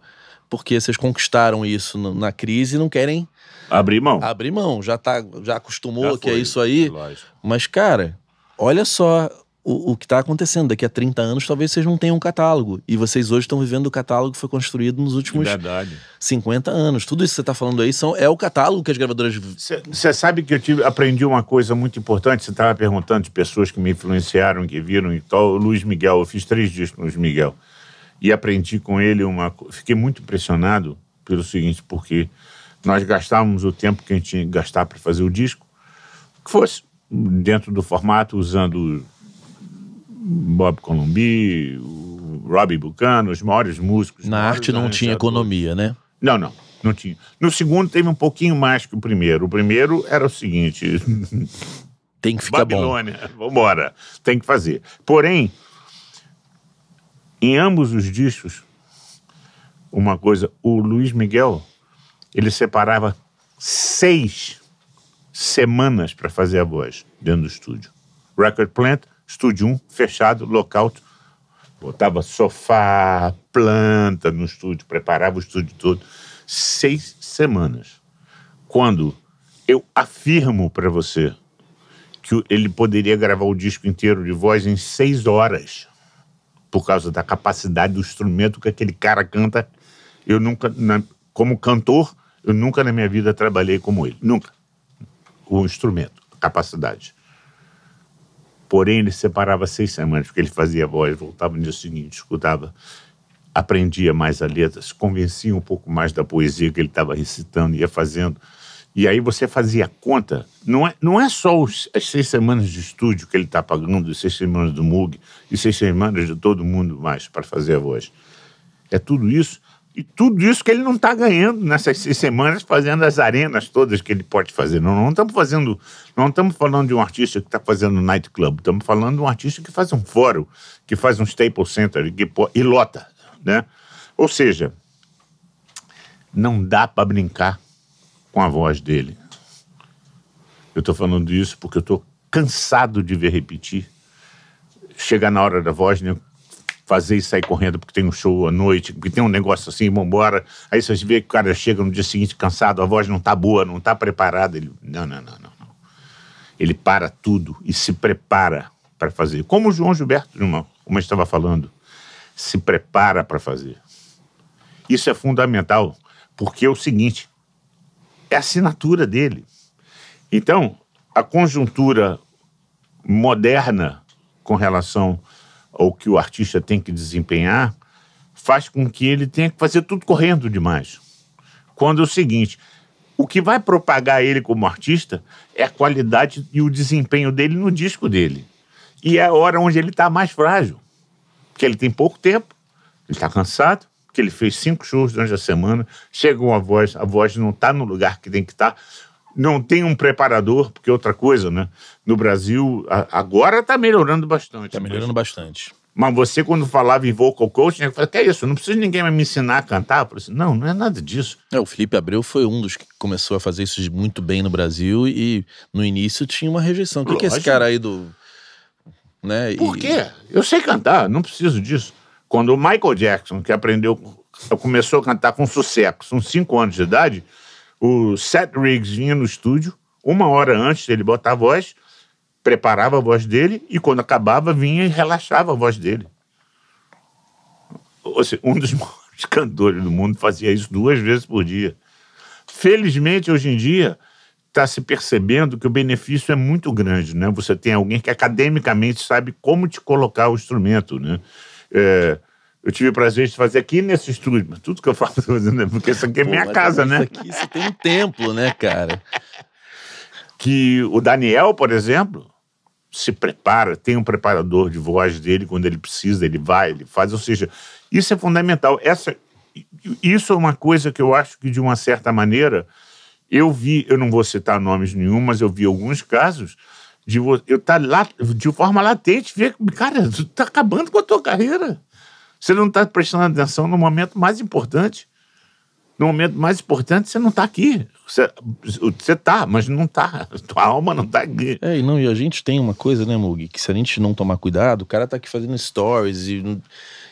Speaker 1: porque vocês conquistaram isso na crise e não querem abrir mão. Abrir mão, já tá, já acostumou já que é foi, é isso aí. Lógico. Mas cara, olha só o, o que está acontecendo. Daqui a 30 anos, talvez vocês não tenham um catálogo. E vocês hoje estão vivendo o catálogo que foi construído nos últimos Verdade. 50 anos. Tudo isso que você está falando aí são, é o catálogo que as gravadoras. Você
Speaker 2: sabe que eu tive, aprendi uma coisa muito importante. Você estava perguntando de pessoas que me influenciaram, que viram e tal. Luiz Miguel, eu fiz três discos com o Luiz Miguel e aprendi com ele uma. Fiquei muito impressionado pelo seguinte, porque nós gastávamos o tempo que a gente tinha que gastar para fazer o disco, que fosse dentro do formato, usando Bob Colombi, Robbie Bucano, os maiores músicos. Na maiores arte não tinha economia, né? Não, não. Não tinha. No segundo teve um pouquinho mais que o primeiro. O primeiro era o seguinte. <laughs> Tem que ficar Babilônia, bom. Babilônia, vambora. Tem que fazer. Porém, em ambos os discos, uma coisa, o Luiz Miguel, ele separava seis semanas para fazer a voz dentro do estúdio. Record Plant, estúdio 1, fechado, lockout. Botava sofá, planta no estúdio, preparava o estúdio todo. Seis semanas. Quando eu afirmo para você que ele poderia gravar o disco inteiro de voz em seis horas por causa da capacidade do instrumento que aquele cara canta. Eu nunca, como cantor, eu nunca na minha vida trabalhei como ele, nunca. O instrumento, a capacidade. Porém, ele separava seis semanas, porque ele fazia voz, voltava no dia seguinte, escutava, aprendia mais a letra, se convencia um pouco mais da poesia que ele estava recitando, ia fazendo e aí você fazia conta. Não é, não é só os, as seis semanas de estúdio que ele está pagando, seis semanas do MUG e seis semanas de todo mundo mais para fazer a voz. É tudo isso. E tudo isso que ele não está ganhando nessas seis semanas fazendo as arenas todas que ele pode fazer. Não, não estamos fazendo, não estamos falando de um artista que está fazendo nightclub. Estamos falando de um artista que faz um fórum, que faz um staple center que, e lota, né? Ou seja, não dá para brincar com a voz dele. Eu estou falando isso porque eu estou cansado de ver repetir. Chegar na hora da voz, né? fazer e sair correndo porque tem um show à noite, porque tem um negócio assim, vamos embora. Aí vocês vê que o cara chega no dia seguinte cansado, a voz não está boa, não está preparada. Ele, não, não, não, não. Ele para tudo e se prepara para fazer. Como o João Gilberto como como gente estava falando, se prepara para fazer. Isso é fundamental, porque é o seguinte, é a assinatura dele. Então, a conjuntura moderna com relação ao que o artista tem que desempenhar faz com que ele tenha que fazer tudo correndo demais. Quando é o seguinte, o que vai propagar ele como artista é a qualidade e o desempenho dele no disco dele. E é a hora onde ele está mais frágil, porque ele tem pouco tempo, ele está cansado, porque ele fez cinco shows durante a semana, chega uma voz, a voz não está no lugar que tem que estar. Tá não tem um preparador, porque outra coisa, né? No Brasil, a, agora está melhorando bastante. Está melhorando mas, bastante. Mas você, quando falava em vocal coaching, eu falei que é isso? Não precisa ninguém me ensinar a cantar? Eu assim, não, não é nada disso. É, o Felipe
Speaker 1: Abreu foi um dos que começou a fazer isso muito bem no Brasil e no início tinha uma rejeição. O que, que é esse
Speaker 3: cara aí do...
Speaker 2: Né? Por e... quê? Eu sei cantar, não preciso disso. Quando o Michael Jackson, que aprendeu, começou a cantar com sucesso com 5 anos de idade, o Seth Riggs vinha no estúdio, uma hora antes dele botar a voz, preparava a voz dele e quando acabava vinha e relaxava a voz dele. Ou seja, um dos <laughs> maiores cantores do mundo fazia isso duas vezes por dia. Felizmente, hoje em dia, está se percebendo que o benefício é muito grande. Né? Você tem alguém que academicamente sabe como te colocar o instrumento. Né? É, eu tive o prazer de fazer aqui nesse estúdio, mas tudo que eu faço, <laughs> porque isso aqui é Pô, minha casa, né? Isso aqui isso tem um templo, né, cara? que o Daniel, por exemplo, se prepara, tem um preparador de voz dele quando ele precisa, ele vai, ele faz, ou seja, isso é fundamental. Essa, isso é uma coisa que eu acho que de uma certa maneira eu vi, eu não vou citar nomes nenhum, mas eu vi alguns casos de eu tá lá de forma latente, ver, cara, tu tá acabando com a tua carreira. Você não está prestando atenção no momento mais importante. No momento mais importante, você não está aqui. Você, você tá, mas não tá. Tua alma não está aqui. É, e não, e
Speaker 1: a gente tem uma coisa, né, Mug, que se a gente não tomar cuidado, o cara tá aqui fazendo stories e,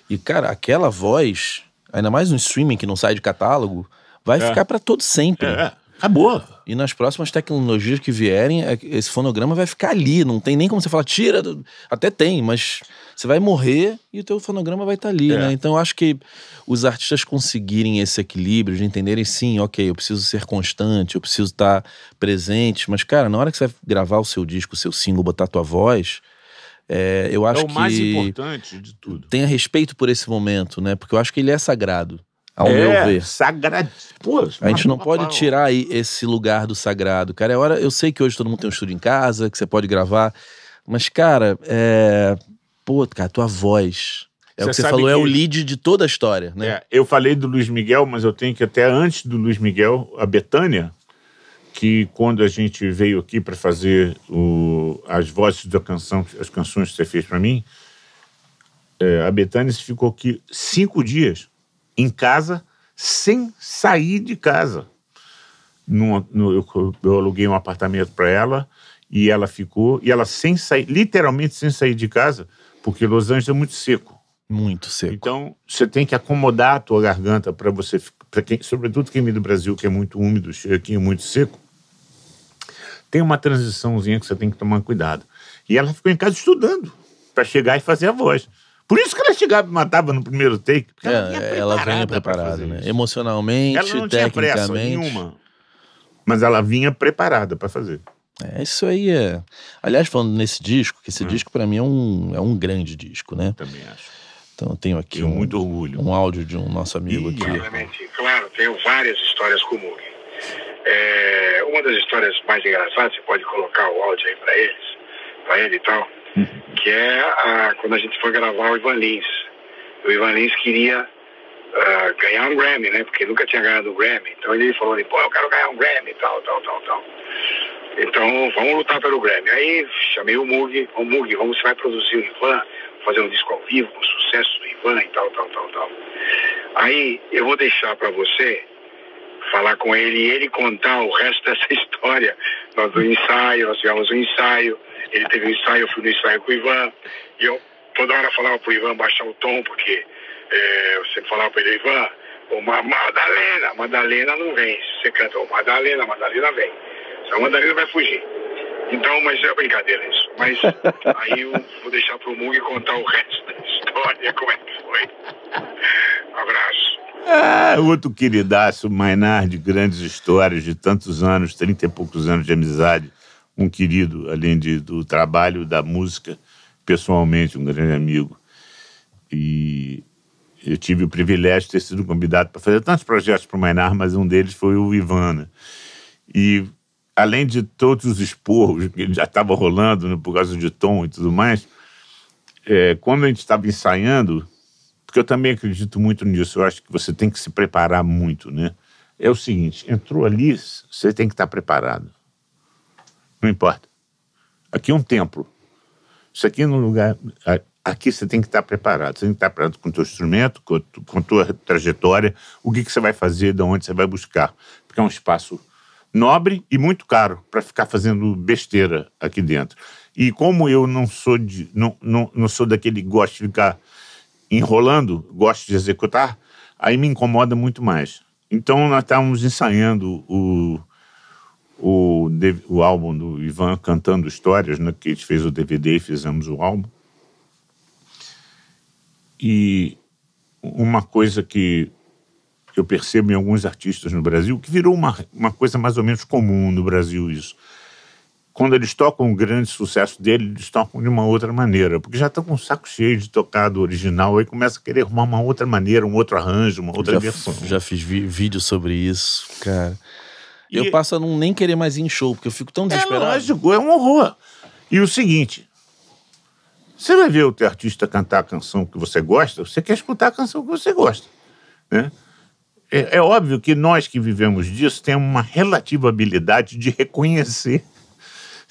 Speaker 1: e cara, aquela voz, ainda mais no streaming que não sai de catálogo, vai é. ficar para todo sempre. É. Acabou. E nas próximas tecnologias que vierem, é esse fonograma vai ficar ali. Não tem nem como você falar, tira. Do... Até tem, mas você vai morrer e o teu fonograma vai estar tá ali, é. né? Então eu acho que os artistas conseguirem esse equilíbrio, de entenderem, sim, ok, eu preciso ser constante, eu preciso estar tá presente. Mas, cara, na hora que você vai gravar o seu disco, o seu single, botar a tua voz, é, eu é acho que. É o mais importante de tudo. Tenha respeito por esse momento, né? Porque eu acho que ele é sagrado ao é, meu ver.
Speaker 2: Sagrado. a gente não pode
Speaker 1: tirar aí esse lugar do sagrado, cara. É hora, eu sei que hoje todo mundo tem um estúdio em casa, que você pode gravar, mas cara, é, pô, cara, tua voz é você o que você falou, é que... é o
Speaker 2: lead de toda a história, né? É, eu falei do Luiz Miguel, mas eu tenho que até antes do Luiz Miguel, a Betânia, que quando a gente veio aqui para fazer o, as vozes da canção, as canções que você fez para mim, é, a Betânia ficou aqui cinco dias em casa sem sair de casa. Num, no, eu, eu aluguei um apartamento para ela e ela ficou, e ela sem sair, literalmente sem sair de casa, porque Los Angeles é muito seco. Muito seco. Então, você tem que acomodar a tua garganta para você, quem, sobretudo quem vem do Brasil, que é muito úmido, chega aqui é muito seco. Tem uma transiçãozinha que você tem que tomar cuidado. E ela ficou em casa estudando para chegar e fazer a voz. Por isso que ela chegava e matava no primeiro take. Porque é, ela, ela vinha preparada, né? Emocionalmente, ela não tecnicamente. Tinha pressa nenhuma, mas ela vinha preparada para fazer. É, isso aí é. Aliás,
Speaker 1: falando nesse disco, que esse hum. disco para mim é um, é um grande disco, né? Também acho. Então eu tenho aqui tenho um, muito orgulho. um áudio de um nosso amigo aqui.
Speaker 2: claro, tenho várias histórias com o
Speaker 5: É, uma das histórias mais engraçadas, você pode colocar o áudio aí para eles, para ele e tal que é a, ah, quando a gente foi gravar o Ivan Lins. O Ivan Lins queria uh, ganhar um Grammy, né? Porque nunca tinha ganhado um Grammy. Então ele falou ali, pô, eu quero ganhar um Grammy, tal, tal, tal, tal. Então vamos lutar pelo Grammy. Aí chamei o Mug, o Mug, vamos, você vai produzir o Ivan, fazer um disco ao vivo com sucesso do Ivan e tal, tal, tal, tal. Aí eu vou deixar para você falar com ele e ele contar o resto dessa <laughs> história. Nós do ensaio, nós tivemos um ensaio, ele teve um ensaio, eu fui no ensaio com o Ivan, e eu toda hora falava pro Ivan baixar o tom, porque é, eu sempre falava para ele, Ivan, uma Madalena, Madalena não vem. você canta, Madalena, Madalena vem. só Madalena vai fugir. Então, mas é brincadeira isso.
Speaker 3: Mas <laughs> aí
Speaker 5: eu vou deixar pro Mug contar o resto da história, como é que foi.
Speaker 3: Abraço.
Speaker 2: É, outro queridaço, o de grandes histórias, de tantos anos, trinta e poucos anos de amizade. Um querido, além de, do trabalho, da música, pessoalmente, um grande amigo. E eu tive o privilégio de ter sido convidado para fazer tantos projetos para o Mainard, mas um deles foi o Ivana. E além de todos os esporros que já estavam rolando né, por causa de tom e tudo mais, é, quando a gente estava ensaiando, porque eu também acredito muito nisso. Eu acho que você tem que se preparar muito, né? É o seguinte, entrou ali, você tem que estar preparado. Não importa. Aqui é um templo. Isso aqui é um lugar... Aqui você tem que estar preparado. Você tem que estar preparado com o teu instrumento, com a tua trajetória, o que, que você vai fazer, de onde você vai buscar. Porque é um espaço nobre e muito caro para ficar fazendo besteira aqui dentro. E como eu não sou de, não, não, não sou daquele que gosta de ficar enrolando, gosto de executar, aí me incomoda muito mais. Então nós estávamos ensaiando o, o, o álbum do Ivan cantando histórias, né, que a gente fez o DVD e fizemos o álbum. E uma coisa que eu percebo em alguns artistas no Brasil, que virou uma, uma coisa mais ou menos comum no Brasil isso, quando eles tocam um grande sucesso dele, eles tocam de uma outra maneira, porque já estão com o um saco cheio de tocar do original, aí começa a querer arrumar uma outra maneira, um outro arranjo, uma outra já versão.
Speaker 1: Já fiz vídeo sobre isso, cara.
Speaker 2: E... Eu passo a não nem querer mais ir em show, porque eu fico tão é, desesperado. É lógico, é um horror. E o seguinte, você vai ver o teu artista cantar a canção que você gosta, você quer escutar a canção que você gosta. Né? É, é óbvio que nós que vivemos disso temos uma relativa habilidade de reconhecer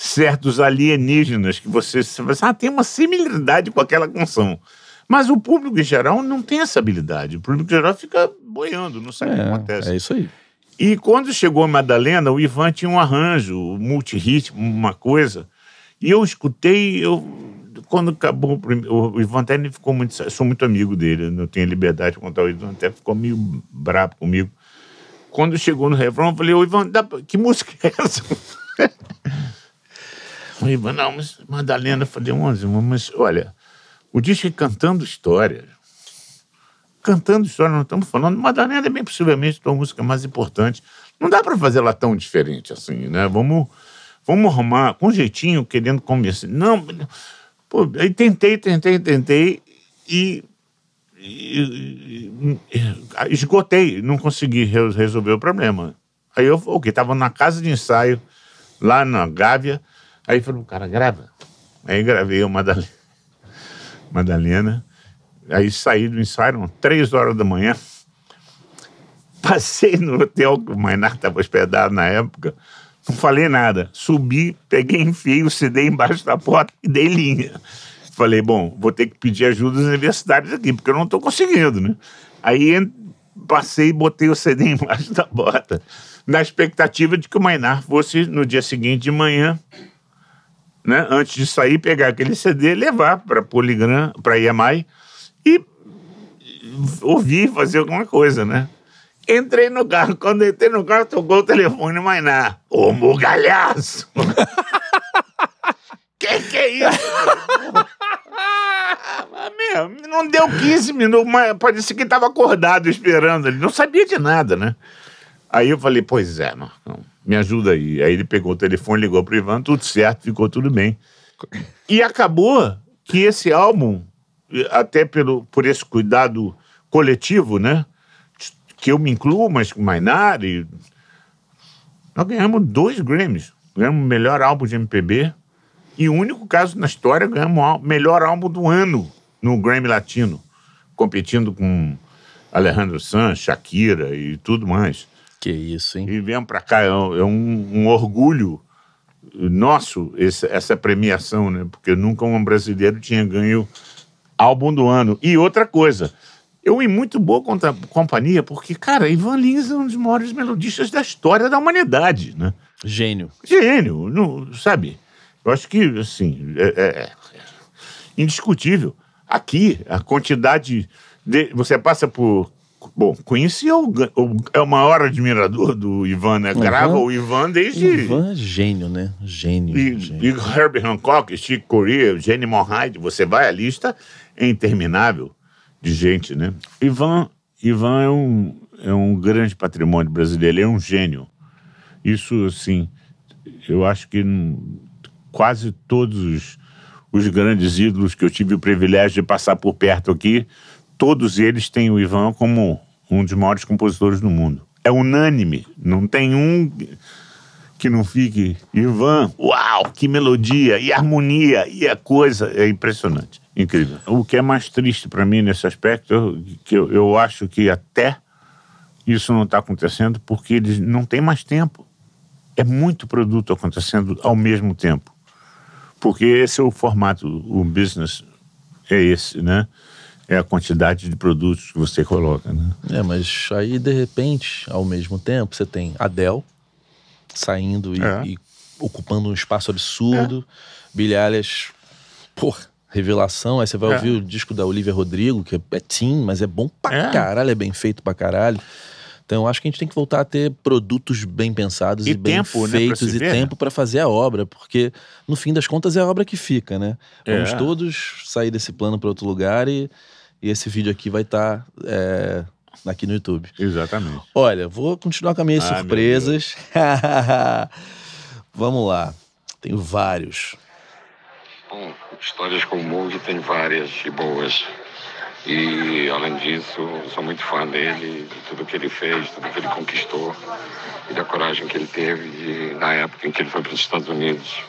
Speaker 2: certos alienígenas que você, você fala, ah, tem uma similaridade com aquela canção. Mas o público em geral não tem essa habilidade. O público em geral fica boiando, não sabe é, o que é, acontece. É isso aí. E quando chegou a Madalena, o Ivan tinha um arranjo, um multirritmo, uma coisa. E eu escutei, eu, quando acabou o primeiro. O Ivan Terni ficou muito. Eu sou muito amigo dele, não tenho liberdade de contar o Ivan até ficou meio brabo comigo. Quando chegou no refrão, eu falei, ô Ivan, dá, que música é essa? <laughs> Aí, não, mas Madalena, falei, 11, mas olha, o disco é Cantando Histórias. Cantando História, não estamos falando. Madalena é bem possivelmente a música mais importante. Não dá para fazer ela tão diferente assim, né? Vamos, vamos arrumar com jeitinho, querendo convencer. Não, pô, aí tentei, tentei, tentei e esgotei, não consegui resolver o problema. Aí eu, o que estava na casa de ensaio lá na Gávea, Aí falou, cara, grava. Aí gravei o Madalena. <laughs> Madalena. Aí saí do ensaio, três horas da manhã. <laughs> Passei no hotel que o Mainar estava hospedado na época. Não falei nada. Subi, peguei enfiei o CD embaixo da porta e dei linha. Falei, bom, vou ter que pedir ajuda às universidades aqui, porque eu não estou conseguindo, né? Aí passei e botei o CD <laughs> embaixo da bota, na expectativa de que o Mainar fosse, no dia seguinte de manhã, né? Antes de sair, pegar aquele CD, levar para Poligram, para IMAI e ouvir, fazer alguma coisa, né? Entrei no carro, <laughs> quando entrei no carro, tocou o telefone nada Ô, mugalhaço! <laughs> que que é isso? <laughs> Ah, meu, não deu 15 minutos, mas parecia que estava acordado esperando. Ele não sabia de nada, né? Aí eu falei, pois é, Marcão me ajuda aí. Aí ele pegou o telefone, ligou pro Ivan, tudo certo, ficou tudo bem. E acabou que esse álbum, até pelo, por esse cuidado coletivo, né? Que eu me incluo, mas com o Mainari, nós ganhamos dois Grammys. Ganhamos o melhor álbum de MPB e o único caso na história ganhamos o melhor álbum do ano no Grammy Latino, competindo com Alejandro Sanz, Shakira e tudo mais. Que isso, hein? E vem para cá, é um, é um orgulho nosso esse, essa premiação, né? Porque nunca um brasileiro tinha ganho álbum do ano. E outra coisa, eu em muito boa a companhia, porque, cara, Ivan Lins é um dos maiores melodistas da história da humanidade, né? Gênio. Gênio, não, sabe? Eu acho que, assim, é, é, é indiscutível. Aqui, a quantidade... De, você passa por Bom, conheci o, o, é o maior admirador do Ivan, né? Uhum. Grava o Ivan desde. Ivan é gênio, né? Gênio. E, gênio. e Herbie Hancock, Chico Corea, Jenny Monhide, você vai, a lista é interminável de gente, né? Ivan, Ivan é, um, é um grande patrimônio brasileiro, ele é um gênio. Isso, assim, eu acho que quase todos os, os grandes ídolos que eu tive o privilégio de passar por perto aqui todos eles têm o Ivan como um dos maiores compositores do mundo. É unânime, não tem um que não fique Ivan. Uau, que melodia e harmonia e a coisa é impressionante, incrível. O que é mais triste para mim nesse aspecto, eu, que eu, eu acho que até isso não está acontecendo porque eles não têm mais tempo. É muito produto acontecendo ao mesmo tempo, porque esse é o formato, o business é esse, né? é a quantidade de produtos que você coloca, né? É, mas aí de repente, ao mesmo tempo, você tem Adele
Speaker 1: saindo e, é. e ocupando um espaço absurdo, é. pô, revelação. Aí você vai é. ouvir o disco da Olivia Rodrigo, que é teen, mas é bom pra é. caralho, é bem feito pra caralho. Então, acho que a gente tem que voltar a ter produtos bem pensados e, e bem né, feitos né, e tempo para fazer a obra, porque no fim das contas é a obra que fica, né? Vamos é. todos sair desse plano para outro lugar e e esse vídeo aqui vai estar tá, é, aqui no YouTube. Exatamente. Olha, vou continuar com as minhas ah, surpresas. <laughs> Vamos lá. Tenho vários.
Speaker 4: Bom, histórias com o Moog tem várias e boas. E, além disso, sou muito fã dele, de tudo que ele fez, tudo que ele conquistou e da coragem que ele teve de, na época em que ele foi para os Estados Unidos,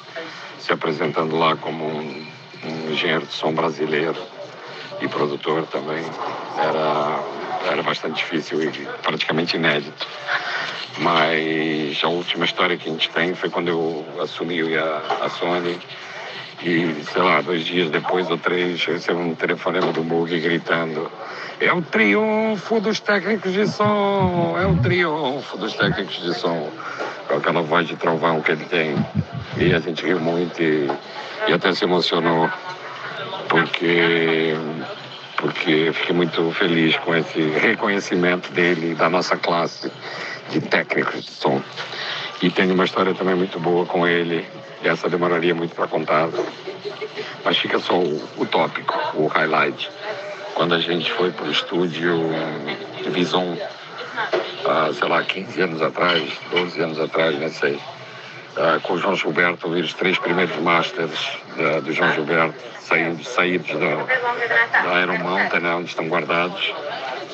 Speaker 4: se apresentando lá como um, um engenheiro de som brasileiro e produtor também, era, era bastante difícil e praticamente inédito. Mas a última história que a gente tem foi quando eu assumi a, a Sony e, sei lá, dois dias depois ou três, eu recebo um telefonema do Mug gritando: É o triunfo dos técnicos de som! É o triunfo dos técnicos de som! Com aquela voz de trovão que ele tem. E a gente riu muito e, e até se emocionou, porque porque fiquei muito feliz com esse reconhecimento dele da nossa classe de técnicos de som. E tenho uma história também muito boa com ele, essa demoraria muito para contar, mas fica só o, o, tópico, o highlight. Quando a gente foi para o estúdio Vison, ah, sei lá, 15 anos atrás, 12 anos atrás, não sei uh, com o João Gilberto, ouvir os três primeiros masters ah, do João Gilberto, saídos, saídos da, da Iron Mountain, né, onde estão guardados.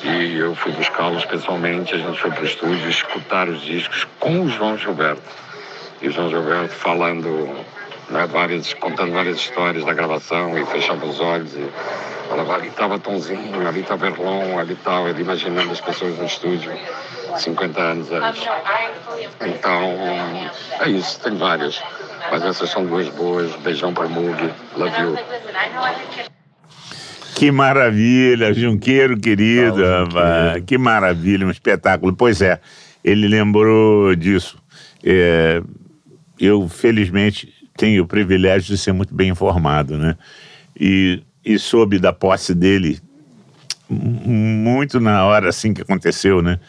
Speaker 4: E eu fui buscá-los pessoalmente, a gente foi para o estúdio escutar os discos com o João Gilberto. E o João Gilberto falando, né, várias, contando várias histórias da gravação e fechava os olhos e falava, ali estava Tonzinho, ali estava Erlon, ali estava, ele imaginando as pessoas no estúdio. 50 anos antes. Então, é isso, tem várias. Mas essas são duas boas. Beijão para Mug,
Speaker 3: love you.
Speaker 2: Que maravilha, Junqueiro querido, Junqueiro. que maravilha, um espetáculo. Pois é, ele lembrou disso. É, eu, felizmente, tenho o privilégio de ser muito bem informado, né? E, e soube da posse dele muito na hora assim que aconteceu, né?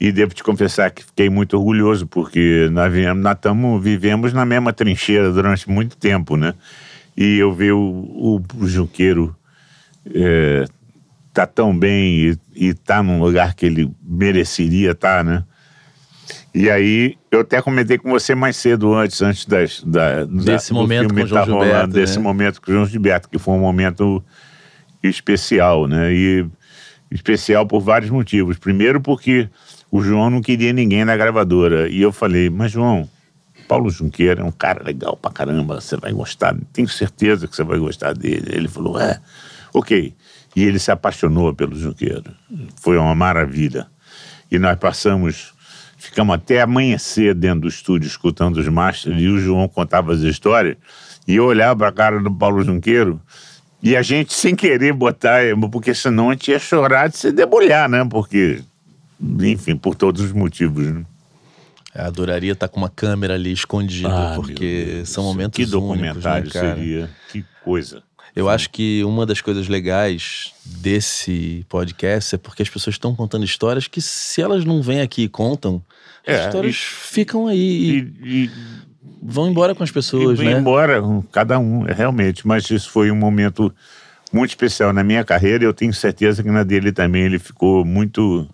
Speaker 2: E devo te confessar que fiquei muito orgulhoso, porque nós, viemos, nós tamo, vivemos na mesma trincheira durante muito tempo, né? E eu vi o, o, Junqueiro é, tá tão bem e, e tá num lugar que ele mereceria estar, tá, né? E aí, eu até comentei com você mais cedo antes, antes das, da, desse da, momento filme com tá João rolando, né? desse né? momento com o João Gilberto, que foi um momento especial, né? E especial por vários motivos. Primeiro, porque o João não queria ninguém na gravadora. E eu falei, mas João, Paulo Junqueira é um cara legal pra caramba, você vai gostar, tenho certeza que você vai gostar dele. Ele falou, é, ok. E ele se apaixonou pelo Junqueira. Foi uma maravilha. E nós passamos, ficamos até amanhecer dentro do estúdio escutando os masters e o João contava as histórias. E eu olhava a cara do Paulo Junqueiro e a gente sem querer botar, porque senão a gente ia chorar de se debulhar, né? Porque enfim, por todos os motivos. Né? É,
Speaker 1: adoraria estar tá com uma câmera ali escondida, ah, porque são momentos que né, documentário seria, que coisa. Eu Sim. acho que uma das coisas legais desse podcast é porque as pessoas estão contando histórias que, se elas não vêm aqui e contam, é, as histórias e, ficam aí e, e, vão embora com as pessoas, e, né?
Speaker 2: embora, cada um, é, realmente. Mas isso foi um momento muito especial na minha carreira e eu tenho certeza que na dele também ele ficou muito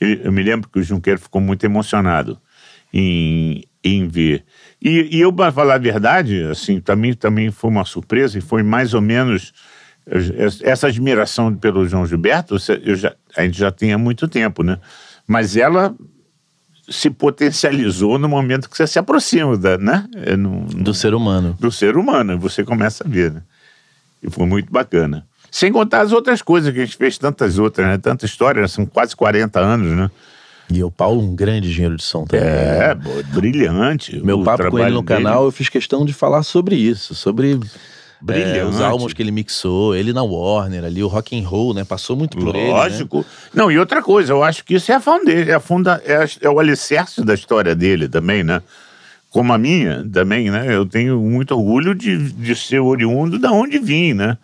Speaker 2: eu me lembro que o Junqueiro ficou muito emocionado em, em ver. E, e eu, para falar a verdade, assim, também, também foi uma surpresa e foi mais ou menos eh, essa admiração pelo João Gilberto, eu já, a gente já tem há muito tempo, né? Mas ela se potencializou no momento que você se aproxima da, né? No, no, do ser humano. Do ser humano, você começa a ver, né? E foi muito bacana. Sem contar as outras coisas que a gente fez, tantas outras, né? Tanta história, né? são quase 40 anos, né? E o Paulo, um grande engenheiro de som também. É, né? brilhante. Meu papo com ele no dele. canal, eu fiz questão de falar sobre isso, sobre
Speaker 1: é, os álbuns que ele mixou, ele na Warner ali, o rock and roll, né? Passou muito por né? Lógico. ele.
Speaker 2: Lógico. Né? Não, e outra coisa, eu acho que isso é a é, a funda, é, a, é o alicerce da história dele também, né? Como a minha também, né? Eu tenho muito orgulho de, de ser oriundo da onde vim, né?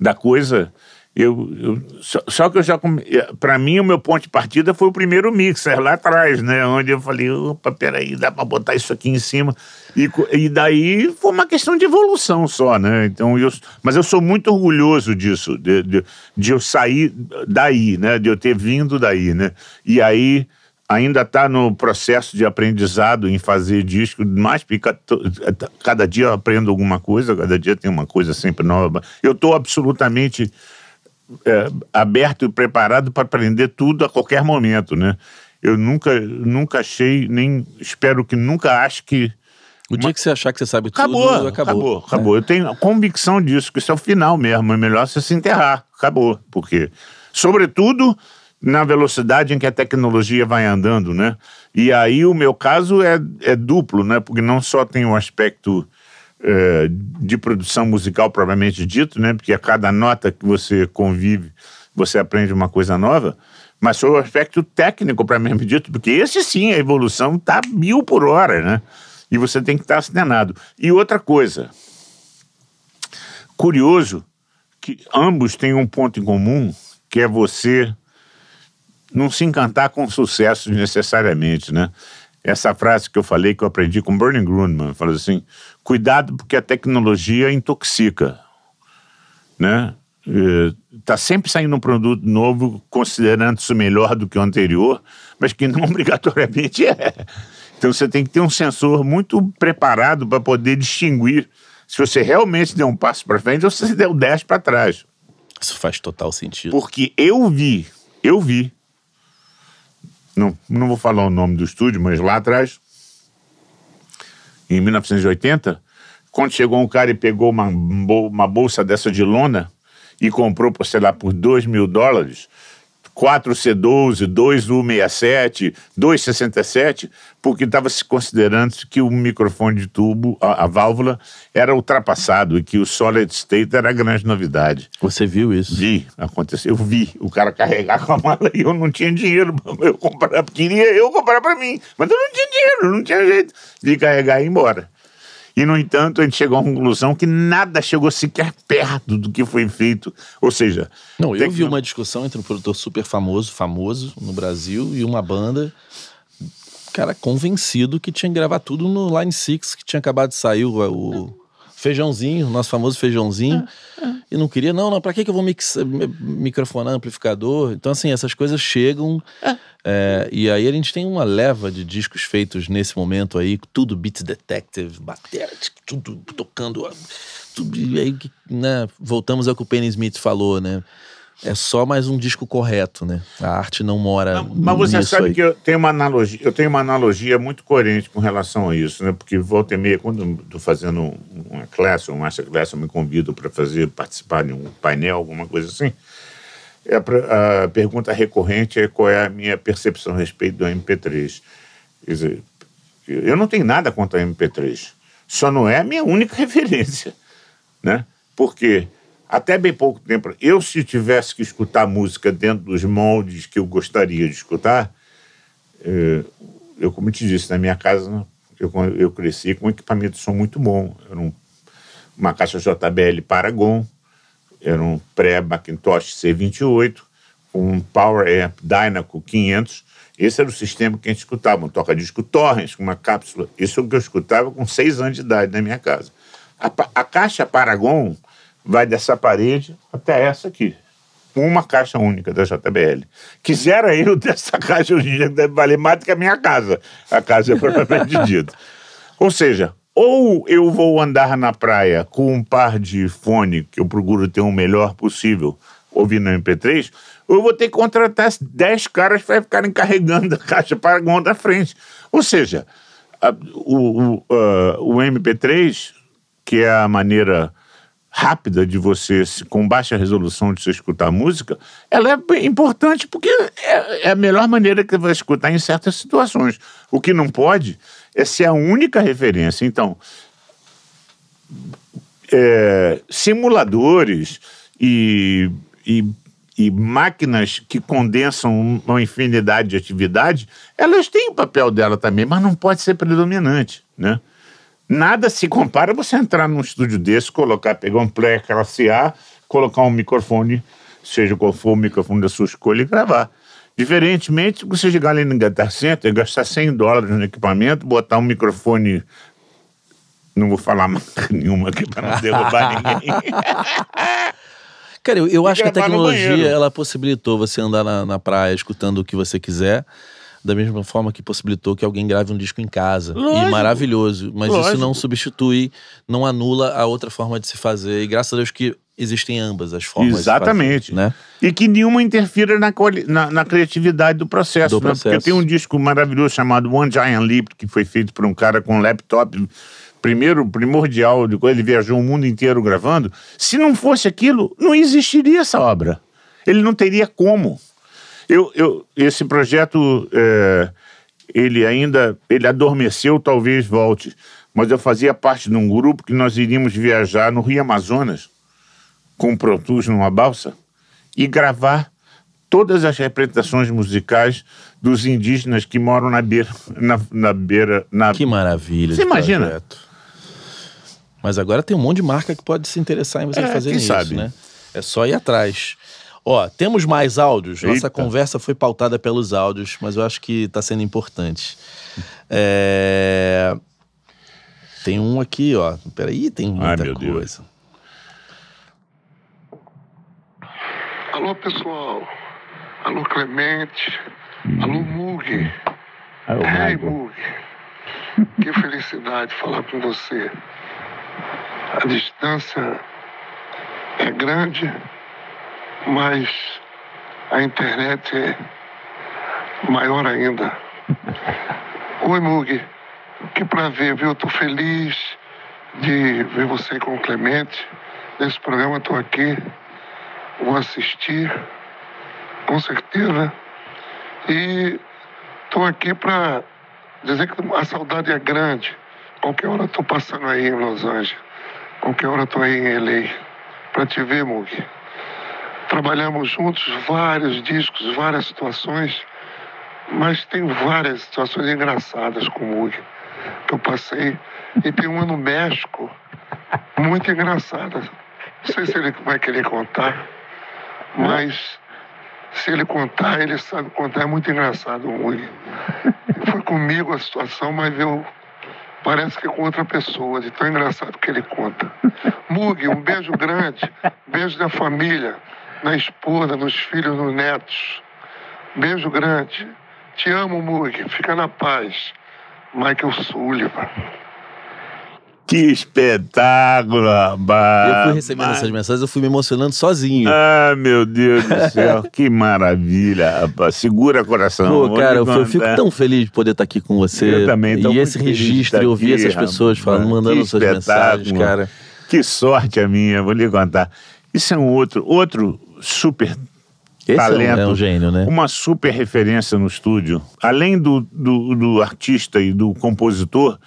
Speaker 2: da coisa. Eu, eu só, só, que eu já. Eh, para mim, o meu ponto de partida foi o primeiro mixer lá atrás, né? Onde eu falei: opa, peraí, dá para botar isso aqui em cima. E, e daí foi uma questão de evolução só, né? Então, eu, mas eu sou muito orgulhoso disso, de, de, de eu sair daí, né? De eu ter vindo daí, né? E aí ainda está no processo de aprendizado em fazer disco, mas cada dia eu aprendo alguma coisa, cada dia tem uma coisa sempre nova. Eu estou absolutamente é, aberto e preparado para aprender tudo a qualquer momento, né? Eu nunca, nunca achei, nem espero que nunca ache que o dia que você achar que você sabe tudo, acabou. Acabou, acabou. Né? Eu tenho convicção disso, que isso é o final mesmo. É melhor você se enterrar. Acabou. Porque, sobretudo, na velocidade em que a tecnologia vai andando, né? E aí o meu caso é, é duplo, né? Porque não só tem o um aspecto é, de produção musical propriamente dito, né? Porque a cada nota que você convive, você aprende uma coisa nova, mas sobre o aspecto técnico propriamente dito, porque esse sim, a evolução está mil por hora, né? E você tem que estar tá acenado. E outra coisa, curioso, que ambos têm um ponto em comum, que é você não se encantar com sucesso necessariamente, né? Essa frase que eu falei, que eu aprendi com Bernie Grunman, falou assim, cuidado porque a tecnologia intoxica, né? Está sempre saindo um produto novo, considerando-se melhor do que o anterior, mas que não <laughs> obrigatoriamente é. Então você tem que ter um sensor muito preparado para poder distinguir se você realmente deu um passo para frente ou se você deu 10 para trás. Isso faz total sentido. Porque eu vi, eu vi não, não vou falar o nome do estúdio, mas lá atrás, em 1980, quando chegou um cara e pegou uma, uma bolsa dessa de lona e comprou, por, sei lá, por 2 mil dólares, 4C12, 2U67, 267, porque estava se considerando que o microfone de tubo, a, a, válvula, era ultrapassado e que o solid state era a grande novidade. Você viu isso? Vi, aconteceu. Eu vi o cara carregar com a mala e eu não tinha dinheiro. Eu comprar, queria eu comprar para mim, mas eu não tinha dinheiro, não tinha jeito de carregar e ir embora. E, no entanto, a gente chegou à conclusão que nada chegou sequer perto do que foi feito. Ou seja. Não, eu vi que... uma
Speaker 1: discussão entre um produtor super famoso, famoso no Brasil, e uma banda, cara, convencido que tinha que gravar tudo no Line 6, que tinha acabado de sair o, o feijãozinho, nosso famoso feijãozinho. Ah, ah e não queria, não, não, para que, que eu vou microfonar amplificador? Então, assim, essas coisas chegam. É. É, e aí a gente tem uma leva de discos feitos nesse momento aí, tudo Beat Detective, bateria tudo tocando. Tudo, aí, né? Voltamos ao que o Penny Smith falou, né? é só mais um disco correto, né? A arte não mora. Não, mas você sabe aí. que
Speaker 2: eu tenho uma analogia, eu tenho uma analogia muito coerente com relação a isso, né? Porque volta e meia, quando estou fazendo uma classe, uma masterclass, eu me convido para fazer participar de um painel, alguma coisa assim. É a, a pergunta recorrente é qual é a minha percepção a respeito do MP3. Quer dizer, eu não tenho nada contra o MP3. Só não é a minha única <laughs> referência, né? Por quê? até bem pouco tempo, eu se tivesse que escutar música dentro dos moldes que eu gostaria de escutar, é, eu, como te disse, na minha casa eu, eu cresci com um equipamento de som muito bom. Era um, uma caixa JBL Paragon, era um pré-Macintosh C28, um Power Amp Dynaco 500. Esse era o sistema que a gente escutava, um toca-disco Torrens com uma cápsula. Isso é o que eu escutava com seis anos de idade na minha casa. a, a caixa Paragon vai dessa parede até essa aqui. Uma caixa única da JBL. Quisera eu <laughs> ter essa caixa hoje em dia, deve valer mais do que a minha casa. A casa é propriamente <laughs> dita. Ou seja, ou eu vou andar na praia com um par de fone, que eu procuro ter o melhor possível, ouvindo MP3, ou eu vou ter que contratar 10 caras para ficarem carregando a caixa para a da frente. Ou seja, a, o, o, uh, o MP3, que é a maneira rápida de você, com baixa resolução de você escutar música, ela é importante porque é, é, a melhor maneira que você vai escutar em certas situações. O que não pode é ser a única referência. Então, é, simuladores e, e, e, máquinas que condensam uma infinidade de atividades, elas têm o papel dela também, mas não pode ser predominante, né? Nada se compara você entrar num estúdio desse, colocar, pegar um player classe A, colocar um microfone, seja qual for o microfone da sua escolha, e gravar. Diferentemente, você chegar ali no Guitar Center, gastar 100 dólares no equipamento, botar um microfone não vou falar <laughs> nenhuma aqui para não <laughs> derrubar ninguém.
Speaker 1: <laughs> Cara, eu, eu acho que a tecnologia
Speaker 3: ela
Speaker 2: possibilitou você
Speaker 1: andar na, na praia escutando o que você quiser da mesma forma que possibilitou que alguém grave um disco em casa. Lógico. E maravilhoso. Mas Lógico. isso não substitui, não anula a outra forma de se fazer. E graças a Deus que existem ambas as formas. Exatamente.
Speaker 2: Fazer, né? E que nenhuma interfira na, na, na criatividade do processo. Do né? processo. Porque tem um disco maravilhoso chamado One Giant Leap, que foi feito por um cara com um laptop primeiro, primordial de ele viajou o mundo inteiro gravando. Se não fosse aquilo, não existiria essa obra. Ele não teria como. Eu, eu, esse projeto, é, ele ainda, ele adormeceu, talvez volte. Mas eu fazia parte de um grupo que nós iríamos viajar no Rio Amazonas, com o Protus numa balsa, e gravar todas as representações musicais dos indígenas que moram na beira. Na, na beira na... Que maravilha. Você imagina? Projeto.
Speaker 1: Mas agora tem um monte de marca que pode se interessar em você é, fazer isso, sabe? né? É só ir atrás. Ó, temos mais áudios. Nossa Eita. conversa foi pautada pelos áudios, mas eu acho que está sendo importante. É... Tem um aqui, ó. Peraí, tem muita Ai, coisa. Deus.
Speaker 7: Alô, pessoal. Alô, Clemente. Hum. Alô, Mug. É Ei, Mug. Que felicidade falar com você. A distância é grande mas a internet é maior ainda. Oi, Mug, que prazer, viu? Estou feliz de ver você com o Clemente. Nesse programa estou aqui, vou assistir, com certeza. E estou aqui para dizer que a saudade é grande. Qualquer hora estou passando aí em Los Angeles. Qualquer hora estou aí em LA. Para te ver, Mugi. Trabalhamos juntos vários discos, várias situações, mas tem várias situações engraçadas com o Mugi que eu passei. E tem uma no México muito engraçada. Não sei se ele vai querer contar, mas se ele contar, ele sabe contar. É muito engraçado o Mugi Foi comigo a situação, mas eu parece que é com outra pessoa, de tão engraçado que ele conta. Mug, um beijo grande, beijo da família na esposa, nos filhos, nos netos. Beijo grande. Te amo, Mug. Fica na paz. Michael Sullivan.
Speaker 2: Que espetáculo, rapaz!
Speaker 1: Eu fui recebendo Mas... essas mensagens, eu fui me emocionando sozinho. Ah, meu Deus do <laughs> céu,
Speaker 2: que maravilha, rapaz. Segura coração. Pô, cara, eu, fico tão feliz de poder estar aqui com você. Eu também, E esse registro, e ouvir essas pessoas falando, mandando suas mensagens, cara. Que sorte a minha, vou lhe contar. Isso é um outro, outro super esse é talento. É um gênio, né? Uma super referência no estúdio. Além do, do, do artista e do compositor,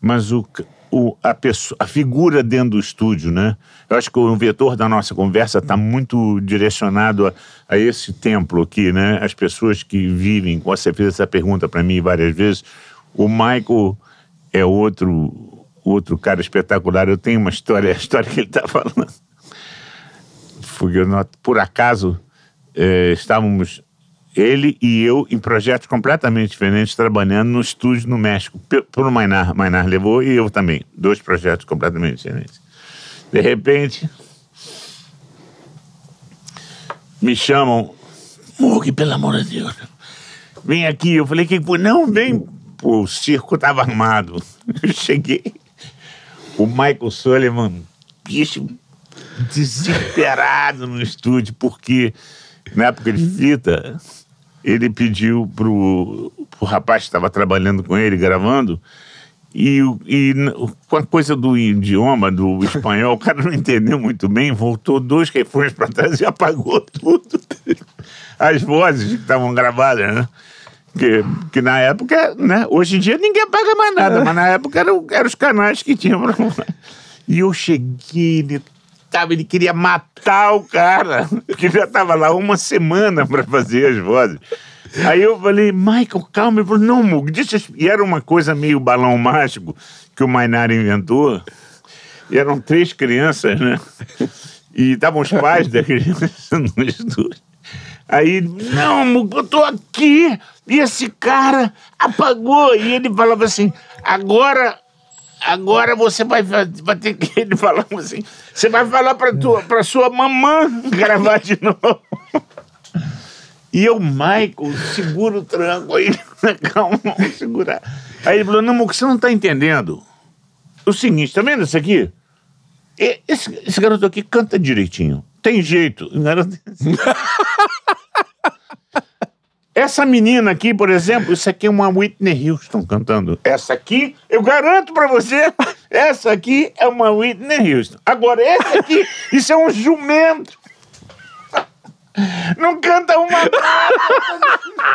Speaker 2: mas o, o, a, pessoa, a figura dentro do estúdio, né? Eu acho que o vetor da nossa conversa está muito direcionado a, a, esse templo aqui, né? As pessoas que vivem, você fez essa pergunta para mim várias vezes. O Michael é outro outro cara espetacular. Eu tenho uma história, a história que ele está falando. Huguenot, por acaso, é, estávamos ele e eu em projetos completamente diferentes, trabalhando no estúdio no México. Por Mainar, Mainar levou e eu também. Dois projetos completamente diferentes. De repente, me chamam, Mug, pelo amor de Deus, vem aqui. Eu falei, que não, vem. Pô, o circo estava armado. <laughs> Eu cheguei, o Michael Sullivan, bicho desesperado no estúdio, porque na época de fita, ele pediu pro, pro rapaz que estava trabalhando com ele, gravando, e, e com a coisa do idioma, do espanhol, o cara não entendeu muito bem, voltou dois refrões para trás e apagou tudo. As vozes que estavam gravadas, né? Que, que na época, né? Hoje em dia ninguém paga mais nada, mas na época eram era os canais que tinham. E eu cheguei, ele ele queria matar o cara, <laughs> que já tava lá uma semana para fazer as vozes. Aí eu falei, Michael, calma. Ele falou, não, Mug, deixa... E era uma coisa meio balão mágico que o Mainar inventou. E eram três crianças, né? E estavam os pais da criança <laughs> no estúdio. Aí, não, Mug, eu tô aqui. E esse cara apagou. E ele falava assim, agora agora você vai, vai ter que. Ele <laughs> falar assim: você vai falar para tua, para sua mamã gravar de novo. E eu, Michael, segura o tranco aí. <laughs> Calma, segurar. Aí ele falou: não, você não tá entendendo. O seguinte, tá vendo isso aqui? Esse, esse garoto aqui canta direitinho. Tem jeito. Não era... <laughs> Essa menina aqui, por exemplo, isso aqui é uma Whitney Houston cantando. Essa aqui, eu garanto para você, essa aqui é uma Whitney Houston. Agora, esse aqui, isso é um jumento. Não canta uma.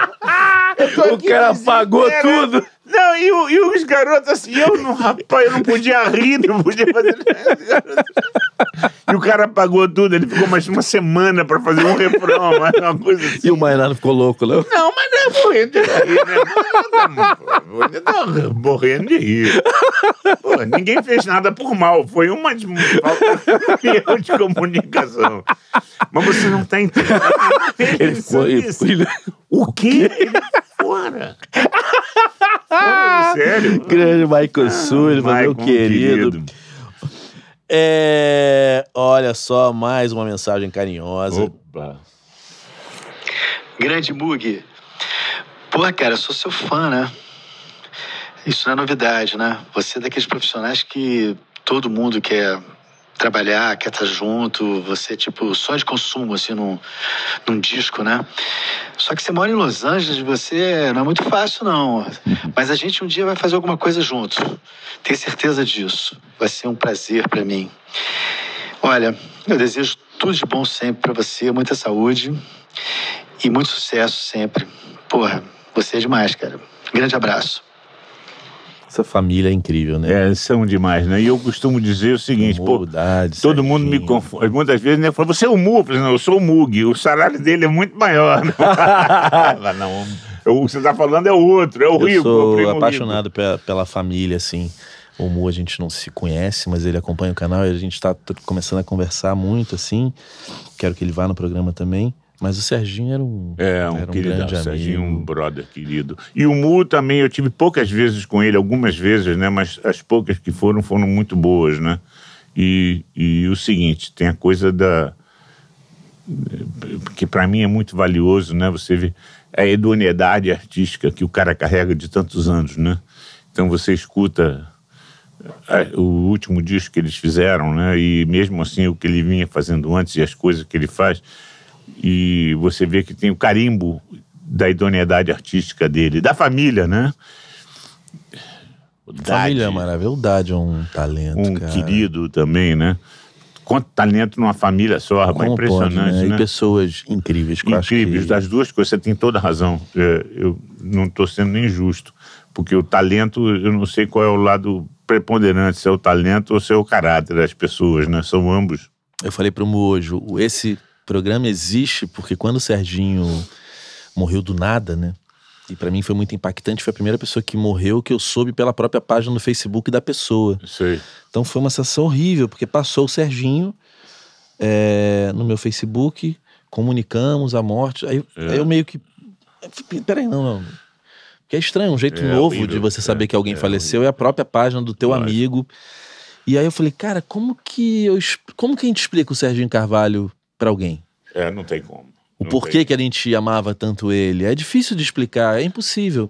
Speaker 3: <laughs> o cara apagou tudo.
Speaker 2: Não, e, e os garotos assim, eu não, rapaz, eu não podia rir, não podia fazer nada. E o cara pagou tudo, ele ficou mais uma semana pra fazer um refrão, <laughs> uma coisa assim. E o Maynard ficou louco, não?
Speaker 3: Não, mas não, morrendo de rir, né?
Speaker 2: Morrendo, tá, morrendo de rir. Pô, ninguém fez nada por mal, foi uma de, erro de comunicação. Mas você não tá entendendo. Ele ficou, né?
Speaker 3: O quê? É fora!
Speaker 2: <laughs> Fora, ah, sério?
Speaker 1: Grande Michael ah, Sullivan, meu querido. querido. É, olha só, mais uma mensagem carinhosa. Opa. Grande Mug. Pô, cara, eu sou seu fã, né? Isso não é
Speaker 8: novidade, né? Você é daqueles profissionais que todo mundo quer trabalhar, quer estar tá junto, você, tipo, só de consumo, assim, num, num disco, né? Só que você mora em Los Angeles, você não é muito fácil, não. Uhum. Mas a gente um dia vai fazer alguma coisa junto. Tenho certeza disso. Vai ser um prazer para mim. Olha, eu desejo tudo de bom sempre para você, muita saúde e muito sucesso sempre. Porra, você é demais, cara. Grande abraço.
Speaker 2: Essa família é incrível, né? É, são demais, né? E eu costumo dizer o seguinte, pô, todo certinho. mundo me confunde. Muitas vezes, né? falo, você é o Mug? Não, eu sou o Mug. O salário dele é muito maior. <laughs> não, O que você está falando é o outro, é o eu Rico. Eu sou é
Speaker 1: apaixonado pela, pela, família, assim. O Mu a gente não se conhece, mas ele acompanha o canal e a gente está começando a conversar muito, assim. Quero que ele vá no programa também.
Speaker 2: Mas o Serginho era um. É, um, era um querido. Grande amigo. Serginho, um brother querido. E o Mu também, eu tive poucas vezes com ele, algumas vezes, né? Mas as poucas que foram, foram muito boas, né? E, e o seguinte, tem a coisa da. que para mim é muito valioso, né? Você vê a idoneidade artística que o cara carrega de tantos anos, né? Então você escuta o último disco que eles fizeram, né? E mesmo assim o que ele vinha fazendo antes e as coisas que ele faz e você vê que tem o carimbo da idoneidade artística dele, da família, né? O Dade, família é maravilhosa. O é um talento, Um cara. querido também, né? Quanto talento numa família só, rapaz. impressionante, pode, né? né? E né? pessoas incríveis. Que incríveis. Que... Das duas coisas, você tem toda a razão. É, eu não estou sendo nem justo. Porque o talento, eu não sei qual é o lado preponderante, se é o talento ou se é o caráter das pessoas, né? São ambos. Eu falei para o Mojo, esse o programa existe porque quando o Serginho
Speaker 1: morreu do nada, né? E para mim foi muito impactante, foi a primeira pessoa que morreu que eu soube pela própria página no Facebook da pessoa. Sei. Então foi uma sensação horrível, porque passou o Serginho é, no meu Facebook, comunicamos a morte. Aí, é. aí eu meio que. Peraí, não, não. Porque é estranho, um jeito é, é novo de você saber é, que alguém é faleceu é a própria página do teu Vai. amigo. E aí eu falei, cara, como que eu como que a gente explica o Serginho Carvalho para alguém.
Speaker 2: É, não tem como.
Speaker 1: O porquê tem. que a gente amava tanto ele. É difícil de explicar, é impossível.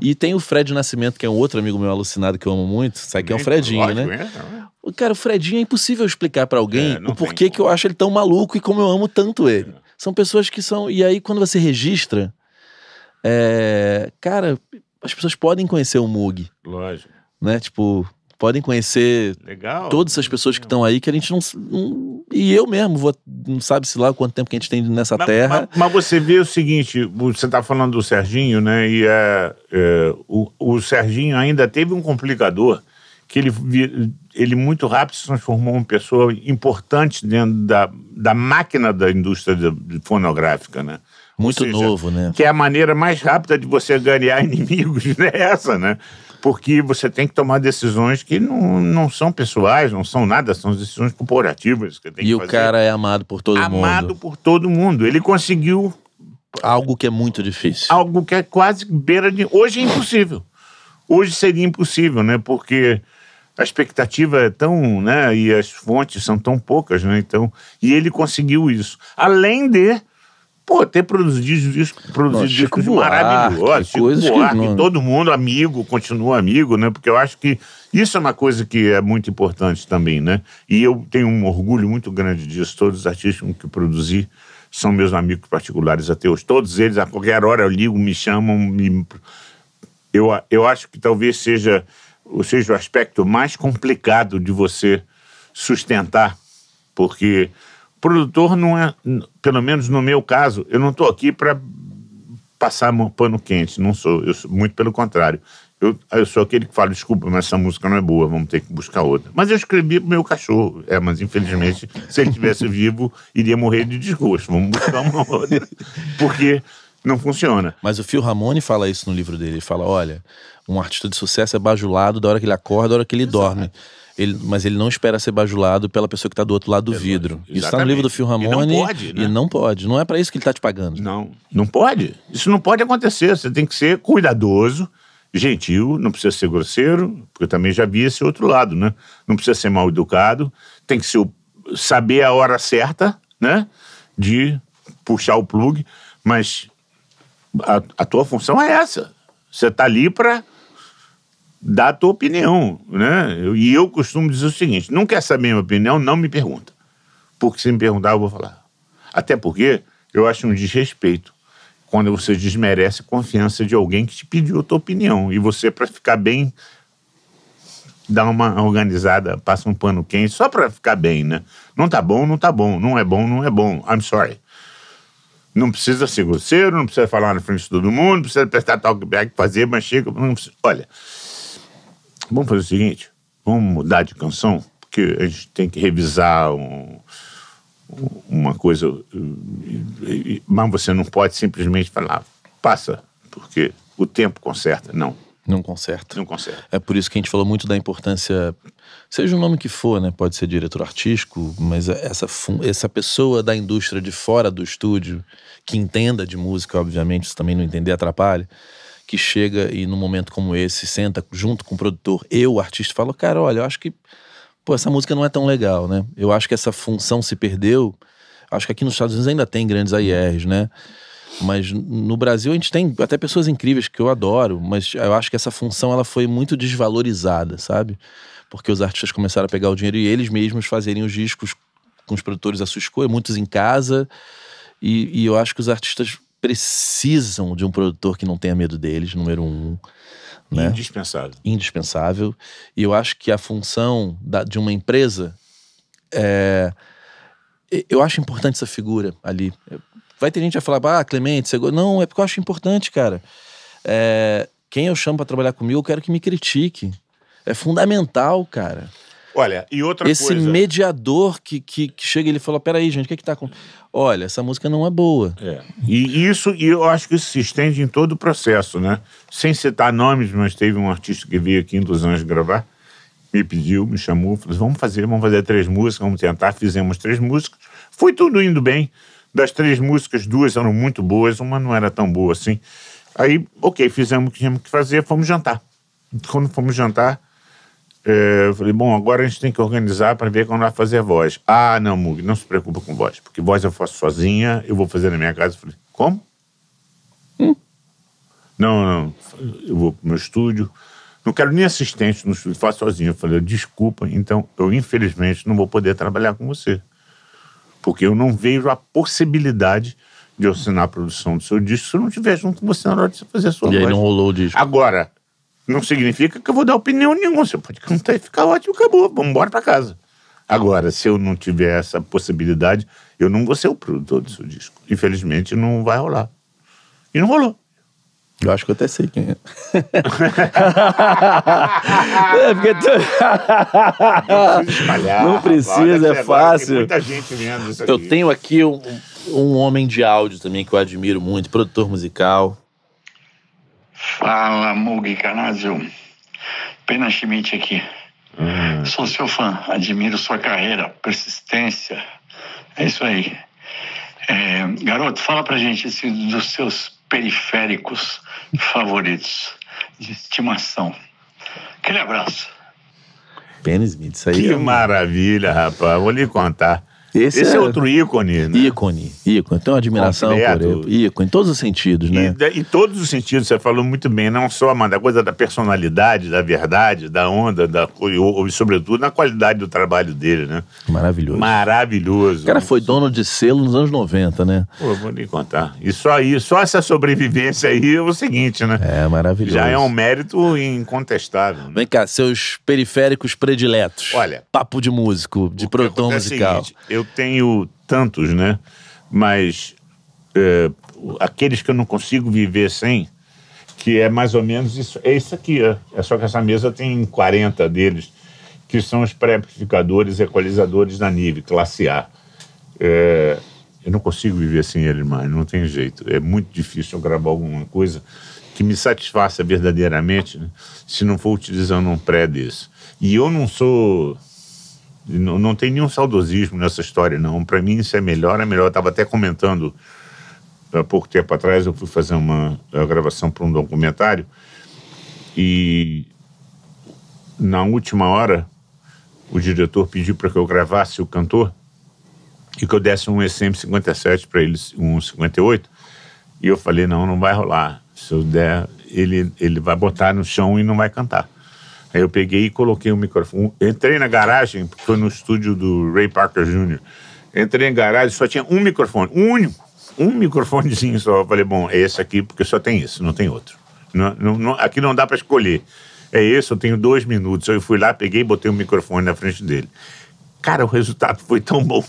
Speaker 1: E tem o Fred Nascimento, que é um outro amigo meu alucinado que eu amo muito. Sabe que é o um Fredinho, lógico, né? É, é? Cara, o Fredinho é impossível explicar para alguém é, o porquê que eu acho ele tão maluco e como eu amo tanto ele. É. São pessoas que são. E aí, quando você registra, é... cara, as pessoas podem conhecer o Mug. Lógico. Né? Tipo, podem conhecer Legal. todas essas pessoas que estão aí que a gente não,
Speaker 2: não,
Speaker 1: E eu mesmo, vou, não sabe se lá quanto tempo que a gente tem nessa mas, terra.
Speaker 2: Mas, mas, você vê o seguinte: você está falando do Serginho, né? E é, é, o, o Serginho ainda teve um complicador que ele, ele muito rápido se transformou em uma pessoa importante dentro da, da máquina da indústria de, de fonográfica, né? Muito seja, novo, né? Que é a maneira mais rápida de você ganhar <laughs> inimigos, né? É essa, né? porque você tem que tomar decisões que não, não são pessoais, não são nada, são decisões corporativas que tem E que o fazer. cara é amado por todo amado mundo. Amado por todo mundo. Ele conseguiu
Speaker 1: algo que é muito difícil.
Speaker 2: Algo que é quase beira de hoje é impossível. Hoje seria impossível, né? Porque a expectativa é tão, né, e as fontes são tão poucas, né? Então, e ele conseguiu isso. Além de pô, ter produzido discos, produzido discos Buarque, maravilhosos, Chico Buarque, que todo mundo amigo, continua amigo, né? Porque eu acho que isso é uma coisa que é muito importante também, né? E eu tenho um orgulho muito grande disso. Todos os artistas que produzi são meus amigos particulares até hoje. Todos eles, a qualquer hora eu ligo, me chamam. Me... Eu, eu acho que talvez seja, seja o aspecto mais complicado de você sustentar, porque produtor não é, pelo menos no meu caso, eu não estou aqui para passar pano quente, não sou, eu sou muito pelo contrário. Eu, eu sou aquele que fala, desculpa, mas essa música não é boa, vamos ter que buscar outra. Mas eu escrevi pro meu cachorro. É, mas infelizmente, se ele estivesse <laughs> vivo, iria morrer de desgosto. Vamos buscar uma <laughs> outra. Porque
Speaker 1: não funciona. Mas o Phil Ramone fala isso no livro dele. Ele fala: olha, um artista de sucesso é bajulado da hora que ele acorda, da hora que ele Exato. dorme ele, mas ele não espera ser bajulado pela pessoa que está do outro lado
Speaker 2: do vidro. Isso está no livro do Phil Ramone. E não pode, né? E não pode. Não é para isso que ele está te pagando. Não, não pode. Isso não pode acontecer. Você tem que ser cuidadoso, gentil, não precisa ser grosseiro, porque eu também já vi esse outro lado, né? Não precisa ser mal educado, tem que ser, saber a hora certa, né? De puxar o plug, mas a, a tua função é essa. Você está ali para dá a tua opinião, né? Eu, e eu costumo dizer o seguinte: não quer saber minha opinião, não me pergunta. Porque se me perguntar, eu vou falar. Até porque eu acho um desrespeito quando você desmerece a confiança de alguém que te pediu a tua opinião. E você, para ficar bem, dá uma organizada, passa um pano quente, só para ficar bem, né? Não tá bom, não tá bom. Não é bom, não é bom. I'm sorry. Não precisa ser grosseiro, não precisa falar na frente de todo mundo, não precisa prestar tal que fazer, mas chega. Olha, vamos fazer o seguinte, vamos mudar de canção, porque a gente tem que revisar um, uma coisa, uh, mas você não pode simplesmente falar, passa, porque o tempo conserta, não. Não conserta. Não conserta. É
Speaker 1: por isso que a gente falou muito da importância, seja o nome que for, né? Pode ser diretor artístico, mas essa, essa pessoa da indústria de fora do estúdio, que entenda de música, obviamente, se também não entender atrapalha, que chega e num momento como esse senta junto com o produtor, eu, o artista, falo, cara, olha, eu acho que pô, essa música não é tão legal, né? Eu acho que essa função se perdeu. Acho que aqui nos Estados Unidos ainda tem grandes AIRs, né? Mas no Brasil a gente tem até pessoas incríveis que eu adoro, mas eu acho que essa função ela foi muito desvalorizada, sabe? Porque os artistas começaram a pegar o dinheiro e eles mesmos fazerem os discos com os produtores à sua escolha, muitos em casa. E, e eu acho que os artistas precisam de um produtor que não tenha medo deles, número um. Né? Indispensável. Indispensável. E eu acho que a função da, de uma empresa é. Eu acho importante essa figura ali. Vai ter gente a falar, ah, Clemente, você... não, é porque eu acho importante, cara. É, quem eu chamo para trabalhar comigo, eu quero que me critique. É fundamental, cara.
Speaker 2: Olha, e outra Esse coisa. Esse
Speaker 1: mediador que, que,
Speaker 2: que, chega e ele fala: peraí, gente, o que é que tá acontecendo? Olha, essa música não é boa. É. E isso, e eu acho que isso se estende em todo o processo, né? Sem citar nomes, mas teve um artista que veio aqui em Dos Anjos gravar, me pediu, me chamou, falou: vamos fazer, vamos fazer três músicas, vamos tentar. Fizemos três músicas. Foi tudo indo bem. Das três músicas, duas eram muito boas, uma não era tão boa assim. Aí, ok, fizemos o que tínhamos que fazer, fomos jantar. Quando fomos jantar, é, eu falei, bom, agora a gente tem que organizar para ver quando vai fazer a voz. Ah, não, Mug, não se preocupa com voz, porque voz eu faço sozinha, eu vou fazer na minha casa. Eu falei, como? Hum? Não, não, eu vou pro meu estúdio. Não quero nem assistente no estúdio, faço sozinho. Eu falei, desculpa, então eu infelizmente não vou poder trabalhar com você. Porque eu não vejo a possibilidade de eu assinar a produção do seu disco se eu não estiver junto com você na hora de você fazer a sua e voz. E aí não rolou o disco. Agora, não significa que eu vou dar opinião nenhuma. Você pode cantar e ficar ótimo, acabou, vamos embora para casa. Agora, se eu não tiver essa possibilidade, eu não vou ser o produtor do seu disco. Infelizmente, não vai rolar. E não rolou. Eu acho que eu até sei quem é. <laughs>
Speaker 3: é porque tu... não precisa, é fácil. Muita gente vendo isso
Speaker 2: aqui. Eu tenho
Speaker 1: aqui um, um homem de áudio também que eu admiro muito, produtor musical, Fala, Mug Canazio.
Speaker 6: Pena Schmidt aqui. Hum. Sou seu fã, admiro sua carreira, persistência. É isso aí. É, garoto, fala pra gente dos seus periféricos favoritos de estimação.
Speaker 2: Aquele abraço. Schmidt, isso aí. Que é um... maravilha, rapaz. Vou lhe contar.
Speaker 1: Esse, Esse é... é, outro
Speaker 2: ícone, né? Ícone, ícone. Tem uma admiração Completo. por ele. Ícone, em todos os sentidos, né? E, em todos os sentidos, você falou muito bem, não só mas da coisa da personalidade, da verdade, da onda, da, e, e sobretudo na qualidade do trabalho dele, né? Maravilhoso. Maravilhoso. O cara foi dono de selo nos anos 90, né? Pô, vou lhe contar. E só aí, só essa sobrevivência aí é o seguinte, né? É, maravilhoso. Já é um mérito incontestável. Né?
Speaker 1: Vem cá, seus periféricos prediletos. Olha.
Speaker 2: Papo de músico, de produtor é musical. É seguinte, eu eu tenho tantos, né? Mas é, aqueles que eu não consigo viver sem, que é mais ou menos isso, é isso aqui. É, é só que essa mesa tem 40 deles, que são os pré-amplificadores equalizadores da NIVE, classe A. É, eu não consigo viver sem eles, mais, não tem jeito. É muito difícil eu gravar alguma coisa que me satisfaça verdadeiramente né? se não for utilizando um pré desse. E eu não sou não, não tem nenhum saudosismo nessa história, não. Para mim, isso é melhor, é melhor. Eu estava até comentando há pouco tempo atrás, eu fui fazer uma, uma gravação para um documentário e na última hora o diretor pediu para que eu gravasse o cantor e que eu desse um SM57 para ele, um 58. E eu falei: não, não vai rolar. Se eu der, ele, ele vai botar no chão e não vai cantar. Aí eu peguei e coloquei o um microfone. Entrei na garagem, porque foi no estúdio do Ray Parker Jr. Entrei na garagem, só tinha um microfone, um único. Um microfonezinho só. Eu falei, bom, é esse aqui, porque só tem esse, não tem outro. Não, não, não, aqui não dá para escolher. É esse, eu tenho dois minutos. Eu fui lá, peguei e botei o um microfone na frente dele. Cara, o resultado foi tão bom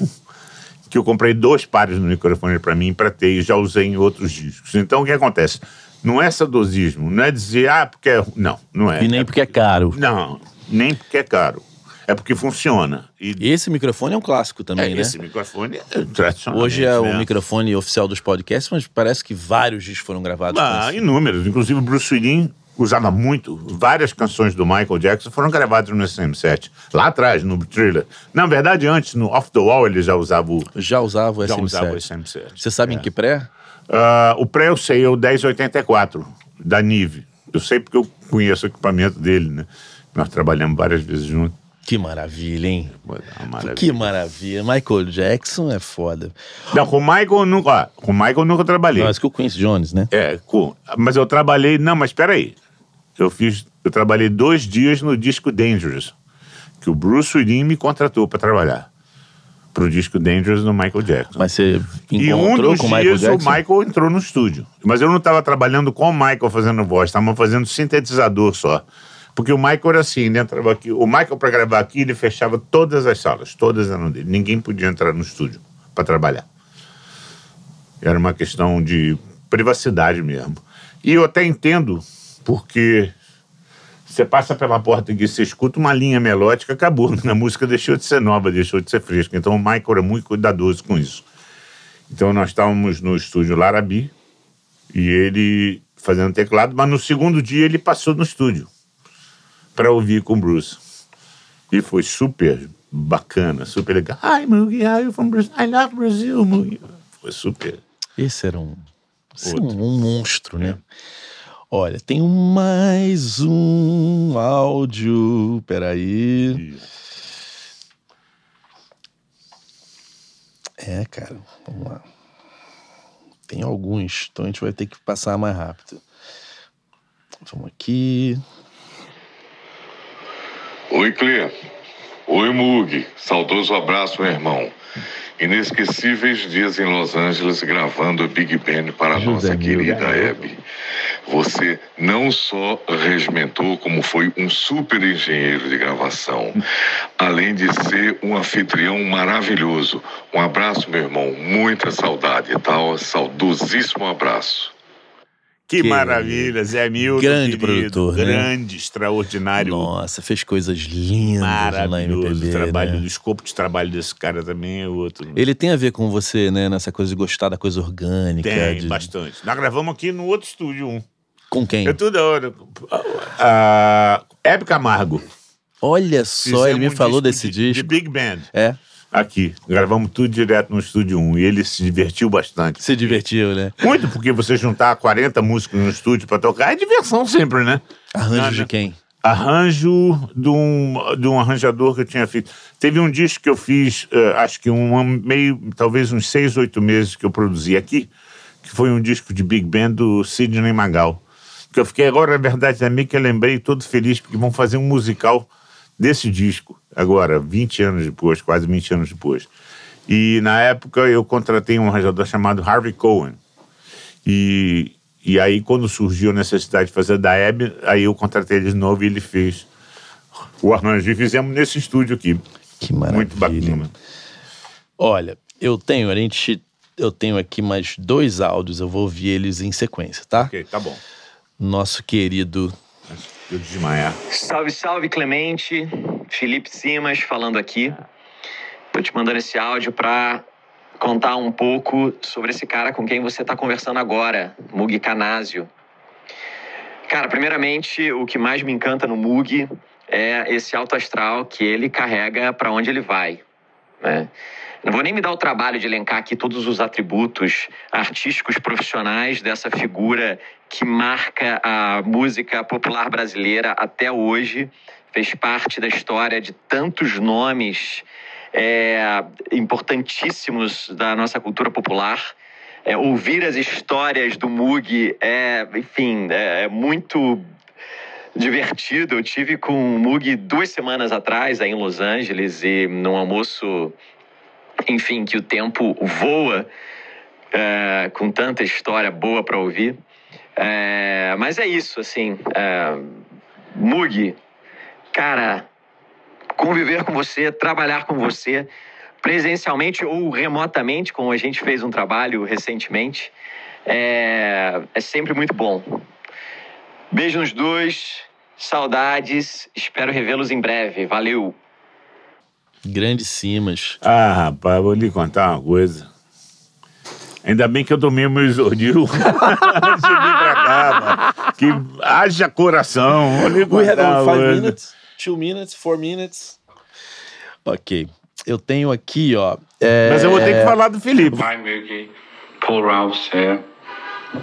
Speaker 2: que eu comprei dois pares de microfone para mim para ter e já usei em outros discos. Então, o que acontece? Não é sadosismo, não é dizer, ah, porque é. Não, não é. E nem é porque é caro. Não, nem porque é caro. É porque funciona. E... Esse microfone é um clássico também, é, né? Esse microfone é tradicional. Hoje é o né? microfone oficial dos podcasts, mas parece que vários discos foram gravados. Ah, inúmeros. Inclusive, Bruce Willis usava muito. Várias canções do Michael Jackson foram gravadas no SM7. Lá atrás, no Thriller. Na verdade, antes, no Off the Wall, ele já usava o... Já usava o já SM7. Já usava o SM7. Você sabe é. em que pré? Uh, o pré eu sei, é o 1084 da Nive. Eu sei porque eu conheço o equipamento dele, né? Nós trabalhamos várias vezes juntos. Que maravilha, hein? É maravilha. Que maravilha. Michael Jackson é foda. Não, com o Michael nunca, com Michael nunca trabalhei. Mas acho que o Quincy Jones, né? É, com, mas eu trabalhei. Não, mas peraí. Eu fiz. Eu trabalhei dois dias no disco Dangerous, que o Bruce Lee me contratou para trabalhar pro disco Dangerous do Michael Jackson. Mas você encontrou e um com o Michael dias, Jackson? o Michael entrou no estúdio. Mas eu não estava trabalhando com o Michael fazendo voz, estava fazendo sintetizador só. Porque o Michael era assim, ele entrava aqui. O Michael, para gravar aqui, ele fechava todas as salas, todas eram dele. Ninguém podia entrar no estúdio para trabalhar. Era uma questão de privacidade mesmo. E eu até entendo, porque você passa pela porta e você escuta uma linha melódica, acabou. <laughs> A música deixou de ser nova, deixou de ser fresca. Então o Michael é muito cuidadoso com isso. Então nós estávamos no estúdio Larabi e ele fazendo teclado, mas no segundo dia ele passou no estúdio para ouvir com o Bruce. E foi super bacana, super legal. Hi, Moogie, how are you from Brazil? I love Brazil, Moogie. Foi super. Esse era um, esse um, um
Speaker 1: monstro, né? É. Olha, tem mais um áudio. Peraí. É, cara, vamos lá. Tem alguns, então a gente vai ter que passar mais rápido. Vamos aqui.
Speaker 4: Oi, Clê. Oi, Mug. Saudoso abraço, meu irmão.
Speaker 5: Inesquecíveis dias em Los Angeles gravando Big Ben para a nossa querida
Speaker 4: Hebe você não só regimentou, como foi um super engenheiro de gravação, além de ser um anfitrião maravilhoso. Um abraço, meu irmão, muita saudade, tal, tá? saudosíssimo abraço.
Speaker 2: Que, que maravilha, Zé Milton. Grande querido, produtor. Né? Grande, né? extraordinário. Nossa, fez coisas lindas maravilhoso o trabalho, né? o escopo de trabalho desse cara também é outro.
Speaker 1: Né? Ele tem a ver com você, né, nessa coisa de gostar da coisa orgânica. Tem, de... bastante.
Speaker 2: Nós gravamos aqui no outro estúdio um. Com quem? Eu é tudo. Uh, Hebe Camargo. Olha só, Fizemos ele me um falou disco desse de, disco. De Big Band. É. Aqui. Gravamos tudo direto no estúdio 1 e ele se divertiu bastante. Se divertiu, né? Muito, porque você juntar 40 músicos no estúdio pra tocar é diversão sempre, né? Arranjo de quem? Arranjo de um, de um arranjador que eu tinha feito. Teve um disco que eu fiz, uh, acho que um meio, talvez uns seis, oito meses que eu produzi aqui, que foi um disco de Big Band do Sidney Magal que eu fiquei agora, na verdade, é meio que eu lembrei, todo feliz, porque vão fazer um musical desse disco, agora, 20 anos depois, quase 20 anos depois. E na época eu contratei um arranjador chamado Harvey Cohen. E, e aí, quando surgiu a necessidade de fazer da Hebe, aí eu contratei ele de novo e ele fez o arranjo. E fizemos nesse estúdio aqui. Que maravilha. Muito bacana.
Speaker 1: Olha, eu tenho, a gente. Eu tenho aqui mais dois áudios, eu vou ouvir eles em sequência, tá? Ok, tá bom nosso querido. Eu desmaiar.
Speaker 2: Salve,
Speaker 8: salve, Clemente. Felipe Simas falando aqui. Tô te mandando esse áudio para contar um pouco sobre esse cara com quem você está conversando agora, Mug Canásio. Cara, primeiramente, o que mais me encanta no Mug é esse alto astral que ele carrega para onde ele vai. Né? Não vou nem me dar o trabalho de elencar aqui todos os atributos artísticos profissionais dessa figura que marca a música popular brasileira até hoje, fez parte da história de tantos nomes é, importantíssimos da nossa cultura popular. É, ouvir as histórias do Mug é, enfim, é, é muito divertido. Eu tive com o Mug duas semanas atrás, aí em Los Angeles, e num almoço, enfim, que o tempo voa, é, com tanta história boa para ouvir. É, mas é isso, assim. É, Mug, cara, conviver com você, trabalhar com você, presencialmente ou remotamente, como a gente fez um trabalho recentemente, é, é sempre muito bom. Beijo nos dois, saudades, espero revê-los em breve. Valeu!
Speaker 2: Grandes cimas. Ah, rapaz, vou lhe contar uma coisa. Ainda bem que eu tomei o meu exordio. <laughs> Que haja coração. Olha We had five
Speaker 3: minutes,
Speaker 1: two minutes, four minutes. Ok. Eu tenho aqui, ó. É... Mas eu vou ter que falar do Felipe. Hi, Moogie. Paul Ralphs here.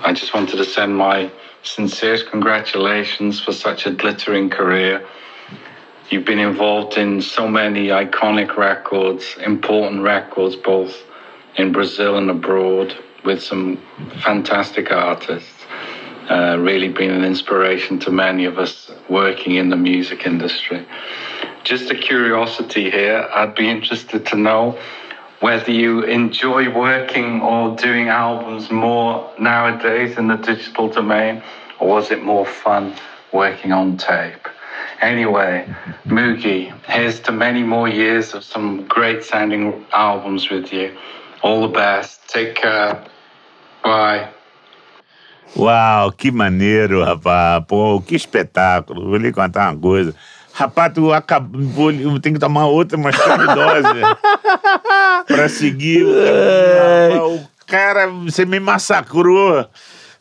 Speaker 1: I just
Speaker 6: wanted to send my sincerest congratulations for such a glittering career. You've been involved in so many iconic records, important records, both in Brazil and abroad with some fantastic artists. Uh, really been an inspiration to many of us working in the music industry. Just a curiosity here, I'd be interested to know whether you enjoy working or doing albums more nowadays in the digital domain, or was it more fun working on tape? Anyway, Moogie, here's to many more years of some great sounding albums with you. All the best. Take care. Bye.
Speaker 2: Uau, que maneiro, rapaz. Pô, que espetáculo. Vou lhe contar uma coisa. Rapaz, tu acabou, tem que tomar outra, mas dose né?
Speaker 3: <laughs>
Speaker 2: pra seguir. O cara, você me massacrou.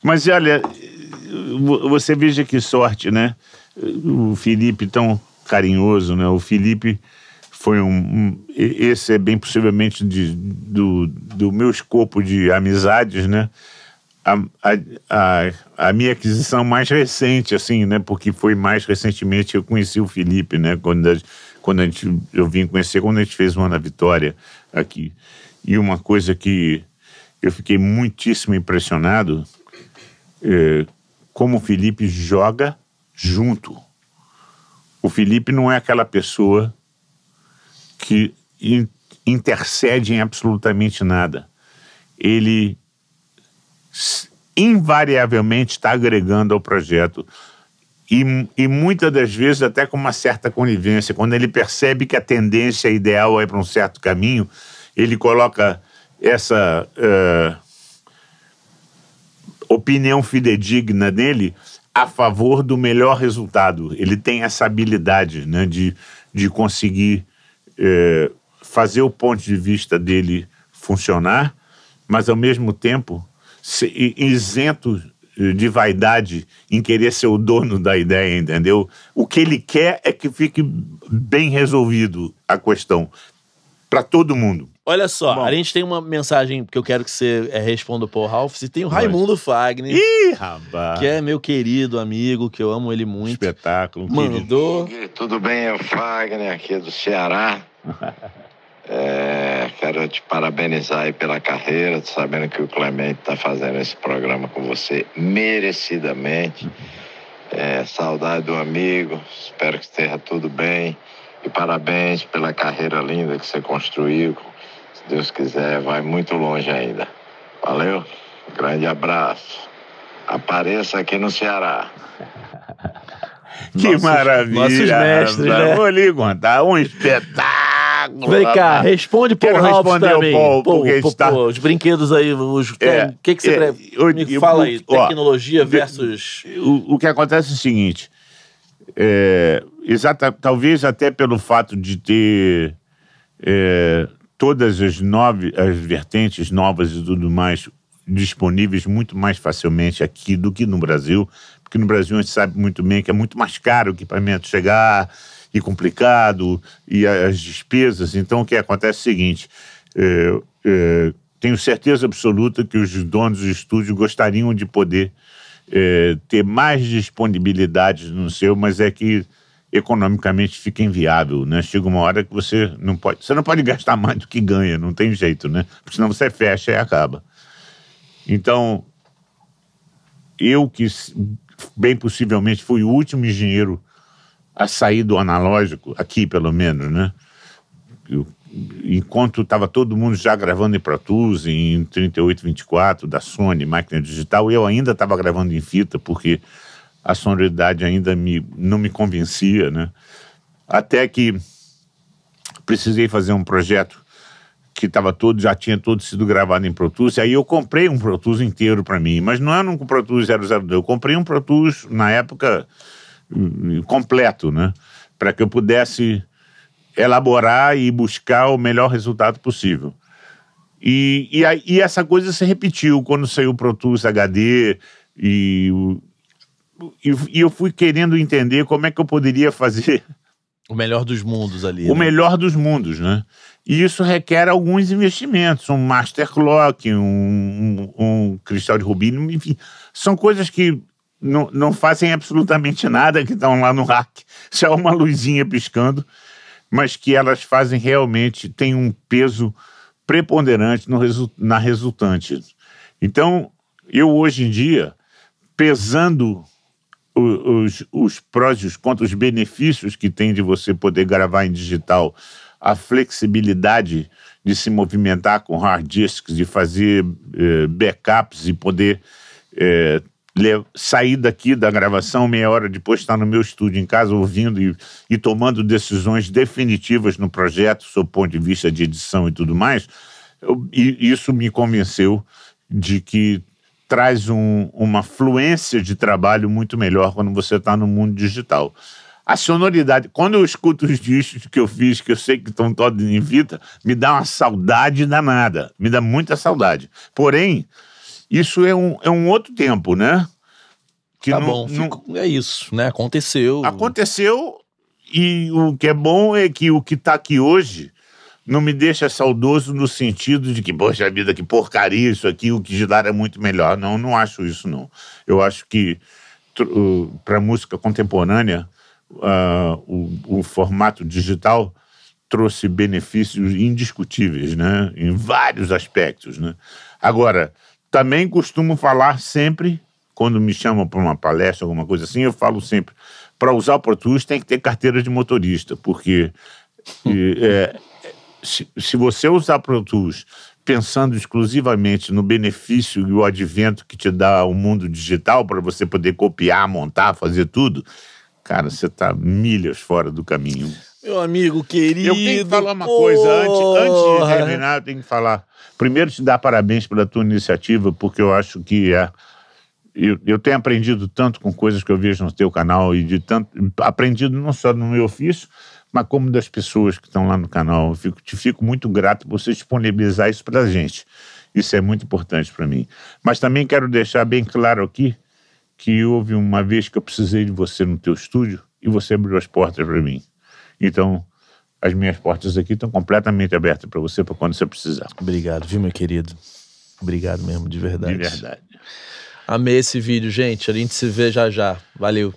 Speaker 2: Mas olha, você veja que sorte, né? O Felipe tão carinhoso, né? O Felipe foi um, um, esse é bem possivelmente de, do, do meu escopo de amizades, né? A, a, a, a, minha aquisição mais recente, assim, né? Porque foi mais recentemente que eu conheci o Felipe, né? Quando, a, quando a gente, eu vim conhecer, quando a gente fez uma na Vitória aqui. E uma coisa que eu fiquei muitíssimo impressionado é como o Felipe joga junto. O Felipe não é aquela pessoa que intercede em absolutamente nada. Ele invariavelmente está agregando ao projeto. E, e muitas das vezes até com uma certa conivência. Quando ele percebe que a tendência ideal é para um certo caminho, ele coloca essa uh, opinião fidedigna dele a favor do melhor resultado. Ele tem essa habilidade né, de, de conseguir é, fazer o ponto de vista dele funcionar, mas ao mesmo tempo isento eh, de vaidade em querer ser o dono da ideia, entendeu? O que ele quer é que fique bem resolvido a questão para todo mundo.
Speaker 1: Olha só, Bom. a gente tem uma mensagem que eu quero que você é, responda Paul Ralph. Se tem o Raimundo Fagner. Ih, rapaz! Que é meu querido amigo, que eu amo ele muito. Espetáculo, Mandou. Querido.
Speaker 6: Tudo bem, é o Fagner aqui do Ceará. <laughs> é, quero te parabenizar aí pela carreira, sabendo que o Clemente está fazendo esse programa com você merecidamente. <laughs> É, saudade do amigo, espero que esteja tudo bem. E parabéns pela carreira linda que você construiu. Se Deus quiser, vai muito longe ainda. Valeu? Grande abraço. Apareça aqui no Ceará.
Speaker 2: que nossos, maravilha!
Speaker 6: Nossos mestres,
Speaker 2: né? Vou lhe contar um espetáculo.
Speaker 3: Vem cá, responde para o Ralph também. Paul, Paul, porque está... os
Speaker 2: brinquedos aí, os é, que, que você é, pre... eu, me eu, fala eu, aí, ó,
Speaker 1: tecnologia versus...
Speaker 2: O, o que acontece é o seguinte, é, exata, talvez até pelo fato de ter é, todas as nove as vertentes novas e tudo mais disponíveis muito mais facilmente aqui do que no Brasil, porque no Brasil a gente sabe muito bem que é muito mais caro o equipamento chegar e complicado e as despesas. Então o que acontece é o seguinte: é, é, tenho certeza absoluta que os donos do estúdio gostariam de poder é, ter mais disponibilidades no seu, mas é que economicamente fica inviável, né? Chega uma hora que você não pode, você não pode gastar mais do que ganha, não tem jeito, né? Porque senão você fecha e acaba. Então, eu que bem possivelmente fui o último engenheiro a sair do analógico, aqui pelo menos, né? eu, enquanto estava todo mundo já gravando em Pro Tools, em 3824 da Sony, máquina digital, eu ainda estava gravando em fita, porque a sonoridade ainda me, não me convencia, né? Até que precisei fazer um projeto que estava todo, já tinha todo sido gravado em Pro Tools, aí eu comprei um Pro Tools inteiro para mim, mas não era é um Pro Tools 002, eu comprei um Pro Tools, na época, hum, completo, né? Para que eu pudesse elaborar e buscar o melhor resultado possível. E, e, a, e essa coisa se repetiu quando saiu o Pro Tools HD e, e, e eu fui querendo entender como é que eu poderia fazer...
Speaker 1: O melhor dos mundos ali. O né? melhor
Speaker 2: dos mundos, né? E isso requer alguns investimentos, um master clock, um, um, um cristal de rubino, enfim. São coisas que não, não fazem absolutamente nada que estão lá no rack. <laughs> Só uma luzinha piscando mas que elas fazem realmente, têm um peso preponderante no resu na resultante. Então, eu hoje em dia, pesando os, os prós e os contras, os benefícios que tem de você poder gravar em digital, a flexibilidade de se movimentar com hard disks, de fazer eh, backups e poder eh, sair daqui da gravação meia hora depois estar tá no meu estúdio em casa ouvindo e, e tomando decisões definitivas no projeto, sob o ponto de vista de edição e tudo mais, eu, e isso me convenceu de que traz um, uma fluência de trabalho muito melhor quando você está no mundo digital. A sonoridade, quando eu escuto os discos que eu fiz, que eu sei que estão todos em fita, me dá uma saudade danada, me dá muita saudade. Porém, isso é um, é um outro tempo, né? Que tá não, bom, não... é isso, né? Aconteceu. Aconteceu, e o que é bom é que o que está aqui hoje não me deixa saudoso no sentido de que, poxa vida, que porcaria isso aqui, o que de é muito melhor. Não, não acho isso, não. Eu acho que para música contemporânea, uh, o, o, formato digital trouxe benefícios indiscutíveis, né? Em vários aspectos, né? Agora, também costumo falar sempre, quando me chamam para uma palestra, alguma coisa assim, eu falo sempre: para usar o Protus tem que ter carteira de motorista, porque hum. é, se, se, você usar Pro Tools pensando exclusivamente no benefício e o advento que te dá o mundo digital para você poder copiar, montar, fazer tudo, cara, você está milhas fora do caminho. Meu amigo querido. Eu tenho que falar uma porra. coisa antes, antes de terminar, eu tenho que falar. Primeiro, te dar parabéns pela tua iniciativa, porque eu acho que é. Eu, eu tenho aprendido tanto com coisas que eu vejo no teu canal e de tanto. Aprendido não só no meu ofício, mas como das pessoas que estão lá no canal. Eu fico, te fico muito grato por você disponibilizar isso para a gente. Isso é muito importante para mim. Mas também quero deixar bem claro aqui que houve uma vez que eu precisei de você no teu estúdio e você abriu as portas para mim. Então, as minhas portas aqui estão completamente abertas para você, para quando você precisar. Obrigado, viu, meu querido? Obrigado mesmo, de verdade. De verdade.
Speaker 1: Amei esse vídeo,
Speaker 3: gente. A gente se vê já já. Valeu.